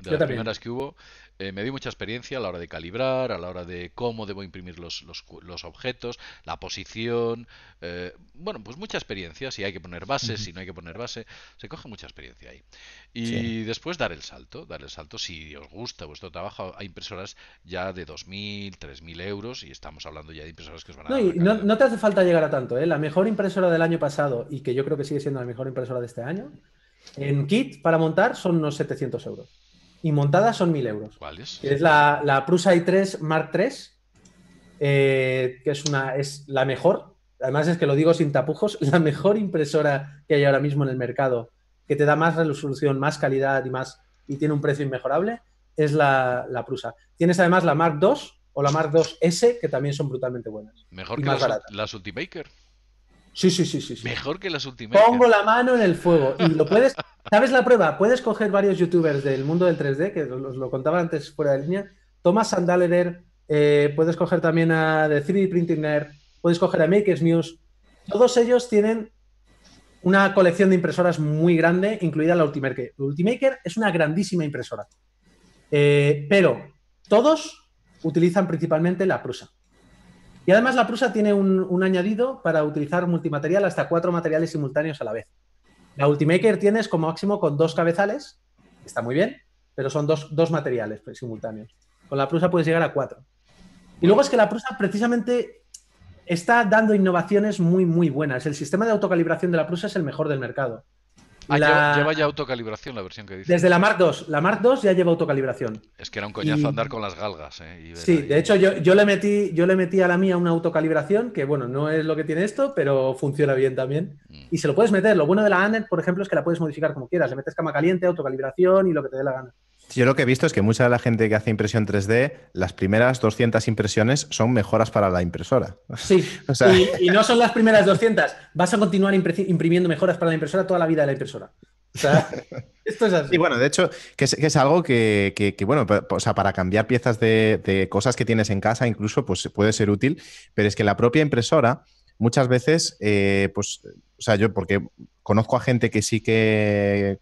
S1: de las primeras que hubo eh, me di mucha experiencia a la hora de calibrar, a la hora de cómo debo imprimir los, los, objetos, la posición, eh, bueno, pues mucha experiencia, si hay que poner base, si no hay que poner base, se coge mucha experiencia ahí. Y después dar el salto, dar el salto si os gusta vuestro trabajo, hay impresoras ya de 2.000, 3.000 euros y estamos hablando ya de impresoras
S2: que os van a... No, y no, te hace falta llegar a tanto, ¿eh? la mejor impresora del año pasado y que yo creo que sigue siendo la mejor impresora de este año, en kit para montar son unos 700 euros y montada son 1000 euros. ¿Cuál es? la, la Prusa i3 Mark III, eh, que es, una, es la mejor, además es que lo digo sin tapujos, la mejor impresora que hay ahora mismo en el mercado, que te da más resolución, más calidad y más y tiene un precio inmejorable, es la, la Prusa. Tienes además la Mark II o la Mark II S, que también son brutalmente buenas.
S1: Mejor que las, las Ultimaker. Sí, sí, sí, sí, Mejor que las últimas. Pongo la
S2: mano en el fuego. Y lo puedes. ¿Sabes la prueba? Puedes coger varios youtubers del mundo del 3D, que os lo contaba antes fuera de línea. Thomas Sandaleder, eh, puedes coger también a The 3D Printing puedes coger a Makers News. Todos ellos tienen una colección de impresoras muy grande, incluida la Ultimaker. Ultimaker es una grandísima impresora. Eh, pero todos utilizan principalmente la prusa. Y además la prusa tiene un, añadido para utilizar multimaterial hasta cuatro materiales simultáneos a la vez. La Ultimaker tienes como máximo con dos cabezales, está muy bien, pero son dos, materiales simultáneos. Con la prusa puedes llegar a cuatro. Y luego es que la prusa precisamente está dando innovaciones muy, muy buenas. El sistema de autocalibración de la prusa es el mejor del mercado. Ah, lleva,
S1: ya autocalibración la versión que dice. Desde la Mark
S2: II. La Mark II ya lleva autocalibración.
S1: Es que era un coñazo andar con las galgas. ¿eh?
S2: sí, de hecho yo, le metí, yo le metí a la mía una autocalibración, que bueno, no es lo que tiene esto, pero funciona bien también. Mm. Y se lo puedes meter. Lo bueno de la ANET, por ejemplo, es que la puedes modificar como quieras. Le metes cama caliente, autocalibración y lo que te dé la gana.
S3: Yo lo que he visto es que mucha de la gente que hace impresión 3D, las primeras 200 impresiones son mejoras para la impresora. Sí,
S2: y, no son las primeras 200. Vas a continuar imprimiendo mejoras para la impresora toda la vida de la impresora.
S3: esto es así. Y bueno, de hecho, que es, algo que, bueno, para cambiar piezas de, cosas que tienes en casa, incluso, pues puede ser útil, pero es que la propia impresora muchas veces, eh, pues o sea, yo porque conozco a gente que sí que,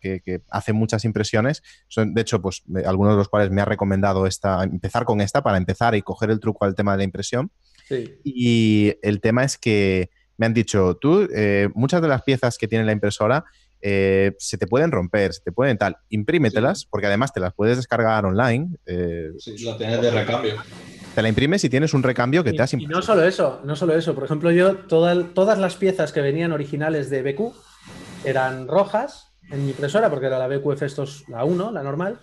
S3: hace muchas impresiones, son, de hecho, pues algunos de los cuales me ha recomendado esta, empezar con esta para empezar y coger el truco al tema de la impresión. Y el tema es que me han dicho, tú, eh, muchas de las piezas que tiene la impresora eh, se te pueden romper, se te pueden tal, imprímetelas, porque además te las puedes descargar online. Eh, sí, las tienes de recambio la imprimes y tienes un recambio que te has imprimido Y no solo
S2: eso, no solo eso. Por ejemplo, yo todas las piezas que venían originales de BQ eran rojas en mi impresora, porque era la BQF, estos la 1, la normal.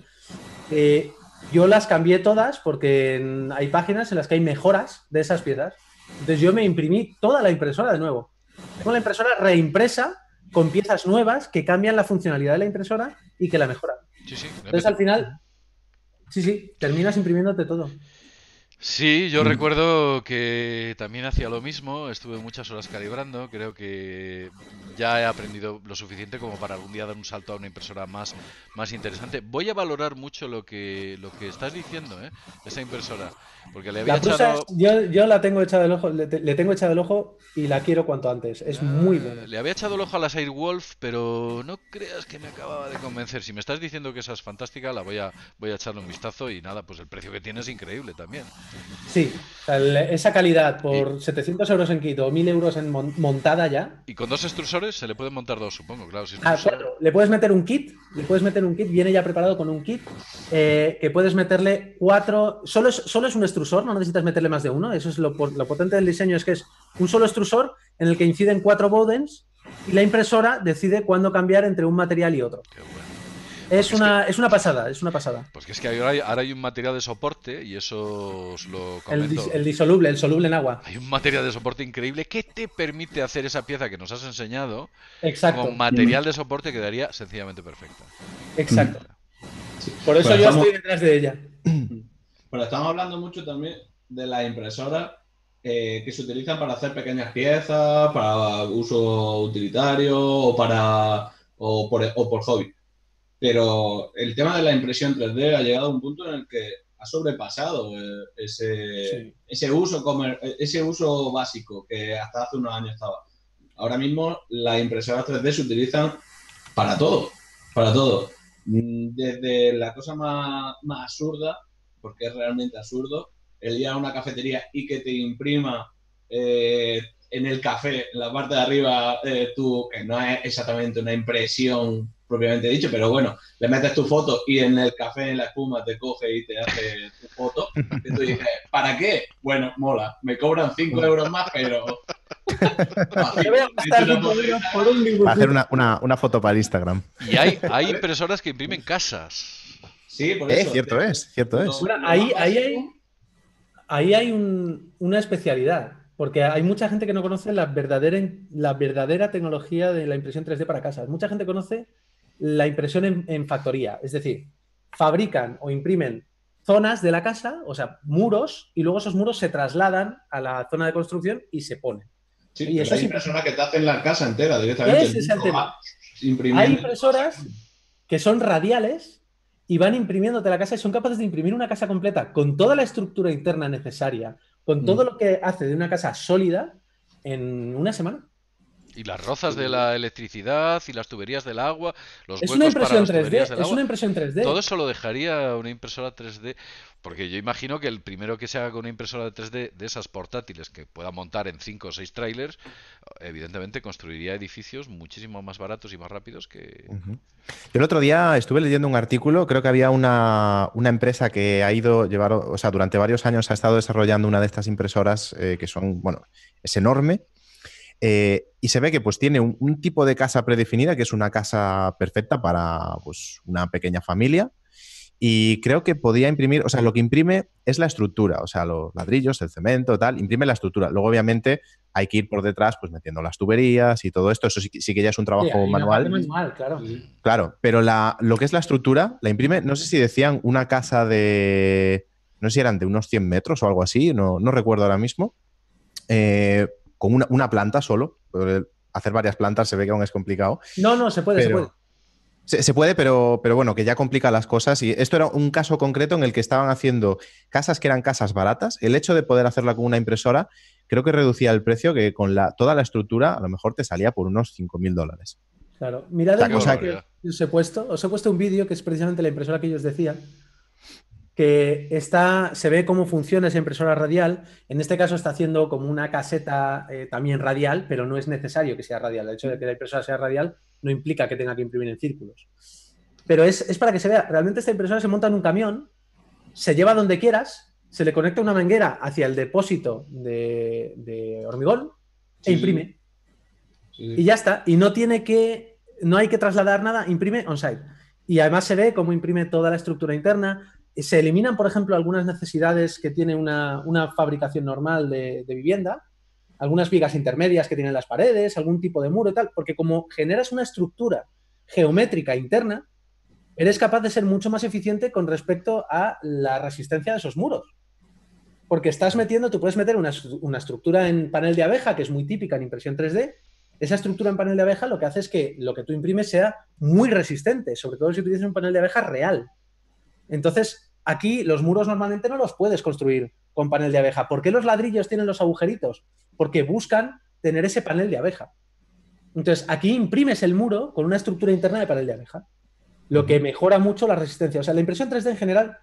S2: Eh, yo las cambié todas porque hay páginas en las que hay mejoras de esas piezas. Entonces yo me imprimí toda la impresora de nuevo. Tengo la impresora reimpresa con piezas nuevas que cambian la funcionalidad de la impresora y que la mejoran.
S1: Sí, Entonces
S2: al final, sí, sí, terminas imprimiéndote todo.
S1: Sí, yo mm. recuerdo que también hacía lo mismo, estuve muchas horas calibrando, creo que ya he aprendido lo suficiente como para algún día dar un salto a una impresora más, más interesante. Voy a valorar mucho lo que, lo que estás diciendo, ¿eh? esa impresora. Porque le había
S2: yo, la tengo echada del ojo, le, tengo echado el ojo y la quiero cuanto antes. Es ah, muy buena.
S1: Le había echado el ojo a la Wolf, pero no creas que me acababa de convencer. Si me estás diciendo que esa es fantástica, la voy a, voy a echarle un vistazo y nada, pues el precio que tiene es increíble también.
S2: Sí, esa calidad por 700 euros en kit o 1000 euros en montada ya.
S1: Y con dos extrusores se le pueden montar dos, supongo, ah,
S2: claro. Le puedes meter un kit, le puedes meter un kit, viene ya preparado con un kit, eh, que puedes meterle cuatro, solo solo es un extrusor no necesitas meterle más de uno. Eso es lo, potente del diseño, es que es un solo extrusor en el que inciden cuatro bodens y la impresora decide cuándo cambiar entre un material y otro. Pues es una, es, una pasada, es una pasada.
S1: Pues es que ahora hay, un material de soporte y eso os lo comento. El, disoluble,
S2: el soluble en agua. Hay
S1: un material de soporte increíble que te permite hacer esa pieza que nos has enseñado
S2: Exacto. con material
S1: de soporte quedaría sencillamente perfecta. Exacto. Mm. Por eso pues yo estoy detrás
S4: de ella. Pero estamos hablando mucho también de las impresoras eh, que se utilizan para hacer pequeñas piezas, para uso utilitario o para o por, hobby. Pero el tema de la impresión 3D ha llegado a un punto en el que ha sobrepasado eh, ese, uso, comer, ese uso básico que hasta hace unos años estaba. Ahora mismo las impresoras 3D se utilizan para todo, para todo. Mm, desde la cosa más, más absurda porque es realmente absurdo, el ir a una cafetería y que te imprima eh, en el café, en la parte de arriba, eh, tú, que no es exactamente una impresión propiamente dicho, pero bueno, le metes tu foto y en el café, en la espuma, te coge y te hace tu foto. Y tú dices, ¿para qué? Bueno, mola, me cobran 5
S1: euros más, pero...
S3: Para hacer una, una, una foto para Instagram. Y hay,
S2: hay impresoras que imprimen casas. Sí, por eh, cierto
S3: es, cierto es. ahí,
S2: hay, una especialidad, porque hay mucha gente que no conoce la verdadera, la verdadera tecnología de la impresión 3D para casas. Mucha gente conoce la impresión en, factoría, es decir, fabrican o imprimen zonas de la casa, o sea, muros, y luego esos muros se trasladan a la zona de construcción y se ponen. Sí, y eso es impresoras que te hacen la casa entera directamente. es Hay impresoras que son radiales y van imprimiéndote la casa y son capaces de imprimir una casa completa con toda la estructura interna necesaria, con todo mm. lo que hace de una casa sólida en una semana.
S1: Y las rozas de la electricidad y las tuberías del agua, los es una impresión 3D, Es una impresión 3D. Todo eso lo dejaría una impresora 3D. Porque yo imagino que el primero que se haga con una impresora de 3D de esas portátiles que pueda montar en 5 o 6 trailers, evidentemente construiría edificios muchísimo más baratos y más rápidos que...
S3: Yo el otro día estuve leyendo un artículo, creo que había una, empresa que ha ido llevar, o sea, durante varios años ha estado desarrollando una de estas impresoras eh, que son, bueno, es enorme, eh, y se ve que pues tiene un, tipo de casa predefinida, que es una casa perfecta para pues, una pequeña familia, y creo que podía imprimir, o sea, lo que imprime es la estructura, o sea, los ladrillos, el cemento, tal, imprime la estructura. Luego, obviamente, hay que ir por detrás, pues metiendo las tuberías y todo esto. Eso sí, que ya es un trabajo sí, manual. manual. claro. Claro, pero lo que es la estructura, la imprime, no sé si decían una casa de, no sé si eran de unos 100 metros o algo así, no, recuerdo ahora mismo, eh, con una, planta solo. Hacer varias plantas se ve que aún es complicado.
S2: No, no, se puede, se puede.
S3: Se, puede, pero, pero bueno, que ya complica las cosas. Y esto era un caso concreto en el que estaban haciendo casas que eran casas baratas. El hecho de poder hacerla con una impresora creo que reducía el precio, que con la, toda la estructura a lo mejor te salía por unos 5.000 dólares.
S2: Claro, mirad la cosa que os he puesto. Os he puesto un vídeo que es precisamente la impresora que ellos decían que se ve cómo funciona esa impresora radial. En este caso está haciendo como una caseta eh, también radial, pero no es necesario que sea radial. El hecho de que la impresora sea radial no implica que tenga que imprimir en círculos. Pero es, para que se vea, realmente esta impresora se monta en un camión, se lleva donde quieras, se le conecta una manguera hacia el depósito de, hormigón e imprime. Y ya está. Y no tiene que, no hay que trasladar nada, imprime on-site. Y además se ve cómo imprime toda la estructura interna, se eliminan, por ejemplo, algunas necesidades que tiene una, fabricación normal de, vivienda, algunas vigas intermedias que tienen las paredes, algún tipo de muro y tal, porque como generas una estructura geométrica interna, eres capaz de ser mucho más eficiente con respecto a la resistencia de esos muros. Porque estás metiendo, tú puedes meter una, una estructura en panel de abeja, que es muy típica en impresión 3D, esa estructura en panel de abeja lo que hace es que lo que tú imprimes sea muy resistente, sobre todo si utilizas un panel de abeja real. Entonces, Aquí los muros normalmente no los puedes construir con panel de abeja. ¿Por qué los ladrillos tienen los agujeritos? Porque buscan tener ese panel de abeja. Entonces, aquí imprimes el muro con una estructura interna de panel de abeja, lo que mejora mucho la resistencia. O sea, la impresión 3D en general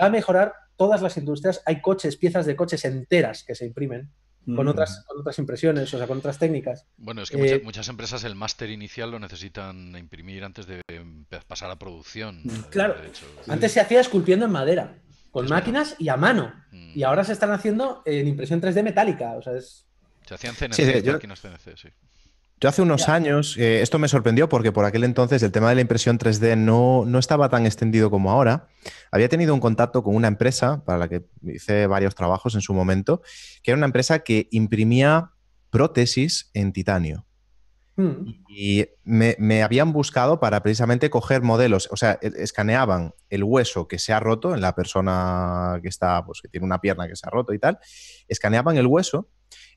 S2: va a mejorar todas las industrias. Hay coches, piezas de coches enteras que se imprimen con, mm. otras, otras impresiones, o sea, con otras técnicas. Bueno, es que eh,
S1: muchas, empresas el máster inicial lo necesitan imprimir antes de em, pasar a producción. Mm, eh, claro, antes se
S2: hacía esculpiendo en madera, con máquinas y a mano, mm. y ahora se están haciendo en impresión 3D metálica, o sea, es...
S1: Se hacían máquinas CNC, sí.
S3: Yo hace unos años, eh, esto me sorprendió porque por aquel entonces el tema de la impresión 3D no, estaba tan extendido como ahora. Había tenido un contacto con una empresa para la que hice varios trabajos en su momento, que era una empresa que imprimía prótesis en titanio. Hmm. Y me, me, habían buscado para precisamente coger modelos, o sea, e, escaneaban el hueso que se ha roto en la persona que está, pues que tiene una pierna que se ha roto y tal, escaneaban el hueso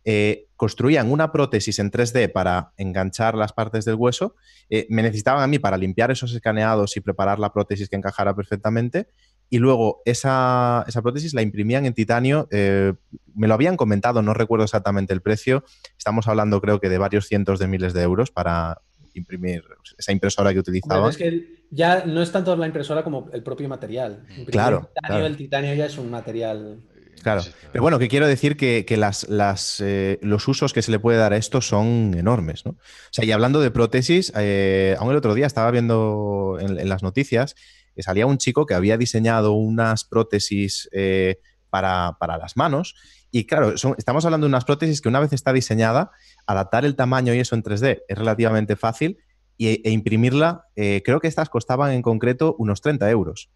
S3: eh, construían una prótesis en 3D para enganchar las partes del hueso, eh, me necesitaban a mí para limpiar esos escaneados y preparar la prótesis que encajara perfectamente. Y luego esa, prótesis la imprimían en titanio. Eh, me lo habían comentado, no recuerdo exactamente el precio. Estamos hablando creo que de varios cientos de miles de euros para imprimir esa impresora que utilizaban. es
S2: que ya no es tanto la impresora como el propio material. claro. El titanio ya es un material.
S3: Claro. Pero bueno, que quiero decir que, eh, los usos que se le puede dar a esto son enormes, ¿no? O sea, y hablando de prótesis, eh, aún el otro día estaba viendo en, las noticias que salía un chico que había diseñado unas prótesis eh, para, las manos. Y claro, estamos hablando de unas prótesis que una vez está diseñada, adaptar el tamaño y eso en 3D es relativamente fácil e, e imprimirla, eh, creo que estas costaban en concreto unos 30 euros.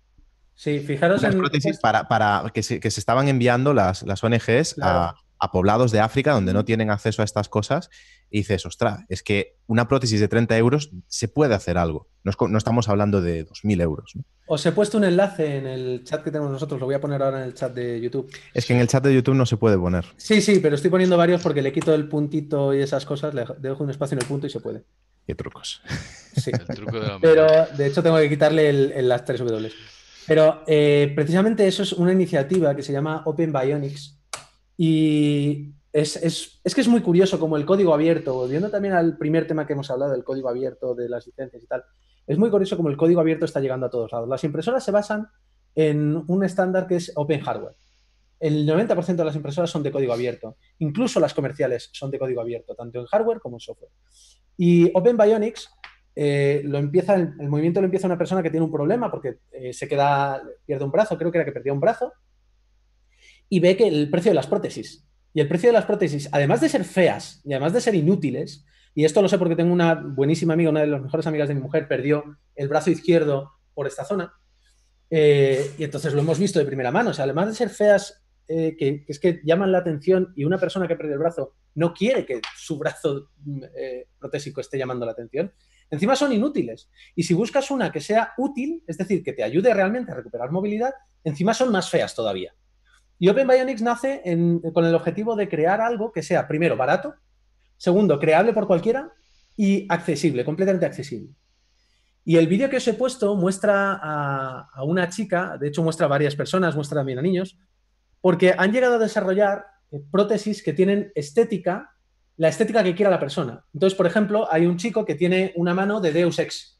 S2: Sí, fijaros
S3: prótesis para, para que, se, estaban enviando las, las ONGs a, poblados de África donde no tienen acceso a estas cosas. Y dices, ostras, es que una prótesis de 30 euros se puede hacer algo. No, estamos hablando de 2.000 euros.
S2: Os he puesto un enlace en el chat que tenemos nosotros, lo voy a poner ahora en el chat de YouTube.
S3: Es que en el chat de YouTube no se puede poner.
S2: Sí, sí, pero estoy poniendo varios porque le quito el puntito y esas cosas, le dejo un espacio en el punto y se puede.
S3: Qué trucos. Sí,
S2: pero de hecho tengo que quitarle el, las 3 W. Pero eh, precisamente eso es una iniciativa que se llama Open Bionics y es, que es muy curioso como el código abierto, volviendo también al primer tema que hemos hablado, del código abierto, de las licencias y tal, es muy curioso como el código abierto está llegando a todos lados. Las impresoras se basan en un estándar que es Open Hardware. El 90% de las impresoras son de código abierto, incluso las comerciales son de código abierto, tanto en hardware como en software. Y Open Bionics eh, lo empieza, el, movimiento lo empieza una persona que tiene un problema porque eh, se queda, pierde un brazo, creo que era que perdía un brazo, y ve que el precio de las prótesis. Y el precio de las prótesis, además de ser feas y además de ser inútiles, y esto lo sé porque tengo una buenísima amiga, una de las mejores amigas de mi mujer, perdió el brazo izquierdo por esta zona, eh, y entonces lo hemos visto de primera mano. O sea, además de ser feas eh, que, es que llaman la atención y una persona que pierde el brazo no quiere que su brazo mm, eh, protésico esté llamando la atención. Encima son inútiles. Y si buscas una que sea útil, es decir, que te ayude realmente a recuperar movilidad, encima son más feas todavía. Y Open Bionics nace con el objetivo de crear algo que sea, primero, barato, segundo, creable por cualquiera y accesible, completamente accesible. Y el vídeo que os he puesto muestra a, a, una chica, de hecho muestra a varias personas, muestra también a niños, porque han llegado a desarrollar eh, prótesis que tienen estética, la estética que quiera la persona. Entonces, por ejemplo, hay un chico que tiene una mano de Deus Ex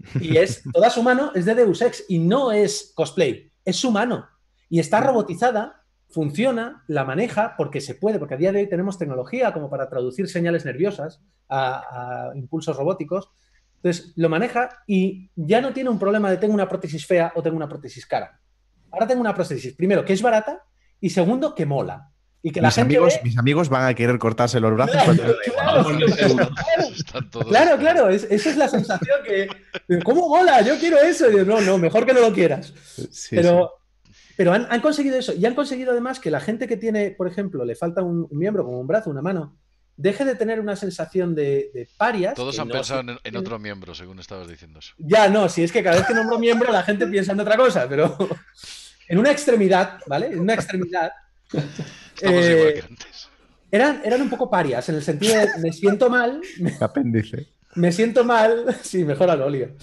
S2: y es toda su mano es de Deus Ex y no es cosplay, es su mano y está robotizada, funciona, la maneja porque se puede, porque a día de hoy tenemos tecnología como para traducir señales nerviosas a, a impulsos robóticos. Entonces, lo maneja y ya no tiene un problema de tengo una prótesis fea o tengo una prótesis cara. Ahora tengo una prótesis, primero, que es barata y segundo, que mola. Y que mis, amigos,
S3: mis amigos van a querer cortarse los brazos.
S2: Claro, claro, esa es la sensación que... ¿Cómo mola? Yo quiero eso. no, no, mejor que no lo quieras. pero pero han, conseguido eso. Y han conseguido además que la gente que tiene, por ejemplo, le falta un, miembro, como un brazo, una mano, deje de tener una sensación de, parias. Todos han pensado
S1: en, otro miembro, según estabas diciendo
S2: Ya, no, si es que cada vez que nombro miembro la gente piensa en otra cosa, pero en una extremidad, ¿vale? En una extremidad. Eh, eran, eran un poco parias, en el sentido de me siento mal.
S3: Me, apéndice.
S2: Me siento mal. Sí, mejor al óleo.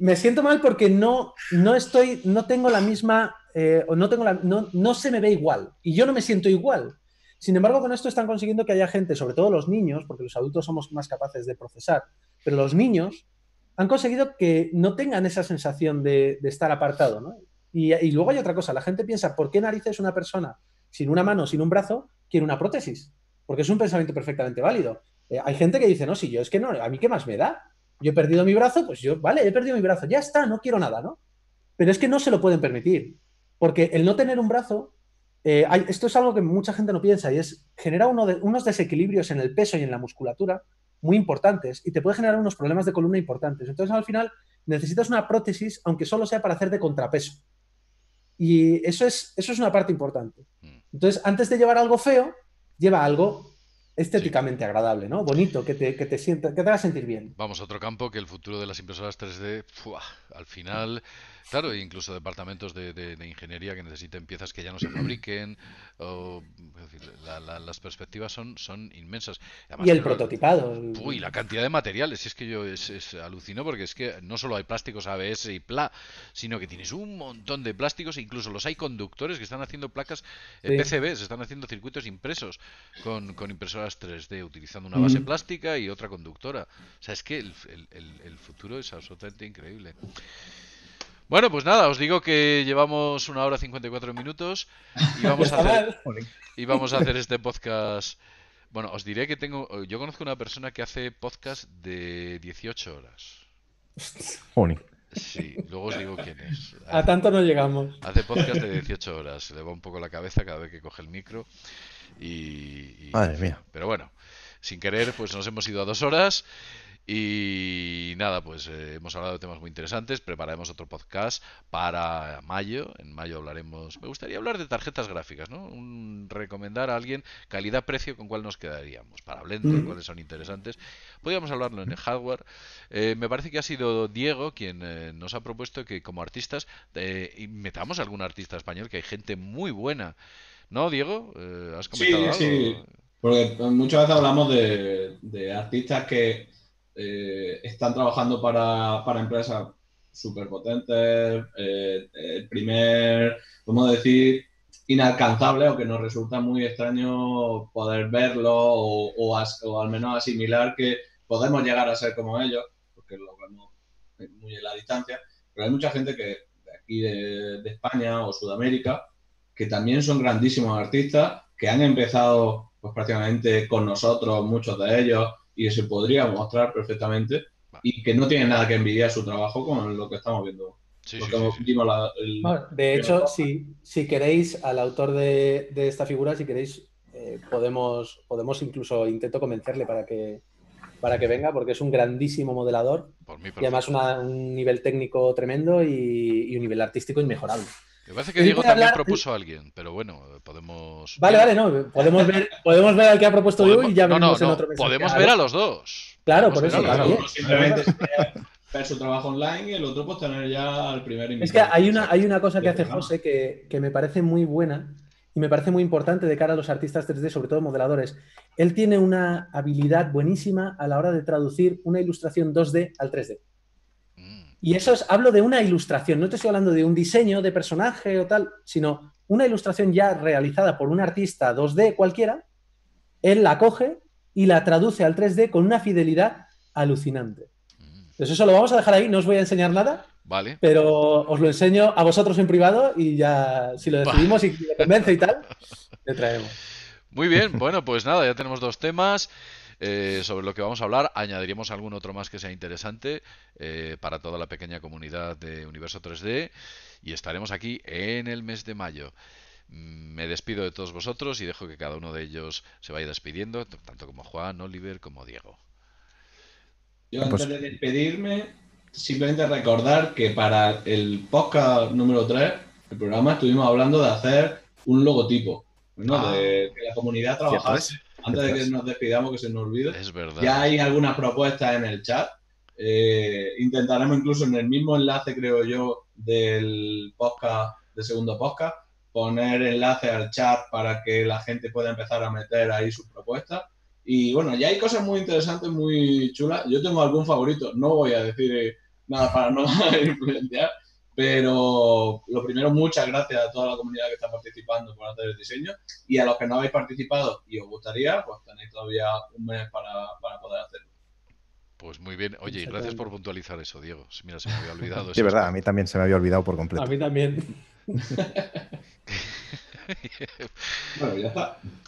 S2: Me siento mal porque no, no estoy, no tengo la misma, eh, no tengo no, se me ve igual. Y yo no me siento igual. Sin embargo, con esto están consiguiendo que haya gente, sobre todo los niños, porque los adultos somos más capaces de procesar, pero los niños han conseguido que no tengan esa sensación de, de estar apartado, ¿no? Y, luego hay otra cosa, la gente piensa, ¿por qué narices una persona sin una mano, sin un brazo, quiere una prótesis? Porque es un pensamiento perfectamente válido. Eh, hay gente que dice, no, si yo es que no, a mí qué más me da. Yo he perdido mi brazo, pues yo, vale, he perdido mi brazo, ya está, no quiero nada, ¿no? Pero es que no se lo pueden permitir, porque el no tener un brazo, eh, esto es algo que mucha gente no piensa y es, genera unos desequilibrios en el peso y en la musculatura muy importantes y te puede generar unos problemas de columna importantes. Entonces al final necesitas una prótesis, aunque solo sea para hacer de contrapeso y eso es, eso es una parte importante. Mm. Entonces, antes de llevar algo feo, lleva algo estéticamente agradable, ¿no? Bonito, que te, que te sienta, que te haga sentir bien.
S1: Vamos a otro campo que el futuro de las impresoras 3D, al final Claro, e incluso departamentos de, ingeniería que necesiten piezas que ya no se fabriquen. O, las perspectivas son, son inmensas. y el prototipado. Uy, la cantidad de materiales. es que yo es, es, alucino porque es que no solo hay plásticos ABS y PLA, sino que tienes un montón de plásticos. E incluso los hay conductores que están haciendo placas eh, PCBs, PCB, se están haciendo circuitos impresos con, impresoras 3D, utilizando una base plástica y otra conductora. O sea, es que el futuro es absolutamente increíble. Bueno, pues nada, os digo que llevamos una hora 54 minutos y vamos a hacer, ¿eh? y vamos a hacer este podcast. Bueno, os diré que tengo. Yo conozco a una persona que hace podcast de 18 horas. Joder. Sí, luego os digo quién es. A, tanto no llegamos. Hace podcast de 18 horas. se Le va un poco la cabeza cada vez que coge el micro. Y, Madre mía. Pero bueno, sin querer, pues nos hemos ido a dos horas. Y nada, pues eh, hemos hablado de temas muy interesantes. Prepararemos otro podcast para mayo. En mayo hablaremos. Me gustaría hablar de tarjetas gráficas, ¿no? recomendar a alguien calidad-precio con cuál nos quedaríamos. Para Blender, mm. cuáles son interesantes. Podríamos hablarlo en el hardware. Eh, me parece que ha sido Diego quien eh, nos ha propuesto que, como artistas, metamos a algún artista español, que hay gente muy buena. ¿No, Diego? sí, Sí,
S4: porque muchas veces hablamos de artistas que eh, están trabajando para, empresas súper potentes, eh, el primer, ...cómo decir, inalcanzable aunque que nos resulta muy extraño poder verlo o, al menos asimilar que podemos llegar a ser como ellos, porque lo vemos muy en la distancia, pero hay mucha gente que de aquí de, de España o Sudamérica que también son grandísimos artistas que han empezado pues prácticamente con nosotros, muchos de ellos, y se podría mostrar perfectamente y que no tiene nada que envidiar su trabajo con lo que estamos viendo.
S2: de hecho, si, si, queréis al autor de, esta figura, si queréis, eh, podemos, podemos incluso intento convencerle para que, para que venga, porque es un grandísimo modelador y además un nivel técnico tremendo y un nivel artístico inmejorable.
S1: Me parece que Diego también propuso a alguien, pero bueno, podemos. Vale,
S2: vale, no. Podemos ver, podemos ver al que ha propuesto Diego y ya no, en otro mes. Podemos ver a los
S1: dos.
S4: Claro, por eso. Claro, Simplemente ver su trabajo online y el otro, pues tener ya al primer invitado. Es que hay una,
S2: hay una cosa que hace José que, que me parece muy buena y me parece muy importante de cara a los artistas 3D, sobre todo modeladores. Él tiene una habilidad buenísima a la hora de traducir una ilustración 2D al 3D. Y eso es, hablo de una ilustración, no te estoy hablando de un diseño de personaje o tal, sino una ilustración ya realizada por un artista 2D cualquiera, él la coge y la traduce al 3D con una fidelidad alucinante. Entonces pues eso lo vamos a dejar ahí, no os voy a enseñar nada, Vale. Pero os lo enseño a vosotros en privado y ya, si lo decidimos y si convence y tal,
S1: le traemos. Muy bien, bueno, pues nada, ya tenemos dos temas. Eh, sobre lo que vamos a hablar. añadiríamos algún otro más que sea interesante eh, para toda la pequeña comunidad de Universo 3D y estaremos aquí en el mes de mayo. Mm, me despido de todos vosotros y dejo que cada uno de ellos se vaya despidiendo, tanto como Juan, Oliver como Diego. Yo pues antes de despedirme,
S4: simplemente recordar que para el podcast número 3, el programa, estuvimos hablando de hacer un logotipo, ¿no? Ah. de que la comunidad trabajase antes de que nos despidamos, que se nos olvide. Ya hay algunas propuestas en el chat. Eh, intentaremos incluso en el mismo enlace, creo yo, del podcast, de segundo podcast, poner enlace al chat para que la gente pueda empezar a meter ahí sus propuestas. Y bueno, ya hay cosas muy interesantes, muy chulas. Yo tengo algún favorito, no voy a decir eh, nada para no influenciar, pero lo primero, muchas gracias a toda la comunidad que está participando por hacer el diseño y a los que no habéis participado y os gustaría,
S1: pues tenéis todavía un mes para, poder hacerlo. Pues muy bien. Oye, gracias por puntualizar eso, Diego. Mira, se me había olvidado. sí, verdad,
S3: a mí también se me había olvidado por completo. A mí también.
S1: bueno,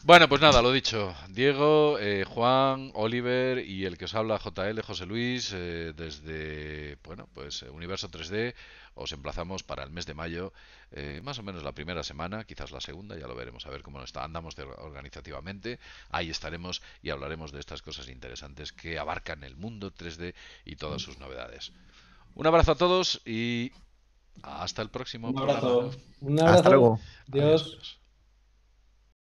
S1: bueno, pues nada, lo dicho. Diego, eh, Juan, Oliver y el que os habla JL, José Luis, eh, desde, bueno, pues eh, Universo 3D os emplazamos para el mes de mayo, eh, más o menos la primera semana, quizás la segunda, ya lo veremos, a ver cómo está, andamos organizativamente. Ahí estaremos y hablaremos de estas cosas interesantes que abarcan el mundo 3D y todas sus novedades. Un abrazo a todos y hasta el próximo. Un abrazo. Un abrazo.
S5: Adiós.